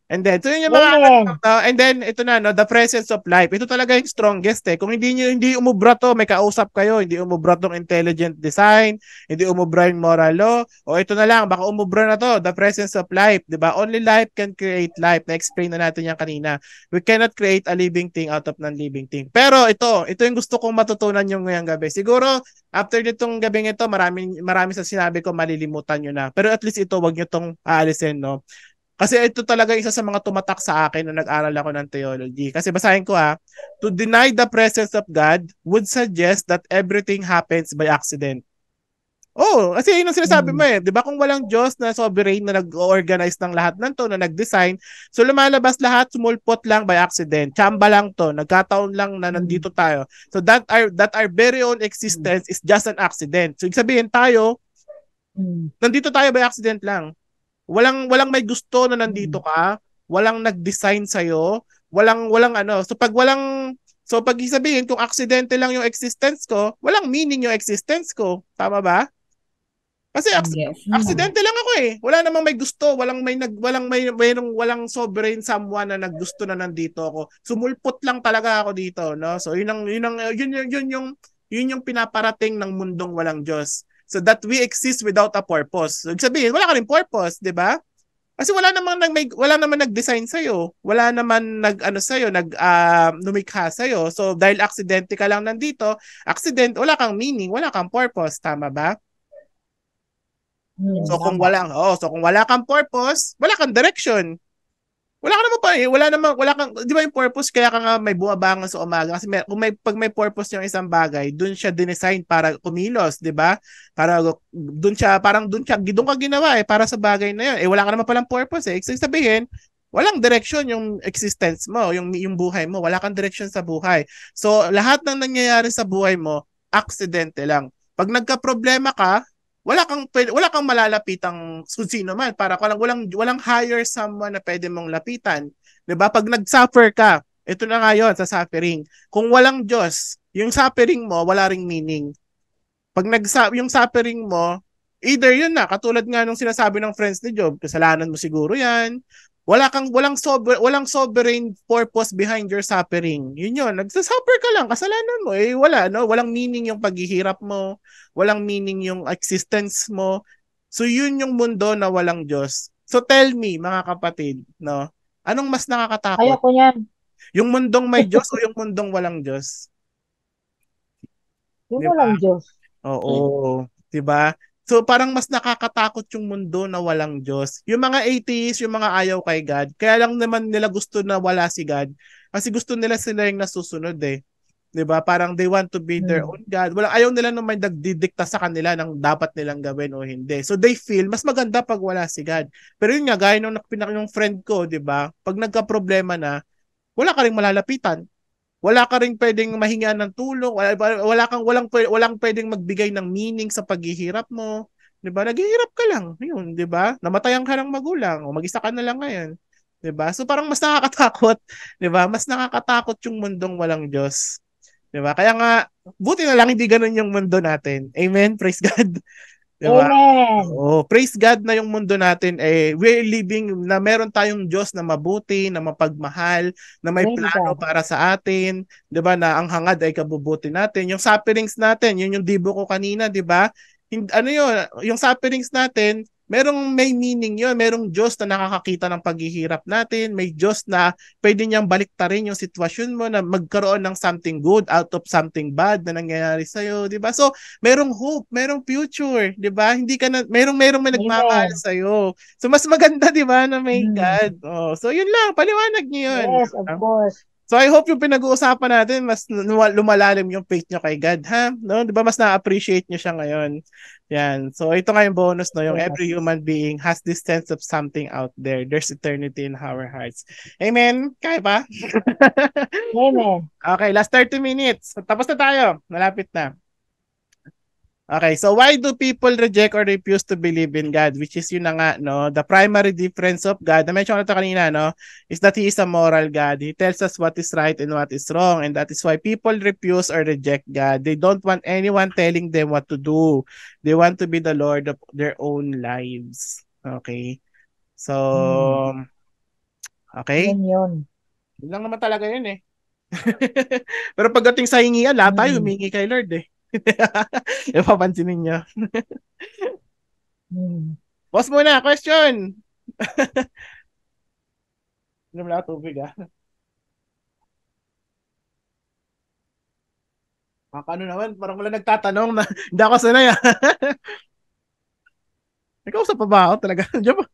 And then, so yun yung mga oh. no? Uh, and then, ito na, no, the presence of life. Ito talaga yung strongest eh. Kung hindi nyo, hindi umubra to, may kausap kayo, hindi umubra tong intelligent design, hindi umubra yung moral law, o ito na lang, baka umubra na to, the presence of life, di ba? Only life can create life. Na-explain na natin yan kanina. We cannot create a living thing out of non-living thing. Pero ito, ito yung gusto kong matutunan nyo ngayong gabi. Siguro, after nitong gabi ito, marami, marami sa sinabi ko, malilimutan nyo na. Pero at least ito, wag nyo tong aalisin, no? Kasi ito talaga isa sa mga tumatak sa akin nung nag-aral ako ng theology. Kasi basahin ko ha, to deny the presence of God would suggest that everything happens by accident. Oh, kasi yun ang sinasabi hmm. mo eh. Di ba kung walang Diyos na sovereign na nag-organize ng lahat ng to, na nag-design, so lumalabas lahat, small pot lang by accident. Chamba lang to, nagkataon lang na hmm. nandito tayo. So that our, that our very own hmm. existence is just an accident. So ibig sabihin tayo, hmm. nandito tayo by accident lang. Walang walang may gusto na nandito mm. ka, walang nag-design sa iyo, walang walang ano. So pag walang so pag sabihin kung aksidente lang yung existence ko, walang meaning yung existence ko. Tama ba? Kasi mm, aks- yes. Mm. aksidente lang ako eh. Wala namang may gusto, walang may nag walang may mayroong walang sovereign someone na naggusto na nandito ako. Sumulpot lang talaga ako dito, no? So yun ang yun ang yun yun yung yun yung pinaparating ng mundong walang Diyos. So that we exist without a purpose. So, sabihin, wala ka rin purpose, di ba? Kasi wala namang nag may, wala naman nag-design sa iyo, wala naman nag ano sa iyo, nag uh, ah, lumikha sa iyo. So dahil aksidente ka lang nandito, accident, wala kang meaning, wala kang purpose, tama ba? Hmm, so kung wala, oh, so kung wala kang purpose, wala kang direction wala ka naman pa eh. Wala naman, wala kang, di ba yung purpose, kaya ka nga may buwabangan sa umaga. Kasi may, kung may, pag may purpose yung isang bagay, dun siya dinesign para kumilos, di ba? Para dun siya, parang dun siya, dun ka ginawa eh, para sa bagay na yun. Eh, wala ka naman palang purpose eh. Ibig sabihin, walang direction yung existence mo, yung, yung buhay mo. Wala kang direction sa buhay. So, lahat ng nangyayari sa buhay mo, aksidente lang. Pag nagka-problema ka, wala kang wala kang malalapitang sino man para walang walang walang hire someone na pwede mong lapitan 'di ba pag nag-suffer ka ito na nga yon sa suffering kung walang Diyos yung suffering mo wala ring meaning pag nag yung suffering mo either yun na katulad nga nung sinasabi ng friends ni Job kasalanan mo siguro yan wala kang walang sober, walang sovereign purpose behind your suffering. Yun yun. Nagsasuffer ka lang, kasalanan mo eh wala no, walang meaning yung paghihirap mo, walang meaning yung existence mo. So yun yung mundo na walang Diyos. So tell me mga kapatid, no. Anong mas nakakatakot? Ayoko niyan. Yung mundong may Diyos o yung mundong walang Diyos? Yung diba? walang Diyos. Oo. Mm. 'Di ba? So parang mas nakakatakot yung mundo na walang Diyos. Yung mga atheists, yung mga ayaw kay God, kaya lang naman nila gusto na wala si God kasi gusto nila sila yung nasusunod eh. 'Di ba? Parang they want to be their hmm. own God. Wala ayaw nila nung may nagdidikta sa kanila ng dapat nilang gawin o hindi. So they feel mas maganda pag wala si God. Pero yun nga gaya nung pinak yung friend ko, 'di ba? Pag nagka-problema na, wala ka ring malalapitan wala ka ring pwedeng mahinga ng tulong, wala, wala kang walang walang pwedeng magbigay ng meaning sa paghihirap mo. 'Di ba? Naghihirap ka lang. 'Yun, 'di ba? Namatayan ka ng magulang o mag-isa ka na lang ngayon. 'Di ba? So parang mas nakakatakot, 'di ba? Mas nakakatakot yung mundong walang Diyos. 'Di ba? Kaya nga buti na lang hindi ganoon yung mundo natin. Amen. Praise God. Diba? Amen. Oh, praise God na yung mundo natin eh we're living na meron tayong Diyos na mabuti, na mapagmahal, na may praise plano God. para sa atin, 'di ba? Na ang hangad ay kabubuti natin. Yung sufferings natin, yun yung dibo ko kanina, 'di ba? Ano yun, yung sufferings natin, merong may meaning yon merong Diyos na nakakakita ng paghihirap natin, may Diyos na pwede niyang baliktarin yung sitwasyon mo na magkaroon ng something good out of something bad na nangyayari sa iyo, 'di ba? So, merong hope, merong future, 'di ba? Hindi ka na merong merong may nagmamahal sa iyo. So, mas maganda 'di ba na may hmm. God. Oh, so yun lang, paliwanag niyo yun. Yes, of ah. course. So I hope yung pinag-uusapan natin mas lumalalim yung faith nyo kay God, ha? No, 'di ba mas na-appreciate nyo siya ngayon. Yan. So ito nga yung bonus no, yung every human being has this sense of something out there. There's eternity in our hearts. Amen. Kaya pa? Amen. okay, last 30 minutes. Tapos na tayo. Malapit na. Okay, so why do people reject or refuse to believe in God? Which is yun na nga, no? The primary difference of God, na-mention ko na ito kanina, no? Is that He is a moral God. He tells us what is right and what is wrong. And that is why people refuse or reject God. They don't want anyone telling them what to do. They want to be the Lord of their own lives. Okay? So, hmm. okay? Yan yun. Yun lang naman talaga yun eh. Pero pagdating sa hingian, lahat tayo hmm. humingi kay Lord eh. Napapansin ninyo. Hmm. Boss muna, question! Inom lang tubig ah. Makakano naman, parang wala nagtatanong na hindi ako sanay ah. Ikaw sa pabaho talaga. Diyan pa.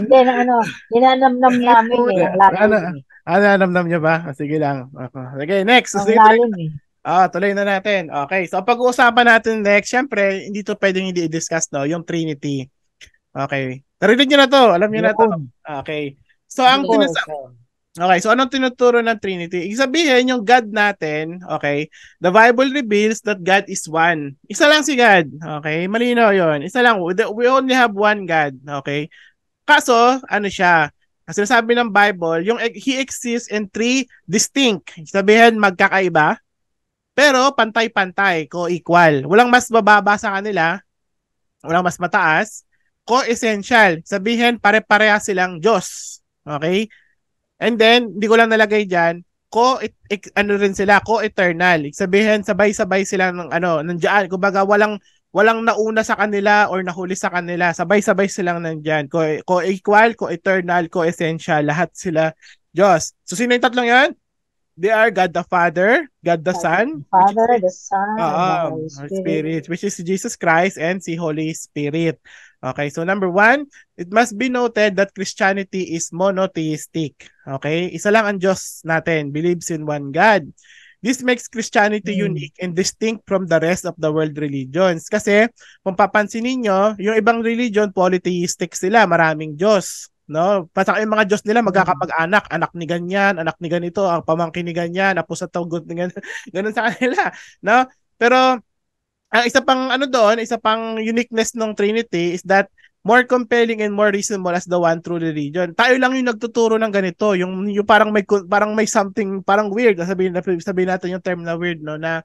hindi, na ano, ninanamnam namin eh. Ano, ano, ah, namnam niya ba? Ah, sige lang. Okay, next. Ang Sige, lalim eh. Ah, tuloy na natin. Okay, so pag-uusapan natin next, syempre, hindi to pwedeng hindi i-discuss, no? Yung Trinity. Okay. Narinig niyo na to. Alam niyo na to. Okay. So, ang tinasa- Okay, so anong tinuturo ng Trinity? Ibig sabihin, yung God natin, okay, the Bible reveals that God is one. Isa lang si God, okay? Malino yon Isa lang. We only have one God, okay? Kaso, ano siya? Ang sinasabi ng Bible, yung He exists in three distinct. Sabihin, magkakaiba. Pero pantay-pantay, co-equal. Walang mas mababa sa kanila, walang mas mataas, co-essential. Sabihin, pare-pareha silang Diyos. Okay? And then, hindi ko lang nalagay dyan, ko ano rin sila, ko eternal Sabihin, sabay-sabay sila ng ano, nandiyan. Kumbaga, walang walang nauna sa kanila or nahuli sa kanila. Sabay-sabay silang nandyan. Ko, ko equal, ko eternal, ko essential, lahat sila Diyos. So sino yung tatlong yan? They are God the Father, God the Son, Father, the Son, uh, and the Holy Spirit. Spirit, which is Jesus Christ and si Holy Spirit. Okay, so number one, it must be noted that Christianity is monotheistic. Okay, isa lang ang Diyos natin, believes in one God. This makes Christianity mm. unique and distinct from the rest of the world religions. Kasi kung papansin niyo, yung ibang religion polytheistic sila, maraming diyos no? Pati yung mga Diyos nila magkakapag-anak, anak ni ganyan, anak ni ganito, ang pamangkin ni ganyan, apo sa tugot ni ganyan. Ganun sa kanila, no? Pero ang isa pang ano doon, isa pang uniqueness ng Trinity is that more compelling and more reasonable as the one true religion. Tayo lang yung nagtuturo ng ganito, yung, yung parang may parang may something parang weird, sabihin na sabihin natin yung term na weird no na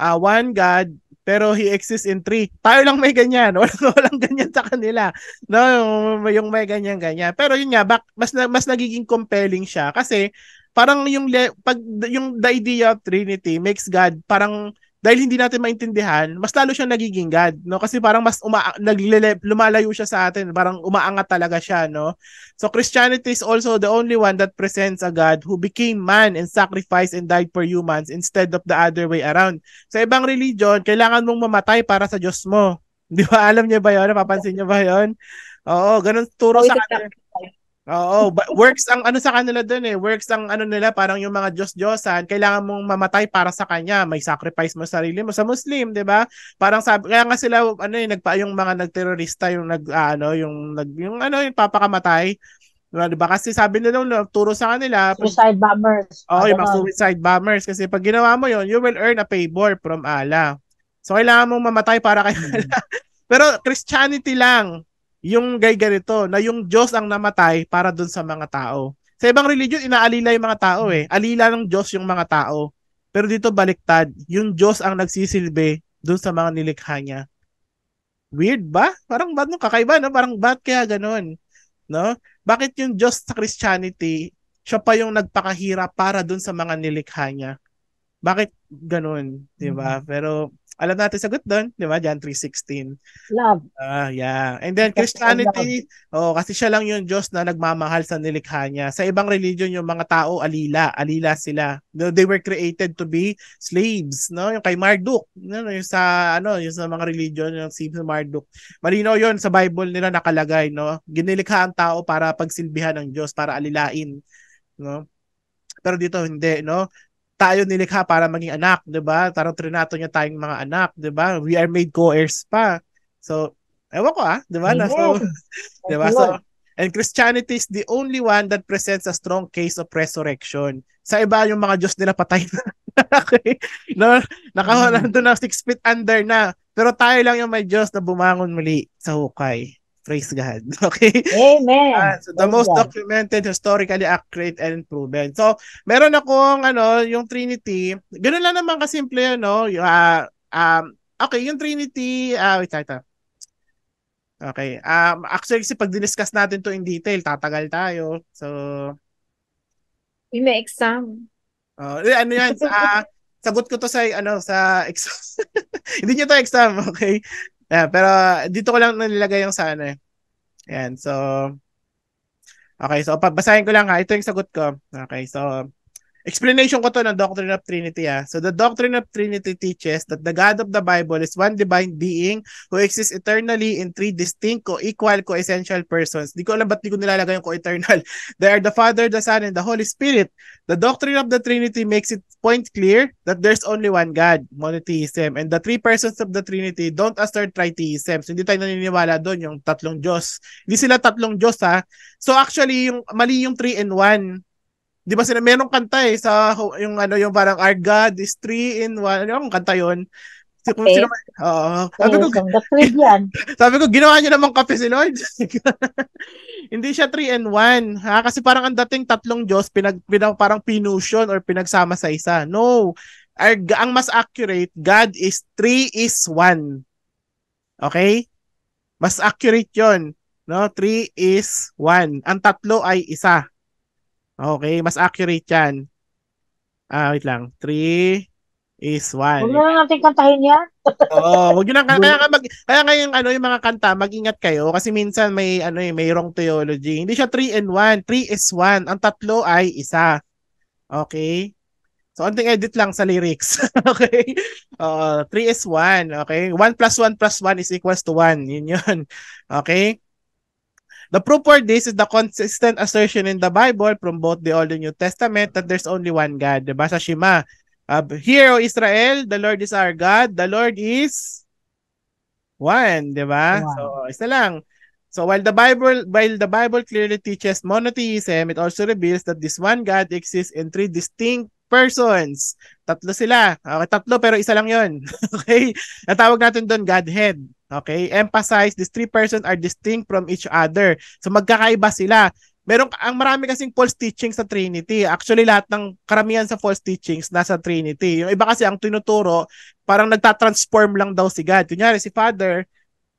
uh, one God pero he exists in three. Tayo lang may ganyan, walang walang ganyan sa kanila. No, yung, yung may ganyan ganyan. Pero yun nga, back, mas mas nagiging compelling siya kasi parang yung pag yung the idea of Trinity makes God parang dahil hindi natin maintindihan, mas lalo siyang nagiging God, no? Kasi parang mas uma naglele, lumalayo siya sa atin, parang umaangat talaga siya, no? So Christianity is also the only one that presents a God who became man and sacrificed and died for humans instead of the other way around. Sa ibang religion, kailangan mong mamatay para sa Diyos mo. Di ba? Alam niyo ba 'yon? Napapansin niyo ba 'yon? Oo, ganun turo oh, sa kanila. Oo, but works ang ano sa kanila doon eh. Works ang ano nila, parang yung mga Diyos-Diyosan, kailangan mong mamatay para sa kanya. May sacrifice mo sarili mo sa Muslim, 'di ba? Parang sabi, kaya nga sila ano eh, nagpa yung mga nagterorista, yung nag ah, ano, yung nag yung ano, yung papakamatay. 'Di ba? Diba? Kasi sabi nila nung turo sa kanila, suicide bombers. Oo, oh, yung mga suicide bombers kasi pag ginawa mo 'yon, you will earn a favor from Allah. So kailangan mong mamatay para kay hmm. Allah. Pero Christianity lang, yung gay ganito, na yung Diyos ang namatay para doon sa mga tao. Sa ibang religion, inaalila yung mga tao eh. Hmm. Alila ng Diyos yung mga tao. Pero dito baliktad, yung Diyos ang nagsisilbi doon sa mga nilikha niya. Weird ba? Parang ba't nung kakaiba, no? Parang ba't kaya ganun? No? Bakit yung Diyos sa Christianity, siya pa yung nagpakahira para doon sa mga nilikha niya? Bakit ganun? Diba? Mm-hmm. Pero alam natin sagot doon, di ba? John 3.16. Love. Ah, uh, yeah. And then Christianity, oh, kasi siya lang yung Diyos na nagmamahal sa nilikha niya. Sa ibang religion, yung mga tao, alila. Alila sila. They were created to be slaves, no? Yung kay Marduk. No? Yung sa, ano, yung sa mga religion, yung si Marduk. Malinaw yon sa Bible nila nakalagay, no? Ginilikha ang tao para pagsilbihan ng Diyos, para alilain, no? Pero dito hindi, no? tayo nilikha para maging anak, 'di ba? Tarong trinato niya tayong mga anak, 'di ba? We are made co-heirs pa. So, ewan ko ah, 'di ba? Nasa, yeah. 'di ba? So, and Christianity is the only one that presents a strong case of resurrection. Sa iba yung mga Diyos nila patay na. No, nakawalan mm. doon na six feet under na. Pero tayo lang yung may Diyos na bumangon muli sa hukay. Praise God. Okay? Amen. Uh, so the Praise most God. documented, historically accurate, and proven. So, meron akong, ano, yung Trinity. Ganun lang naman kasimple, ano, yung, uh, um, okay, yung Trinity, uh, wait, wait, Okay. Um, actually, kasi pag diniscuss natin to in detail, tatagal tayo. So, may exam. Uh, ano yan? Sa, sagot ko to sa ano sa exam. Hindi niyo to exam, okay? Yeah, pero dito ko lang nilagay yung sana. ano eh. Ayan, so... Okay, so basahin ko lang ha. Ito yung sagot ko. Okay, so... Explanation ko to ng Doctrine of Trinity ah. So the Doctrine of Trinity teaches that the God of the Bible is one divine being who exists eternally in three distinct co equal co-essential persons. Di ko alam ba't di ko nilalagay yung co-eternal. They are the Father, the Son, and the Holy Spirit. The Doctrine of the Trinity makes it point clear that there's only one God, monotheism, and the three persons of the Trinity don't assert tritheism. So, hindi tayo naniniwala doon yung tatlong Diyos. Hindi sila tatlong Diyos, ha? So, actually, yung, mali yung three in one. Di ba sila, merong kanta eh, sa yung ano, yung parang our God is three in one. Ano yung kanta yon kung sino man, uh, sabi ko, yan. sabi ko, ginawa niya namang kape si Lord. Hindi siya 3 and 1. Ha? Kasi parang ang dating tatlong Diyos, pinag, pinag, parang pinusion or pinagsama sa isa. No. Our, ang mas accurate, God is 3 is 1. Okay? Mas accurate yon No? 3 is 1. Ang tatlo ay isa. Okay? Mas accurate yan. Ah, wait lang. 3, is one. Huwag na natin kantahin yan. Oo, wag na kaya ka mag kaya kayong ano yung mga kanta, mag-ingat kayo kasi minsan may ano eh, may wrong theology. Hindi siya 3 and 1, 3 is 1. Ang tatlo ay isa. Okay? So, onting edit lang sa lyrics. okay? Uh, 3 is 1. Okay? 1 plus 1 plus 1 is equals to 1. Yun yun. Okay? The proof for this is the consistent assertion in the Bible from both the Old and New Testament that there's only one God. Diba? Sa Shema, Ab- Hear, O Israel, the Lord is our God. The Lord is one, di ba? So, isa lang. So while the Bible while the Bible clearly teaches monotheism, it also reveals that this one God exists in three distinct persons. Tatlo sila. Okay, tatlo pero isa lang 'yon. okay? Natawag natin doon Godhead. Okay? Emphasize these three persons are distinct from each other. So magkakaiba sila. Meron ang marami kasing false teachings sa Trinity. Actually lahat ng karamihan sa false teachings nasa Trinity. Yung iba kasi ang tinuturo parang nagta-transform lang daw si God. Kunyari si Father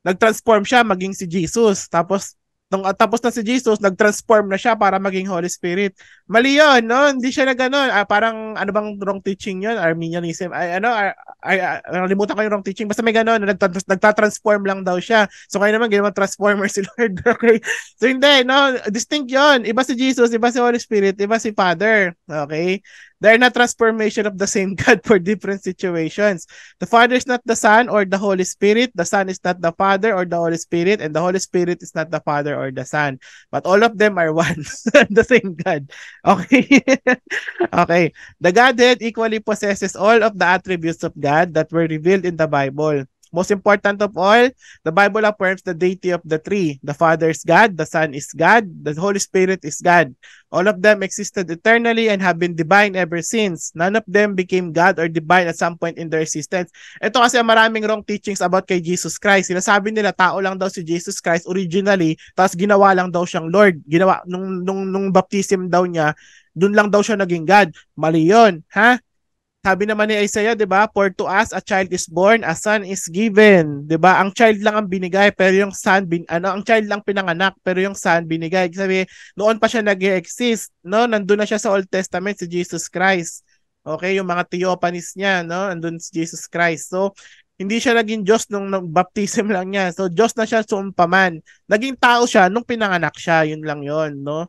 nag-transform siya maging si Jesus. Tapos nung ah, tapos na si Jesus, nag-transform na siya para maging Holy Spirit. Mali yun, no? Hindi siya na ganun. Ah, parang ano bang wrong teaching yun? Arminianism. Ay, ano, ay, ay, ah, nalimutan ko yung wrong teaching. Basta may ganun, nagta-transform lang daw siya. So, kaya naman, ginawa transformer si Lord. Okay? So, hindi, no? Distinct yun. Iba si Jesus, iba si Holy Spirit, iba si Father. Okay? They are not transformation of the same God for different situations. The Father is not the Son or the Holy Spirit. The Son is not the Father or the Holy Spirit. And the Holy Spirit is not the Father or the Son. But all of them are one. the same God. Okay. okay. The Godhead equally possesses all of the attributes of God that were revealed in the Bible. Most important of all, the Bible affirms the deity of the three. The Father is God, the Son is God, the Holy Spirit is God. All of them existed eternally and have been divine ever since. None of them became God or divine at some point in their existence. Ito kasi ang maraming wrong teachings about kay Jesus Christ. Sinasabi nila tao lang daw si Jesus Christ originally, tapos ginawa lang daw siyang Lord. Ginawa nung nung nung baptism daw niya, doon lang daw siya naging God. Mali 'yon, ha? Sabi naman ni Isaiah, 'di ba? For to us a child is born, a son is given, 'di ba? Ang child lang ang binigay pero yung son bin ano, ang child lang pinanganak pero yung son binigay. Sabi, noon pa siya nag-exist, no? Nandun na siya sa Old Testament si Jesus Christ. Okay, yung mga theophanies niya, no? Nandun si Jesus Christ. So, hindi siya naging Diyos nung baptism lang niya. So, Diyos na siya sumpaman. Naging tao siya nung pinanganak siya. Yun lang yon no?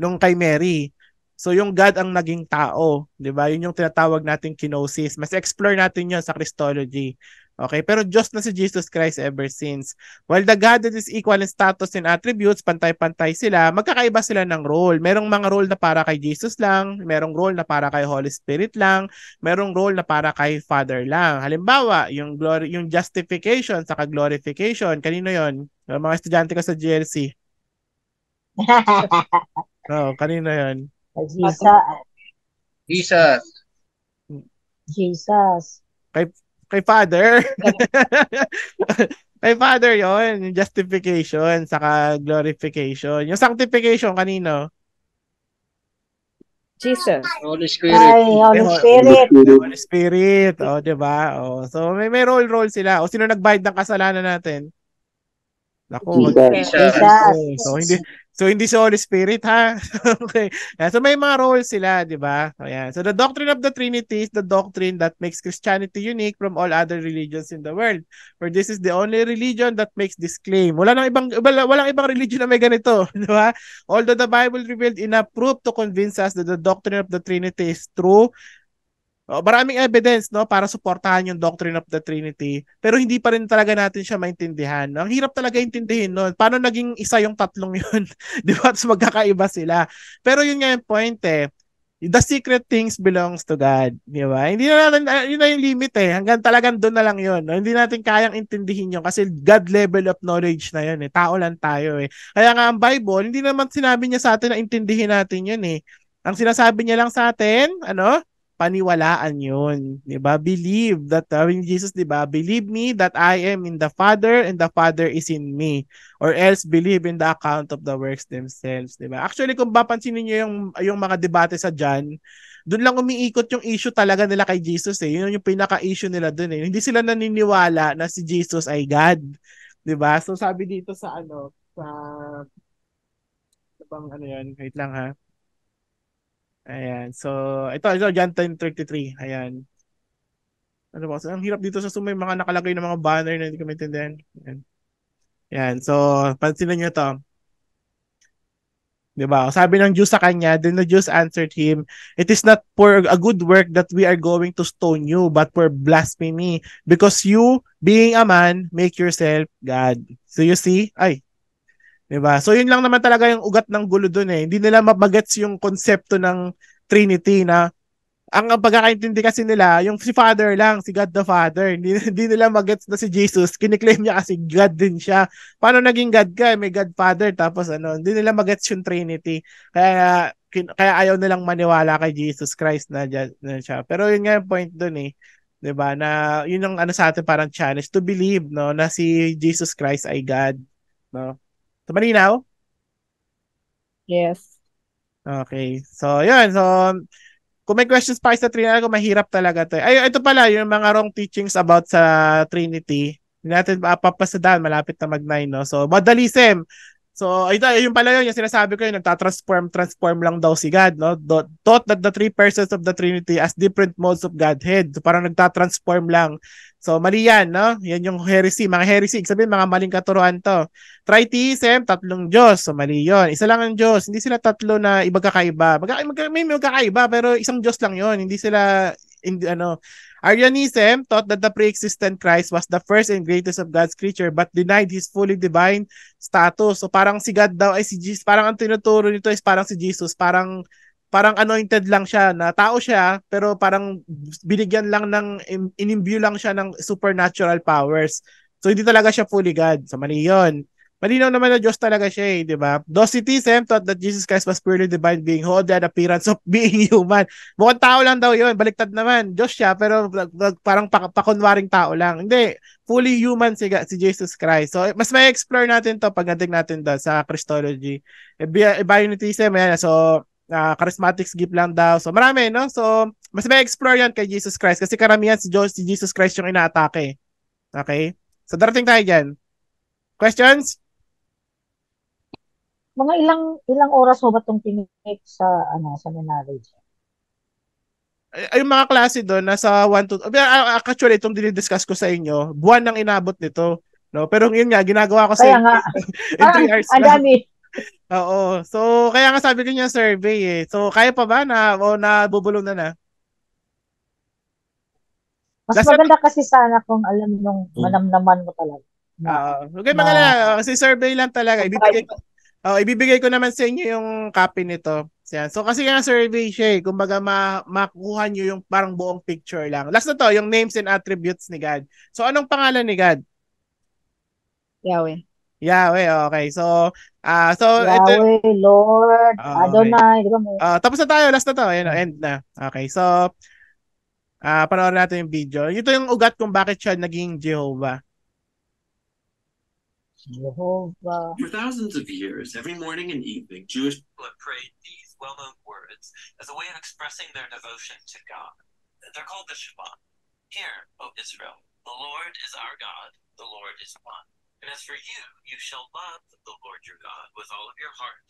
Nung kay Mary. So yung God ang naging tao, 'di ba? Yun yung tinatawag nating kenosis. Mas explore natin 'yon sa Christology. Okay, pero just na si Jesus Christ ever since. While the Godhead is equal in status and attributes, pantay-pantay sila, magkakaiba sila ng role. Merong mga role na para kay Jesus lang, merong role na para kay Holy Spirit lang, merong role na para kay Father lang. Halimbawa, yung glory, yung justification sa glorification, kanino 'yon? mga estudyante ko sa GLC. oh, kanino 'yon? Jesus. Jesus. Jesus. Kay, kay Father. kay Father yon justification, saka glorification. Yung sanctification, kanino? Jesus. Holy Spirit. Ay, Holy Spirit. Holy Spirit. O, oh, di ba? Oh, so, may, may role-role sila. O, sino nagbayad ng kasalanan natin? Naku, Jesus. Jesus. Oh, so, hindi, So hindi sa Holy Spirit ha. okay. Yeah, so may mga role sila, 'di ba? So yeah. So the doctrine of the Trinity is the doctrine that makes Christianity unique from all other religions in the world. For this is the only religion that makes this claim. Wala nang ibang wala, walang ibang religion na may ganito, 'di ba? Although the Bible revealed enough proof to convince us that the doctrine of the Trinity is true, Oh, maraming evidence no para suportahan yung doctrine of the Trinity, pero hindi pa rin talaga natin siya maintindihan. No? Ang hirap talaga intindihin no. Paano naging isa yung tatlong yun? 'Di ba? So magkakaiba sila. Pero yun nga yung point eh. The secret things belongs to God, 'di ba? Hindi na natin ah, yun na yung limit eh. Hanggang talagang doon na lang yun. No? Hindi natin kayang intindihin yun kasi God level of knowledge na yun eh. Tao lang tayo eh. Kaya nga ang Bible, hindi naman sinabi niya sa atin na intindihin natin yun eh. Ang sinasabi niya lang sa atin, ano? paniwalaan yun. ba diba? Believe that, sabi uh, ni Jesus, ba diba? Believe me that I am in the Father and the Father is in me. Or else believe in the account of the works themselves. ba diba? Actually, kung papansinin niyo yung, yung mga debate sa John, doon lang umiikot yung issue talaga nila kay Jesus eh. Yun yung pinaka-issue nila doon eh. Hindi sila naniniwala na si Jesus ay God. ba diba? So sabi dito sa ano, sa sa bang ano yan, wait lang ha Ayan. So, ito, ito, John 10.33. Ayan. Ano ba? So, ang hirap dito sa sumay, mga nakalagay ng mga banner na hindi ko maintindihan. Ayan. Ayan. So, pansinan nyo ito. Diba? Sabi ng Jews sa kanya, then the Jews answered him, It is not for a good work that we are going to stone you, but for blasphemy, because you, being a man, make yourself God. So you see, ay, 'Di ba? So yun lang naman talaga yung ugat ng gulo doon eh. Hindi nila mabagets yung konsepto ng Trinity na ang, ang pagkakaintindi kasi nila, yung si Father lang, si God the Father. Hindi, hindi nila magets na si Jesus. Kiniklaim niya kasi God din siya. Paano naging God ka? May God Father. Tapos ano, hindi nila magets yung Trinity. Kaya, kin, kaya ayaw nilang maniwala kay Jesus Christ na, na siya. Pero yun nga yung point dun eh. 'di ba? Na yun ang ano sa atin parang challenge to believe no na si Jesus Christ ay God, no? So, malinaw? Yes. Okay. So, yun. So, kung may questions pa sa Trinity, kung mahirap talaga to. Eh. Ay, ito pala, yung mga wrong teachings about sa Trinity. Hindi natin papasadaan, malapit na mag-9, no? So, modalism. So, ito, yung pala yun, yung sinasabi ko yun, nagtatransform, transform lang daw si God, no? Thought that the three persons of the Trinity as different modes of Godhead. So, parang nagtatransform lang. So, mali yan, no? Yan yung heresy. Mga heresy, sabihin, mga maling katuruan to. Tritheism, tatlong Diyos. So, mali yun. Isa lang ang Diyos. Hindi sila tatlo na iba kakaiba. magka, may magkakaiba, pero isang Diyos lang yon Hindi sila, hindi, ano, Arianism taught that the pre-existent Christ was the first and greatest of God's creature but denied his fully divine status. So parang si God daw ay si Jesus, parang ang tinuturo nito is parang si Jesus, parang parang anointed lang siya na tao siya pero parang binigyan lang ng inimbue lang siya ng supernatural powers. So hindi talaga siya fully God. So mali 'yon. Malinaw naman na Diyos talaga siya eh, di ba? Docetism thought that Jesus Christ was purely divine being, who had appearance of being human. Mukhang tao lang daw yun, baliktad naman. Diyos siya, pero parang pakunwaring tao lang. Hindi, fully human si, si Jesus Christ. So, mas may explore natin to pag natin natin doon sa Christology. Ebionitism, eh, eh, yan. So, uh, charismatics gift lang daw. So marami, no? So mas may explore yan kay Jesus Christ kasi karamihan si, Diyos, si Jesus Christ yung inaatake. Okay? So darating tayo dyan. Questions? mga ilang ilang oras mo ba tong tinik sa ano sa minarage? Ay, mga klase doon nasa 1 to ah, ah, ah, actually itong dinidiscuss ko sa inyo, buwan nang inabot nito, no? Pero yun nga ginagawa ko kaya sa nga. in 3 hours. Ang dami. Oo. So, kaya nga sabi ko niya survey eh. So, kaya pa ba na o nabubulong na na? Mas Last maganda kasi sana kung alam nung hmm. manamnaman mo talaga. Na, uh, okay, mga na, kasi survey lang talaga. Ibibigay, Oh, ibibigay ko naman sa inyo yung copy nito. Yan. So kasi nga survey siya eh. Kumbaga ma makuha nyo yung parang buong picture lang. Last na to, yung names and attributes ni God. So anong pangalan ni God? Yahweh. Yahweh, okay. So, ah uh, so Yahweh, ito, Lord, oh, Adonai. Okay. Uh, ah, tapos na tayo, last na to. Ayan, hmm. end na. Okay, so, ah uh, panoorin natin yung video. Ito yung ugat kung bakit siya naging Jehovah. Jehovah. For thousands of years, every morning and evening, Jewish people have prayed these well known words as a way of expressing their devotion to God. They're called the Shema. Hear, O Israel, the Lord is our God, the Lord is one. And as for you, you shall love the Lord your God with all of your heart,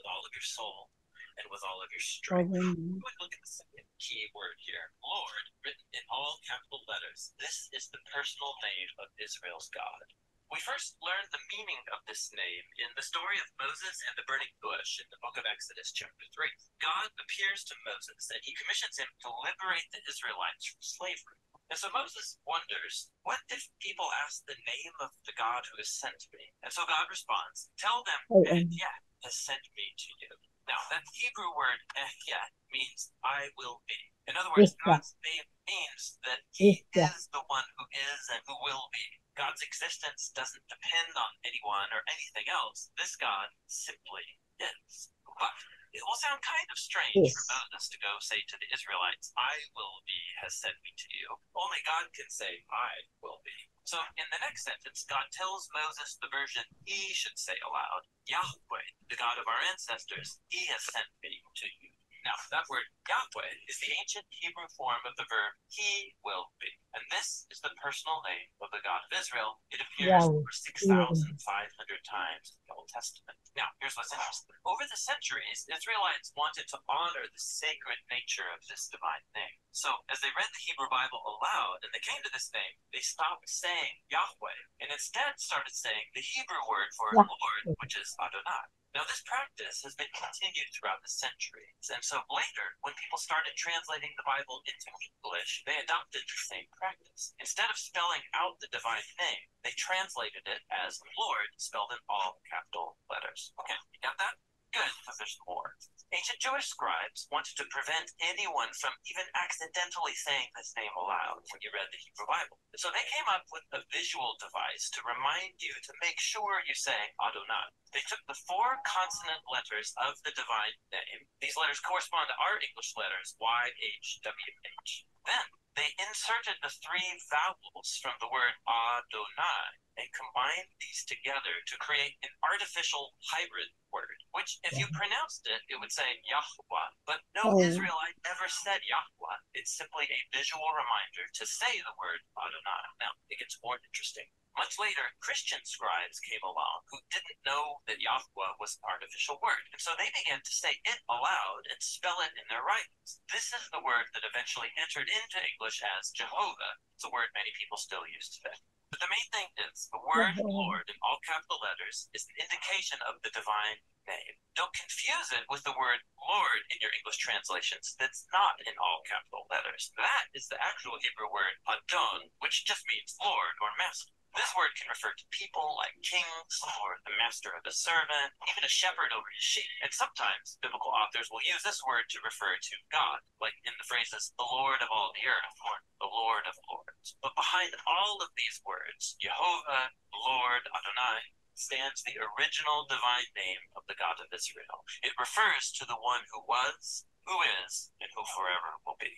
with all of your soul, and with all of your strength. Amen. Look at the second key word here Lord, written in all capital letters. This is the personal name of Israel's God. We first learn the meaning of this name in the story of Moses and the burning bush in the book of Exodus, chapter 3. God appears to Moses and he commissions him to liberate the Israelites from slavery. And so Moses wonders, what if people ask the name of the God who has sent me? And so God responds, tell them, and oh, oh. yeah, has sent me to you. Now, that Hebrew word, yeah, means I will be. In other words, God's name means that he is the one who is and who will be. God's existence doesn't depend on anyone or anything else. This God simply is. But it will sound kind of strange yes. for Moses to go say to the Israelites, I will be has sent me to you. Only God can say, I will be. So in the next sentence, God tells Moses the version he should say aloud Yahweh, the God of our ancestors, he has sent me to you. Now, that word Yahweh is the ancient Hebrew form of the verb he will be. And this is the personal name of the God of Israel. It appears over 6,500 times in the Old Testament. Now, here's what's interesting. Over the centuries, Israelites wanted to honor the sacred nature of this divine name. So, as they read the Hebrew Bible aloud and they came to this name, they stopped saying Yahweh and instead started saying the Hebrew word for Lord, which is Adonai. Now, this practice has been continued throughout the centuries, and so later, when people started translating the Bible into English, they adopted the same practice. Instead of spelling out the divine name, they translated it as Lord, spelled in all capital letters. Okay, you got that? Good, because there's more. Ancient Jewish scribes wanted to prevent anyone from even accidentally saying this name aloud when you read the Hebrew Bible. So they came up with a visual device to remind you to make sure you say Adonai. They took the four consonant letters of the divine name. These letters correspond to our English letters Y, H, W, H then they inserted the three vowels from the word Adonai and combined these together to create an artificial hybrid word, which if you pronounced it, it would say Yahweh. But no oh. Israelite ever said Yahweh. It's simply a visual reminder to say the word Adonai. Now, it gets more interesting. Much later, Christian scribes came along who didn't know that Yahweh was an artificial word, and so they began to say it aloud and spell it in their writings. This is the word that eventually entered into English as Jehovah. It's a word many people still use today. But the main thing is the word uh-huh. Lord in all capital letters is an indication of the divine name. Don't confuse it with the word Lord in your English translations. That's not in all capital letters. That is the actual Hebrew word Adon, which just means Lord or Master. This word can refer to people like kings or the master of a servant, even a shepherd over his sheep. And sometimes biblical authors will use this word to refer to God, like in the phrases, the Lord of all the earth, or the Lord of lords. But behind all of these words, Jehovah, Lord, Adonai, stands the original divine name of the God of Israel. It refers to the one who was, who is, and who forever will be.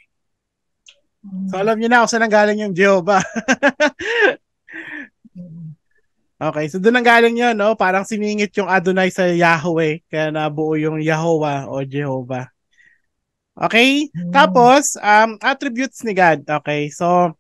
So alam niyo na kung saan ang galing yung Jehovah. Okay, so doon ang galing yun, no? Parang siningit yung Adonai sa Yahweh, kaya nabuo yung Yahweh o Jehovah. Okay? Mm. Tapos, um, attributes ni God. Okay, so,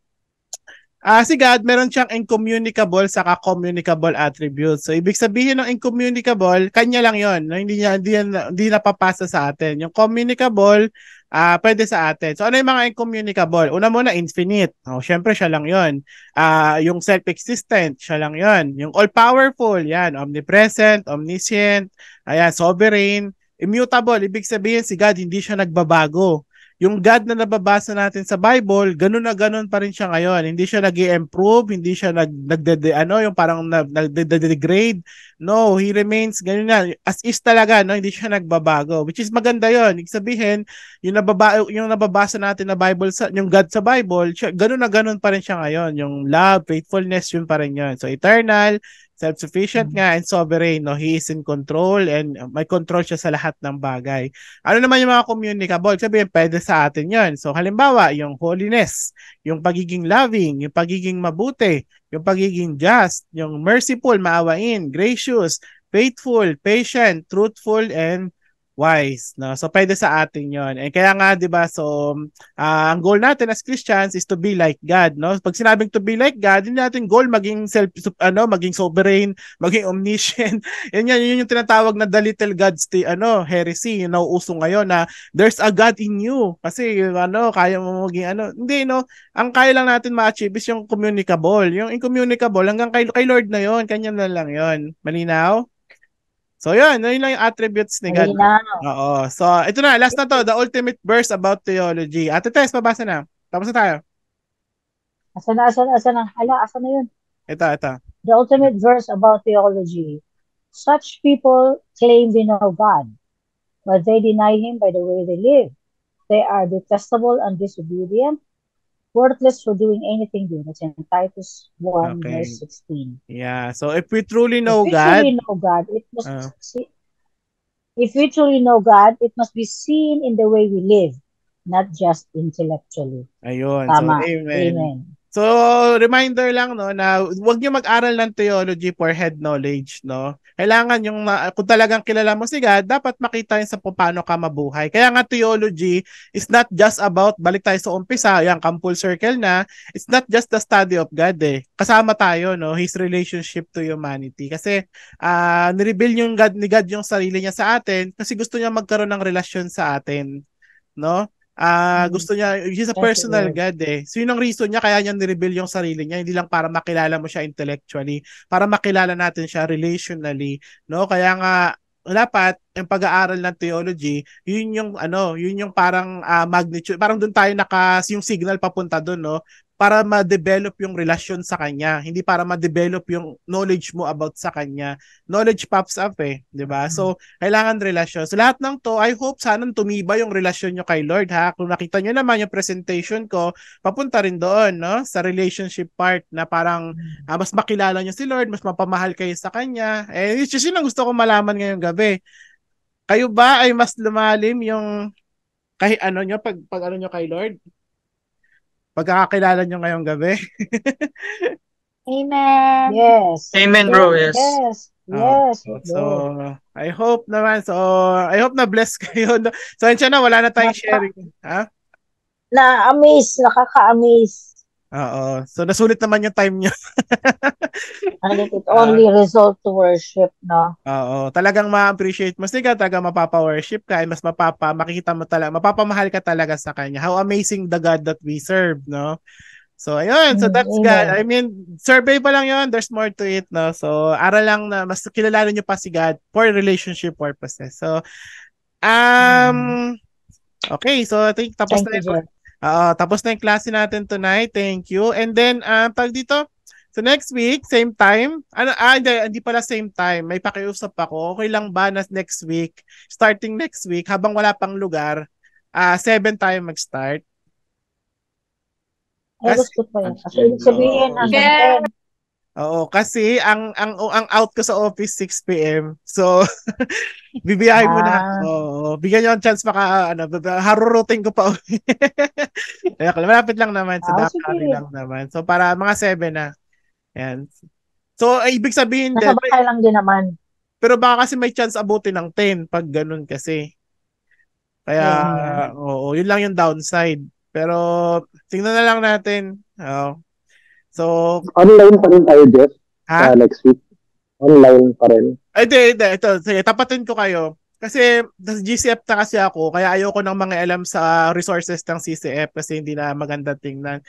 Ah, uh, si God, meron siyang incommunicable saka communicable attributes. So, ibig sabihin ng incommunicable, kanya lang 'yon. No? Hindi niya hindi, hindi napapasa sa atin. Yung communicable, ah uh, pwede sa atin. So, ano yung mga incommunicable? Una muna, infinite. Oh, syempre siya lang 'yon. Ah, uh, yung self-existent, siya lang 'yon. Yung all-powerful, 'yan, omnipresent, omniscient, ayan, sovereign, immutable. Ibig sabihin si God hindi siya nagbabago yung God na nababasa natin sa Bible, ganun na ganun pa rin siya ngayon. Hindi siya nag improve hindi siya nag nagde ano, yung parang nagde-degrade. No, he remains ganun na as is talaga, no, hindi siya nagbabago. Which is maganda 'yon. Ibig sabihin, yung nababa yung nababasa natin na Bible sa yung God sa Bible, siya, ganun na ganun pa rin siya ngayon. Yung love, faithfulness, yun pa rin 'yon. So eternal, Self-sufficient mm-hmm. nga and sovereign, no? He is in control and uh, may control siya sa lahat ng bagay. Ano naman yung mga communicable? Sabihin, pwede sa atin yun So, halimbawa, yung holiness, yung pagiging loving, yung pagiging mabuti, yung pagiging just, yung merciful, maawain, gracious, faithful, patient, truthful, and wise no so pwede sa atin yon and kaya nga 'di ba so uh, ang goal natin as Christians is to be like God no pag sinabing to be like God hindi natin goal maging self ano maging sovereign maging omniscient yan yan yun yung tinatawag na the little gods the ano heresy you know uso ngayon na there's a God in you kasi ano kaya mo maging ano hindi no ang kaya lang natin ma-achieve is yung communicable yung incommunicable hanggang kay, kay Lord na yon kanya na lang yon malinaw So yun, yun lang yung attributes ni God. Oo. So ito na, last na to, the ultimate verse about theology. Ate Tess, mabasa na. Tapos na tayo. Asa na, asa na, asa na. Ala, asa na yun? Ito, ito. The ultimate verse about theology. Such people claim they know God, but they deny Him by the way they live. They are detestable and disobedient, worthless for doing anything good. It's Titus 1 okay. verse 16. Yeah. So if we truly know if we Truly know God, it must uh, see, if we truly know God, it must be seen in the way we live, not just intellectually. Ayun. Tama. So, amen. amen. So, reminder lang no na huwag niyo mag-aral ng theology for head knowledge, no. Kailangan yung kung talagang kilala mo si God, dapat makita yun sa paano ka mabuhay. Kaya nga theology is not just about balik tayo sa umpisa, yung full circle na. It's not just the study of God eh. Kasama tayo no, his relationship to humanity. Kasi uh, ah, ni nireveal yung God ni God yung sarili niya sa atin kasi gusto niya magkaroon ng relasyon sa atin, no? Ah, uh, gusto niya, he's a personal god eh. So yun ang reason niya kaya niya ni-reveal yung sarili niya, hindi lang para makilala mo siya intellectually, para makilala natin siya relationally, no? Kaya nga dapat yung pag-aaral ng theology, yun yung ano, yun yung parang uh, magnitude, parang doon tayo naka yung signal papunta doon, no? para ma-develop yung relasyon sa kanya, hindi para ma-develop yung knowledge mo about sa kanya. Knowledge pops up eh, 'di ba? Mm-hmm. So, kailangan relasyon. So, lahat ng to, I hope sana tumiba yung relasyon nyo kay Lord ha. Kung nakita nyo naman yung presentation ko, papunta rin doon, no? Sa relationship part na parang mm-hmm. uh, mas makilala nyo si Lord, mas mapamahal kayo sa kanya. Eh, it's just yun ang gusto kong malaman ngayong gabi. Kayo ba ay mas lumalim yung kay ano nyo pag pag ano nyo kay Lord? pagkakakilala nyo ngayong gabi. Amen. Yes. Amen, bro. Yes. Yes. Ah, yes. Uh, so, so, I hope naman. So, I hope na bless kayo. So, na, wala na tayong sharing. Ha? Na-amaze. Nakaka-amaze. Oo. So, nasulit naman yung time niya. And it only uh, result to worship, no? Oo. Talagang ma-appreciate mas ka, talaga mapapa-worship ka, and mas mapapa, makikita mo talaga, mapapamahal ka talaga sa kanya. How amazing the God that we serve, no? So, ayun. So, mm, that's God. I mean, survey pa lang yon There's more to it, no? So, aral lang na mas kilalanin nyo pa si God for relationship purposes. So, um, mm. okay. So, I think tapos Thank na yun. Oo, tapos na yung klase natin tonight. Thank you. And then, uh, ah, tag dito, so next week, same time. Ano, ah, hindi, hindi pala same time. May pakiusap ako. Okay lang ba na next week, starting next week, habang wala pang lugar, uh, ah, 7 tayo mag-start? Ay, gusto ko yun. Sabihin, ang Oo, kasi ang ang ang out ko sa office 6 PM. So bibiyahe ah. mo na. Ah. Oo, bigyan niyo ng chance maka ano, harurutin ko pa. Kaya malapit lang naman sa ah, Dakari lang naman. So para mga 7 na. Ayun. So eh, ibig sabihin din. Nakabakay lang din naman. Pero baka kasi may chance abutin ng 10 pag ganun kasi. Kaya mm. oo, yun lang yung downside. Pero tingnan na lang natin. Oo. So, online pa rin tayo, Jeff. Ha? Uh, next week. Online pa rin. Ay, di, di. Ito, sige, tapatin ko kayo. Kasi GCF na kasi ako, kaya ayoko nang mga alam sa resources ng CCF kasi hindi na maganda tingnan.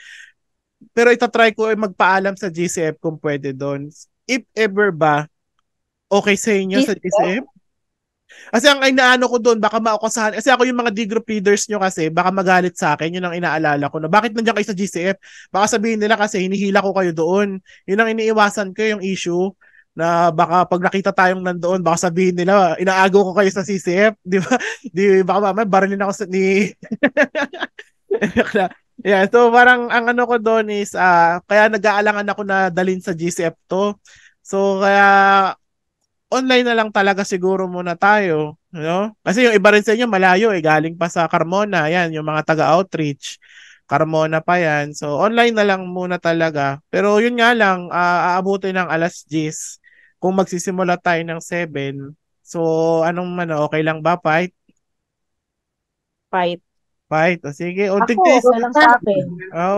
Pero ito try ko ay eh, magpaalam sa GCF kung pwede doon. If ever ba, okay sa inyo GCF? sa GCF? Kasi ang inaano ko doon, baka maukasahan. Kasi ako yung mga D-group leaders nyo kasi, baka magalit sa akin. Yun ang inaalala ko. Na, bakit nandiyan kayo sa GCF? Baka sabihin nila kasi hinihila ko kayo doon. Yun ang iniiwasan ko yung issue na baka pag nakita tayong nandoon, baka sabihin nila, inaago ko kayo sa CCF, di ba? Di baka ba, mamaya barilin ako sa ni Yeah, so parang ang ano ko doon is uh, kaya nag-aalangan ako na dalin sa GCF to. So kaya online na lang talaga siguro muna tayo, you know? Kasi yung iba rin sa inyo malayo eh, galing pa sa Carmona, yan, yung mga taga-outreach. Carmona pa yan. So, online na lang muna talaga. Pero yun nga lang, uh, ah, aabuti ng alas 10 kung magsisimula tayo ng 7. So, anong ano, okay lang ba, fight? Fight. Fight. O sige, o tig Ako, lang sa akin.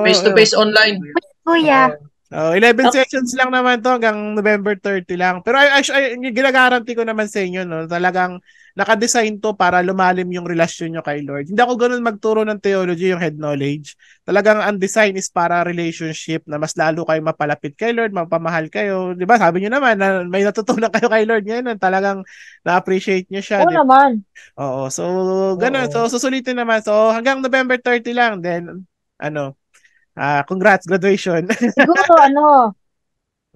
face to face online. Wait, kuya. Oh, 11 okay. sessions lang naman to hanggang November 30 lang. Pero I, I, I ko naman sa inyo no, talagang nakadesign to para lumalim yung relasyon nyo kay Lord. Hindi ako ganun magturo ng theology, yung head knowledge. Talagang ang design is para relationship na mas lalo kayo mapalapit kay Lord, mapamahal kayo. Di ba? Sabi nyo naman na may natutunan kayo kay Lord ngayon. Talagang na-appreciate nyo siya. Oo diba? naman. Oo. So, ganun. Oo. So, susulitin naman. So, hanggang November 30 lang. Then, ano, Uh, congrats, graduation. Siguro, ano,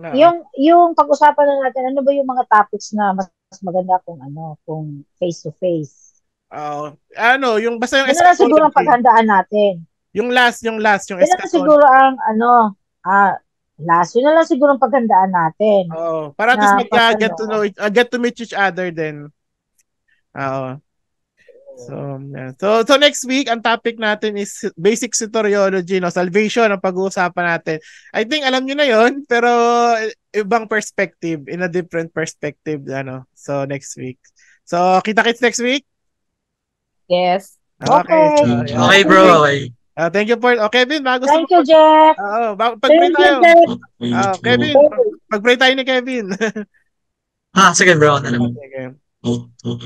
no. yung, yung pag-usapan na natin, ano ba yung mga topics na mas, maganda kung ano, kung face-to-face? Oo. Uh, ano, yung, basta yung... Yun siguro ang paghandaan natin. Yung last, yung last, yung Yun siguro ang, ano, ah, uh, last, yun na lang siguro ang paghandaan natin. Oo. Oh, para at mag-get ah, to know, uh, get to meet each other then. Oo. So, yeah. so, so next week, ang topic natin is basic soteriology, no? salvation ang pag-uusapan natin. I think alam niyo na yon pero ibang perspective, in a different perspective. Ano? So, next week. So, kita-kits next week? Yes. Okay. Okay, so, okay bro. Okay. Uh, thank you for oh, Kevin, bago Thank you, Jeff. Oo, uh, oh, pag-pray tayo. Ah, you, uh, Kevin, pag-pray tayo ni Kevin. ah, sige bro. Ano? Okay, okay.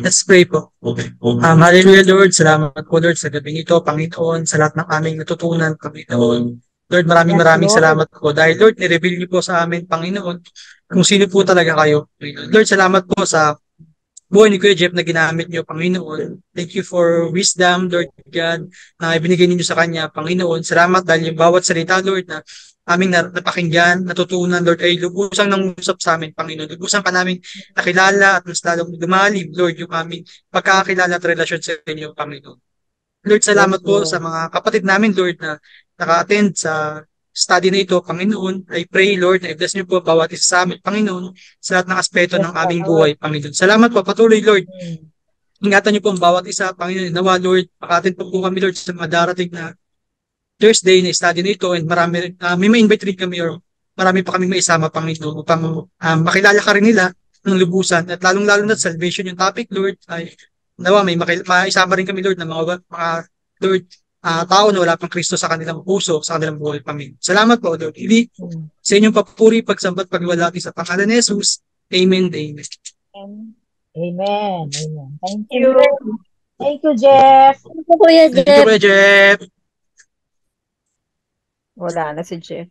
Let's pray po. Um, hallelujah, Lord. Salamat po, Lord, sa gabing ito, Panginoon, sa lahat ng aming natutunan, Panginoon. Lord, maraming maraming salamat po dahil Lord, nireveal niyo po sa amin, Panginoon, kung sino po talaga kayo. Lord, salamat po sa buhay ni Kuya Jeff na ginamit niyo, Panginoon. Thank you for wisdom, Lord God, na ibinigay niyo sa kanya, Panginoon. Salamat dahil yung bawat salita, Lord, na aming napakinggan, natutunan, Lord, ay lubusang nang usap sa amin, Panginoon. Lubusang pa namin nakilala at mas lalong lumalim, Lord, yung aming pagkakakilala at relasyon sa inyo, Panginoon. Lord, salamat po sa mga kapatid namin, Lord, na naka-attend sa study na ito, Panginoon. I pray, Lord, na i-bless niyo po bawat isa sa amin, Panginoon, sa lahat ng aspeto ng aming buhay, Panginoon. Salamat po, patuloy, Lord. Mm. Ingatan niyo po ang bawat isa, Panginoon. Nawa, Lord, pakatin po po kami, Lord, sa mga darating na Thursday na study nito and marami, uh, may ma-invite rin kami or marami pa kaming maisama pang ito upang um, makilala ka rin nila ng lubusan at lalong-lalo na salvation yung topic, Lord, ay nawa may makil- maisama rin kami, Lord, ng mga, mga Lord, uh, tao na wala pang Kristo sa kanilang puso, sa kanilang buhay pamin. Salamat po, Lord. Ili, sa inyong papuri, pagsambat, pagwalaki sa pangalan ni Jesus. Amen, amen. Amen. Amen. Thank you. Thank you, Jeff. Thank you, Kuya Jeff. Thank you, Kuya Jeff. Wala na si Jeff.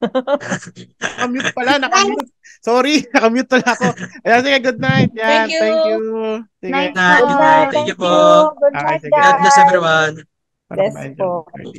nakamute pala, nakamute. Sorry, nakamute pala ako. Ayan, sige, good night. Yan, thank you. Thank you. Sige. Night, good night. Thank, you po. Good night, guys. God bless everyone. Bless po.